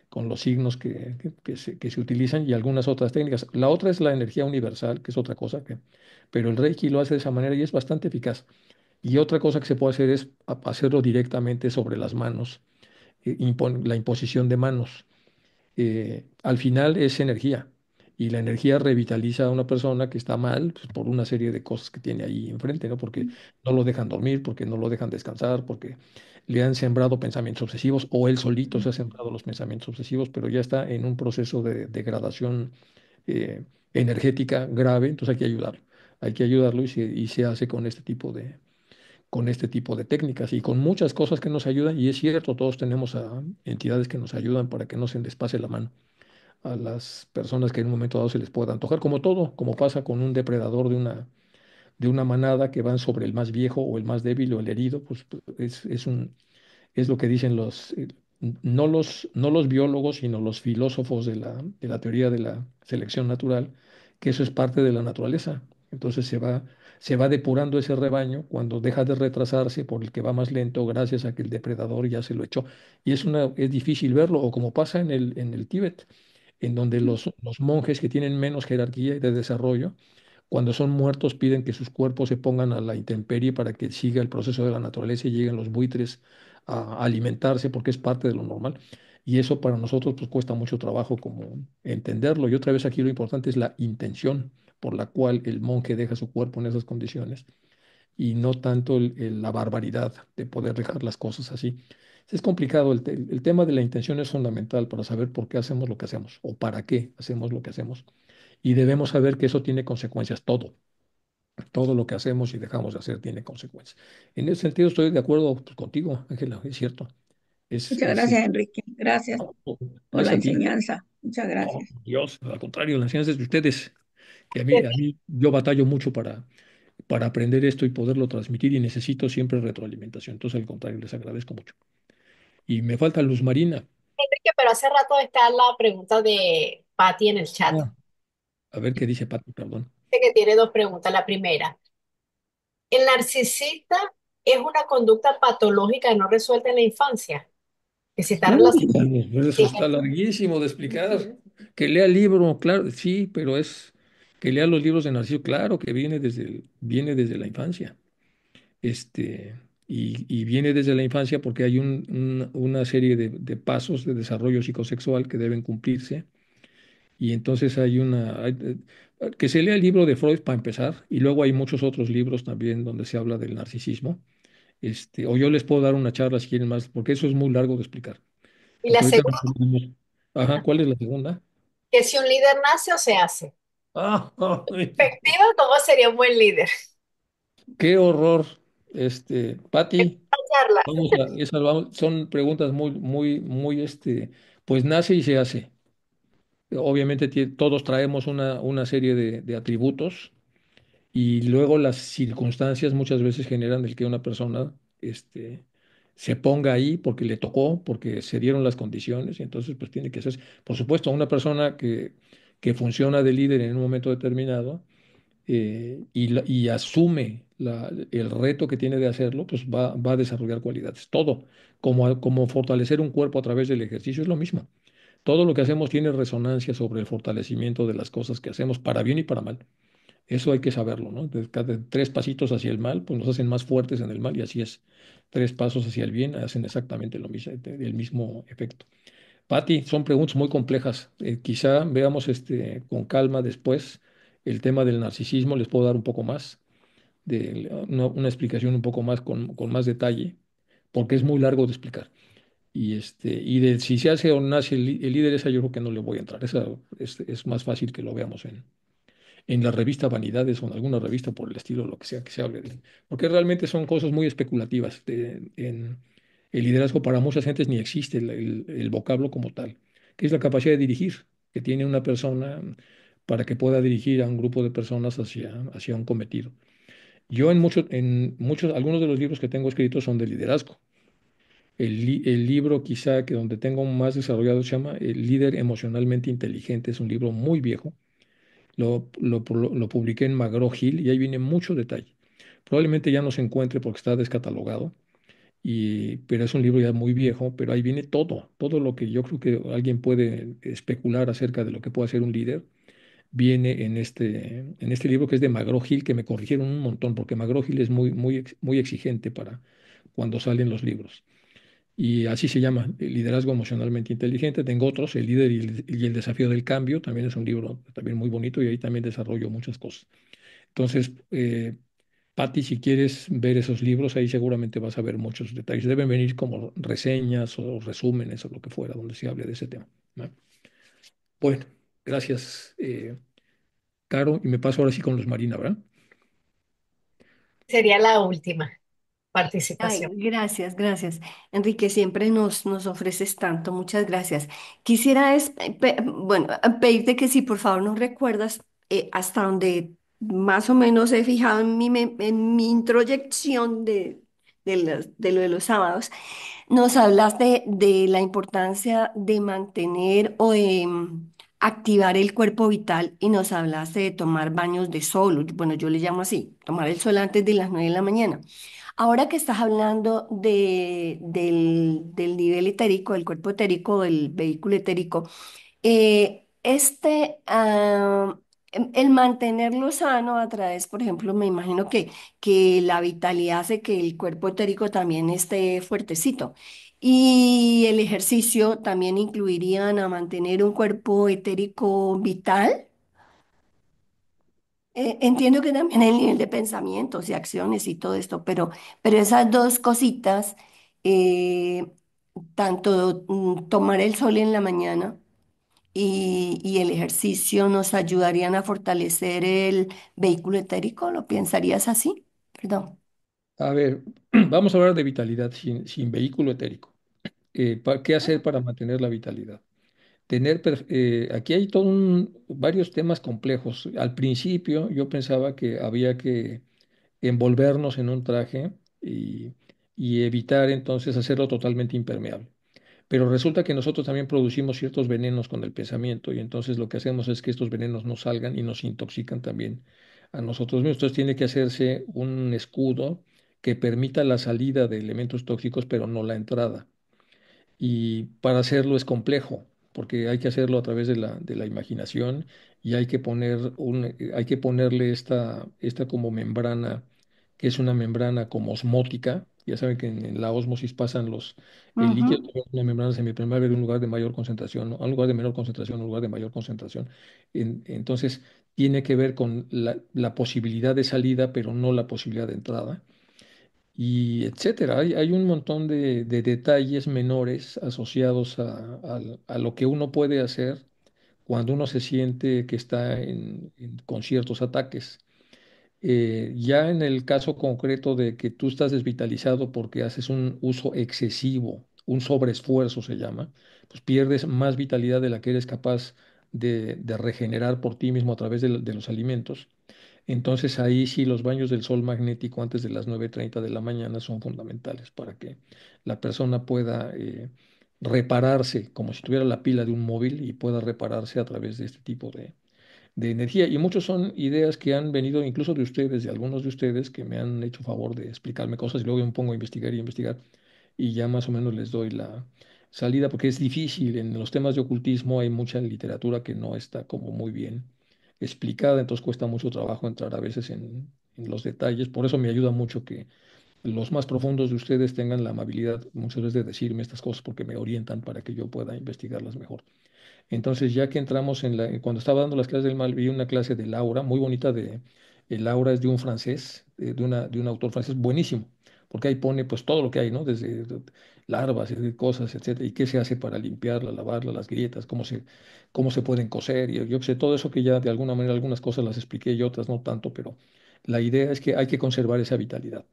con los signos que, que, se, utilizan y algunas otras técnicas. La otra es la energía universal, que es otra cosa, que, pero el Reiki lo hace de esa manera y es bastante eficaz. Y otra cosa que se puede hacer es hacerlo directamente sobre las manos, eh, la imposición de manos. Eh, al final es energía. Y la energía revitaliza a una persona que está mal pues, por una serie de cosas que tiene ahí enfrente, ¿no? Porque no lo dejan dormir, porque no lo dejan descansar, porque le han sembrado pensamientos obsesivos o él solito se ha sembrado los pensamientos obsesivos, pero ya está en un proceso de degradación eh, energética grave, entonces hay que ayudarlo, hay que ayudarlo y se hace con este tipo de, con este tipo de técnicas y con muchas cosas que nos ayudan. Y es cierto, todos tenemos entidades que nos ayudan para que no se les pase la mano a las personas que en un momento dado se les pueda antojar, como todo, como pasa con un depredador de una, de una manada que van sobre el más viejo o el más débil o el herido, pues, pues es, es, un, es lo que dicen los, eh, no los, no los biólogos, sino los filósofos de la, de la teoría de la selección natural, que eso es parte de la naturaleza. Entonces se va se va depurando ese rebaño cuando deja de retrasarse por el que va más lento gracias a que el depredador ya se lo echó. Y es, una, es difícil verlo, o como pasa en el, en el Tíbet, en donde los, los monjes que tienen menos jerarquía y de desarrollo, cuando son muertos piden que sus cuerpos se pongan a la intemperie para que siga el proceso de la naturaleza y lleguen los buitres a alimentarse porque es parte de lo normal. Y eso para nosotros pues cuesta mucho trabajo como entenderlo. Y otra vez aquí lo importante es la intención por la cual el monje deja su cuerpo en esas condiciones y no tanto la barbaridad de poder dejar las cosas así. Es complicado, el, tema de la intención es fundamental para saber por qué hacemos lo que hacemos o para qué hacemos lo que hacemos. Y debemos saber que eso tiene consecuencias, todo. Todo lo que hacemos y dejamos de hacer tiene consecuencias. En ese sentido estoy de acuerdo pues, contigo, Ángela, es cierto. Muchas gracias, Enrique. Gracias por la enseñanza. Muchas gracias. Dios, al contrario, la enseñanza es de ustedes. Y a mí, a mí yo batallo mucho para, para aprender esto y poderlo transmitir y necesito siempre retroalimentación. Entonces, al contrario, les agradezco mucho. Y me falta Luz Marina. Enrique, pero hace rato está la pregunta de Patti en el chat. Ah, a ver qué dice Patti, perdón. Dice que tiene dos preguntas. La primera, ¿el narcisista es una conducta patológica no resuelta en la infancia? Que se está Eso está larguísimo de explicar. Que lea el libro, claro, sí, pero es que lea los libros de Narciso, claro que viene desde, viene desde la infancia. Este, y, viene desde la infancia porque hay una serie de, pasos de desarrollo psicosexual que deben cumplirse. Y entonces hay una... Eh, que se lea el libro de Freud para empezar, y luego hay muchos otros libros también donde se habla del narcisismo. Este, o yo les puedo dar una charla si quieren más, porque eso es muy largo de explicar. ¿Y la segunda? Ajá, ¿cuál es la segunda? Que si un líder nace o se hace. Perspectiva, ¿cómo sería un buen líder? qué horror. Este, Pati, son preguntas muy, muy, muy, este, pues nace y se hace. Obviamente todos traemos una, una serie de, atributos y luego las circunstancias muchas veces generan el que una persona, este, se ponga ahí porque le tocó, porque se dieron las condiciones y entonces pues tiene que ser... Por supuesto, una persona que que funciona de líder en un momento determinado eh, y, asume el reto que tiene de hacerlo, pues va, a desarrollar cualidades. Todo, como, como fortalecer un cuerpo a través del ejercicio, es lo mismo. Todo lo que hacemos tiene resonancia sobre el fortalecimiento de las cosas que hacemos, para bien y para mal. Eso hay que saberlo, ¿no? tres pasitos hacia el mal, pues nos hacen más fuertes en el mal y así es. Tres pasos hacia el bien hacen exactamente lo mismo, el mismo efecto. Patti, son preguntas muy complejas. Eh, quizá veamos este, con calma después el tema del narcisismo. Les puedo dar un poco más, de, una, explicación un poco más con, más detalle, porque es muy largo de explicar. Y, este, y de si se hace o nace el, líder, esa yo creo que no le voy a entrar. Esa es, más fácil que lo veamos en, en la revista Vanidades o en alguna revista por el estilo, lo que sea que se hable Porque realmente son cosas muy especulativas en, el liderazgo para muchas gentes ni existe el, vocablo como tal, que es la capacidad de dirigir que tiene una persona para que pueda dirigir a un grupo de personas hacia, hacia un cometido. Yo en, muchos en muchos, algunos de los libros que tengo escritos son de liderazgo. El, libro quizá que donde tengo más desarrollado se llama El líder emocionalmente inteligente, es un libro muy viejo. Lo, lo, publiqué en Magro hill y ahí viene mucho detalle. Probablemente ya no se encuentre porque está descatalogado, pero es un libro ya muy viejo, pero ahí viene todo, todo lo que yo creo que alguien puede especular acerca de lo que puede ser un líder, viene en este, en este libro que es de Magro hill que me corrigieron un montón, porque Magro hill es muy, muy, muy exigente para cuando salen los libros. Y así se llama, Liderazgo Emocionalmente Inteligente. Tengo otros, El líder y el, desafío del cambio, también es un libro también muy bonito y ahí también desarrollo muchas cosas. Entonces, eh, Patti, si quieres ver esos libros, ahí seguramente vas a ver muchos detalles. Deben venir como reseñas o resúmenes o lo que fuera, donde se hable de ese tema. Bueno, gracias, eh, Caro. Y me paso ahora sí con los Marina, ¿verdad? Sería la última participación. gracias, gracias. Enrique, siempre nos, nos ofreces tanto, muchas gracias. Quisiera, es, bueno, pedirte que si por favor nos recuerdas eh, hasta donde más o menos he fijado en mi, en mi introyección de, de, de lo de los sábados, nos hablaste de la importancia de mantener o de mm, activar el cuerpo vital y nos hablaste de tomar baños de sol. Bueno, yo le llamo así, tomar el sol antes de las 9 de la mañana. Ahora que estás hablando de, del, del nivel etérico, del cuerpo etérico, del vehículo etérico, eh, este, ah, Em, el mantenerlo sano a través, por ejemplo, me imagino que, que la vitalidad hace que el cuerpo etérico también esté fuertecito. Y el ejercicio también incluirían a mantener un cuerpo etérico vital. Eh, entiendo que también el nivel de pensamientos y acciones y todo esto, pero, pero esas dos cositas, eh, tanto mm, tomar el sol en la mañana, y, el ejercicio nos ayudarían a fortalecer el vehículo etérico? ¿Lo pensarías así? Perdón. A ver, vamos a hablar de vitalidad sin, vehículo etérico. Eh, ¿qué hacer para mantener la vitalidad? Tener, eh, aquí hay todos varios temas complejos. Al principio yo pensaba que había que envolvernos en un traje y evitar entonces hacerlo totalmente impermeable. Pero resulta que nosotros también producimos ciertos venenos con el pensamiento y entonces lo que hacemos es que estos venenos no salgan y nos intoxican también a nosotros mismos. Entonces tiene que hacerse un escudo que permita la salida de elementos tóxicos, pero no la entrada. Y para hacerlo es complejo, porque hay que hacerlo a través de la, de la imaginación y hay que, poner un, eh, hay que ponerle esta, esta como membrana, que es una membrana como osmótica, ya saben que en, la osmosis pasan los, líquidos de una membrana semiprimaria de un lugar de mayor concentración a un lugar de menor concentración a un lugar de mayor concentración. entonces, tiene que ver con la, posibilidad de salida, pero no la posibilidad de entrada. Y etcétera. Hay, un montón de, detalles menores asociados a, lo que uno puede hacer cuando uno se siente que está con ciertos ataques. Eh, ya en el caso concreto de que tú estás desvitalizado porque haces un uso excesivo, un sobreesfuerzo se llama, pues pierdes más vitalidad de la que eres capaz de, regenerar por ti mismo a través de, los alimentos. Entonces ahí sí los baños del sol magnético antes de las 9.30 de la mañana son fundamentales para que la persona pueda eh, repararse como si tuviera la pila de un móvil y pueda repararse a través de este tipo de, de energía. Y muchos son ideas que han venido incluso de ustedes, de algunos de ustedes, que me han hecho favor de explicarme cosas y luego yo me pongo a investigar y investigar y ya más o menos les doy la salida porque es difícil. En los temas de ocultismo hay mucha literatura que no está como muy bien explicada, entonces cuesta mucho trabajo entrar a veces en los detalles. Por eso me ayuda mucho que los más profundos de ustedes tengan la amabilidad muchas veces de decirme estas cosas porque me orientan para que yo pueda investigarlas mejor. Entonces, ya que entramos en la, eh, cuando estaba dando las clases del mal, vi una clase de Laura, muy bonita de, eh, Laura es de un francés, eh, de, una, de un autor francés buenísimo, porque ahí pone pues todo lo que hay, ¿no? Desde larvas, cosas, etcétera, y qué se hace para limpiarla, lavarla, las grietas, cómo se, cómo se pueden coser, y yo sé, todo eso que ya de alguna manera algunas cosas las expliqué y otras no tanto, pero la idea es que hay que conservar esa vitalidad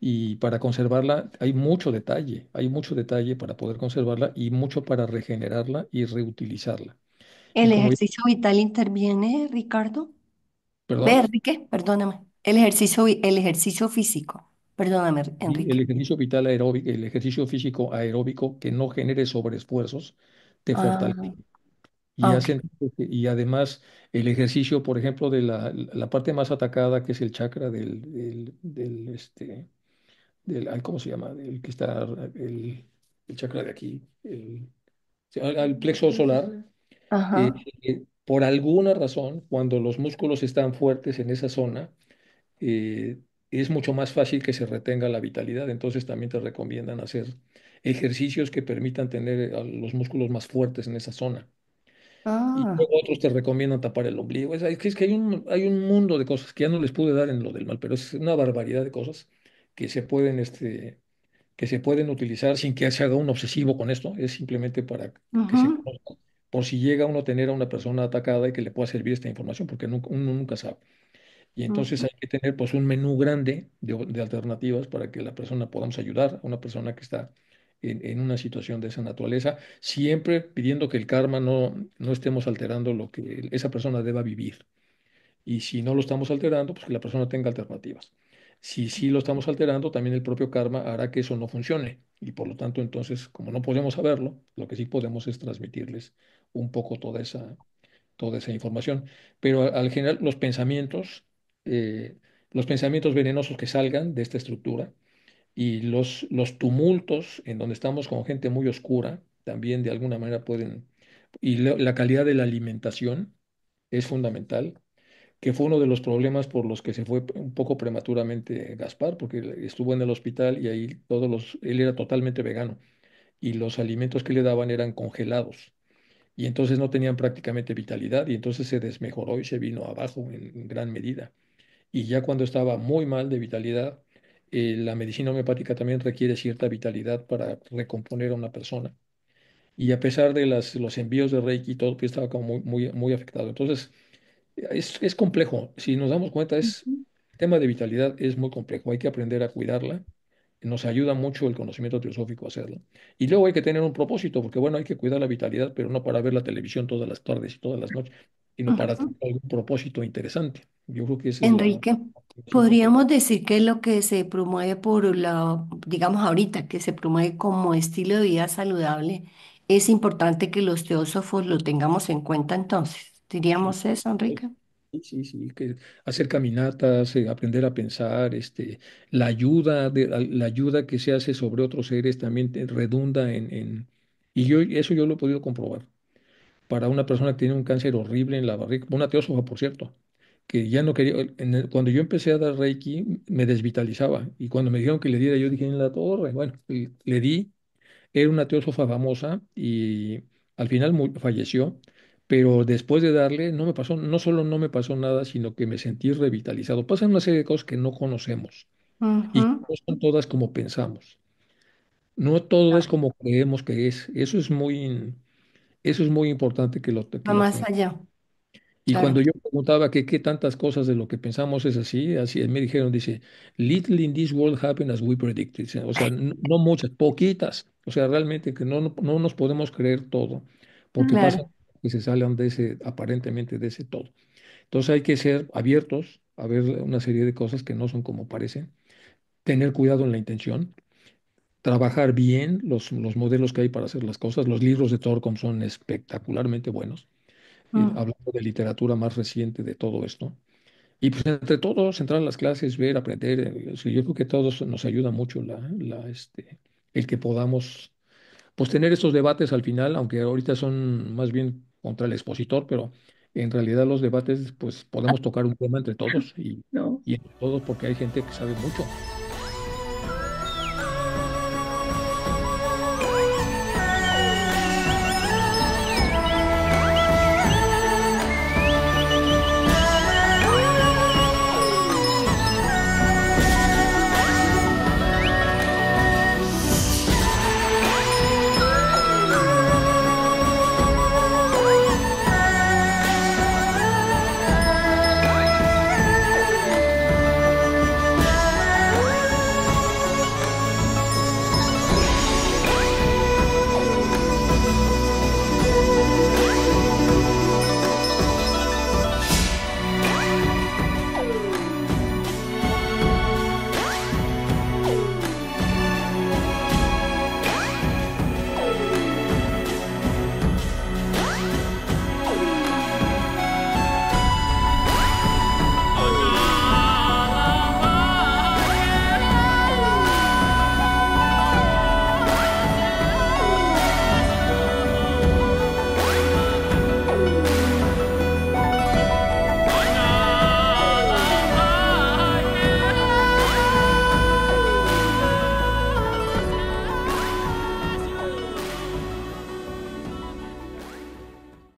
y para conservarla hay mucho detalle, hay mucho detalle para poder conservarla y mucho para regenerarla y reutilizarla. ¿El ejercicio vital interviene, Ricardo? ¿Perdón? Enrique, perdóname. El ejercicio, el ejercicio físico. Perdóname, Enrique. El ejercicio vital aeróbico, el ejercicio físico aeróbico que no genere sobreesfuerzos, te ah. fortalece. y, ah, hacen, y además el ejercicio, por ejemplo, de la, la, parte más atacada, que es el chakra del, del, del este, del, ¿cómo se llama? El que está, el, chakra de aquí, el, plexo solar. Eh, eh, por alguna razón, cuando los músculos están fuertes en esa zona, eh, es mucho más fácil que se retenga la vitalidad. Entonces también te recomiendan hacer ejercicios que permitan tener a los músculos más fuertes en esa zona. Y ah. otros te recomiendan tapar el ombligo. Es, es que hay un, hay un mundo de cosas que ya no les pude dar en lo del mal, pero es una barbaridad de cosas que se pueden, este, que se pueden utilizar sin que se haga un obsesivo con esto, es simplemente para que por si llega uno a tener a una persona atacada y que le pueda servir esta información, porque uno nunca sabe. Y entonces hay que tener pues un menú grande de, alternativas para que la persona podamos ayudar a una persona que está en, una situación de esa naturaleza, siempre pidiendo que el karma no, no estemos alterando lo que esa persona deba vivir. Y si no lo estamos alterando, pues que la persona tenga alternativas. Si sí lo estamos alterando, también el propio karma hará que eso no funcione. Y por lo tanto, entonces, como no podemos saberlo, lo que sí podemos es transmitirles un poco toda esa, toda esa información. Pero al general, los pensamientos, eh, los pensamientos venenosos que salgan de esta estructura y los, los tumultos en donde estamos con gente muy oscura, también de alguna manera pueden, y la calidad de la alimentación es fundamental que fue uno de los problemas por los que se fue un poco prematuramente Gaspar, porque estuvo en el hospital y ahí todos él era totalmente vegano y los alimentos que le daban eran congelados y entonces no tenían prácticamente vitalidad y entonces se desmejoró y se vino abajo en, gran medida. Y ya cuando estaba muy mal de vitalidad, eh, la medicina homeopática también requiere cierta vitalidad para recomponer a una persona. Y a pesar de los envíos de Reiki todo, que pues, estaba como muy, muy, muy afectado. Entonces, es, complejo. Si nos damos cuenta, es, el tema de vitalidad es muy complejo. Hay que aprender a cuidarla. Nos ayuda mucho el conocimiento teosófico a hacerlo. Y luego hay que tener un propósito, porque bueno, hay que cuidar la vitalidad, pero no para ver la televisión todas las tardes y todas las noches, sino para tener algún propósito interesante. Yo creo Enrique, podríamos decir que lo que se promueve por la, digamos ahorita, que se promueve como estilo de vida saludable, es importante que los teósofos lo tengamos en cuenta entonces. Diríamos eso, Enrique. Sí, sí, que hacer caminatas, eh, aprender a pensar, este, la ayuda, de, la, ayuda que se hace sobre otros seres también redunda en, en- y yo eso yo lo he podido comprobar. Para una persona que tiene un cáncer horrible en la barriga, una teósofa, por cierto, que ya no quería, cuando yo empecé a dar Reiki, me desvitalizaba, y cuando me dijeron que le diera, yo dije, en la torre, bueno, le di, era una teósofa famosa, y al final falleció, pero después de darle, no me pasó, no solo no me pasó nada, sino que me sentí revitalizado. Pasan una serie de cosas que no conocemos y no son todas como pensamos. No todo es como creemos que es. Eso es muy, eso es muy importante que lo te más allá. Y cuando yo preguntaba que qué tantas cosas de lo que pensamos es así, así me dijeron, dice, little in this world happen as we predicted. O sea, no, muchas, poquitas. O sea, realmente que no, no nos podemos creer todo, porque que se salgan de ese, aparentemente de ese todo. Entonces hay que ser abiertos a ver una serie de cosas que no son como parecen, tener cuidado en la intención, trabajar bien los, los modelos que hay para hacer las cosas. Los libros de Torcom son espectacularmente buenos, eh, ah. hablando de literatura más reciente de todo esto. Y pues entre todos, entrar a las clases, ver, aprender, eh, yo creo que todos nos ayuda mucho la, la, este, el que podamos pues tener estos debates al final, aunque ahorita son más bien contra el expositor, pero en realidad los debates, pues podemos ah. tocar un tema entre todos y, no. y entre todos porque hay gente que sabe mucho.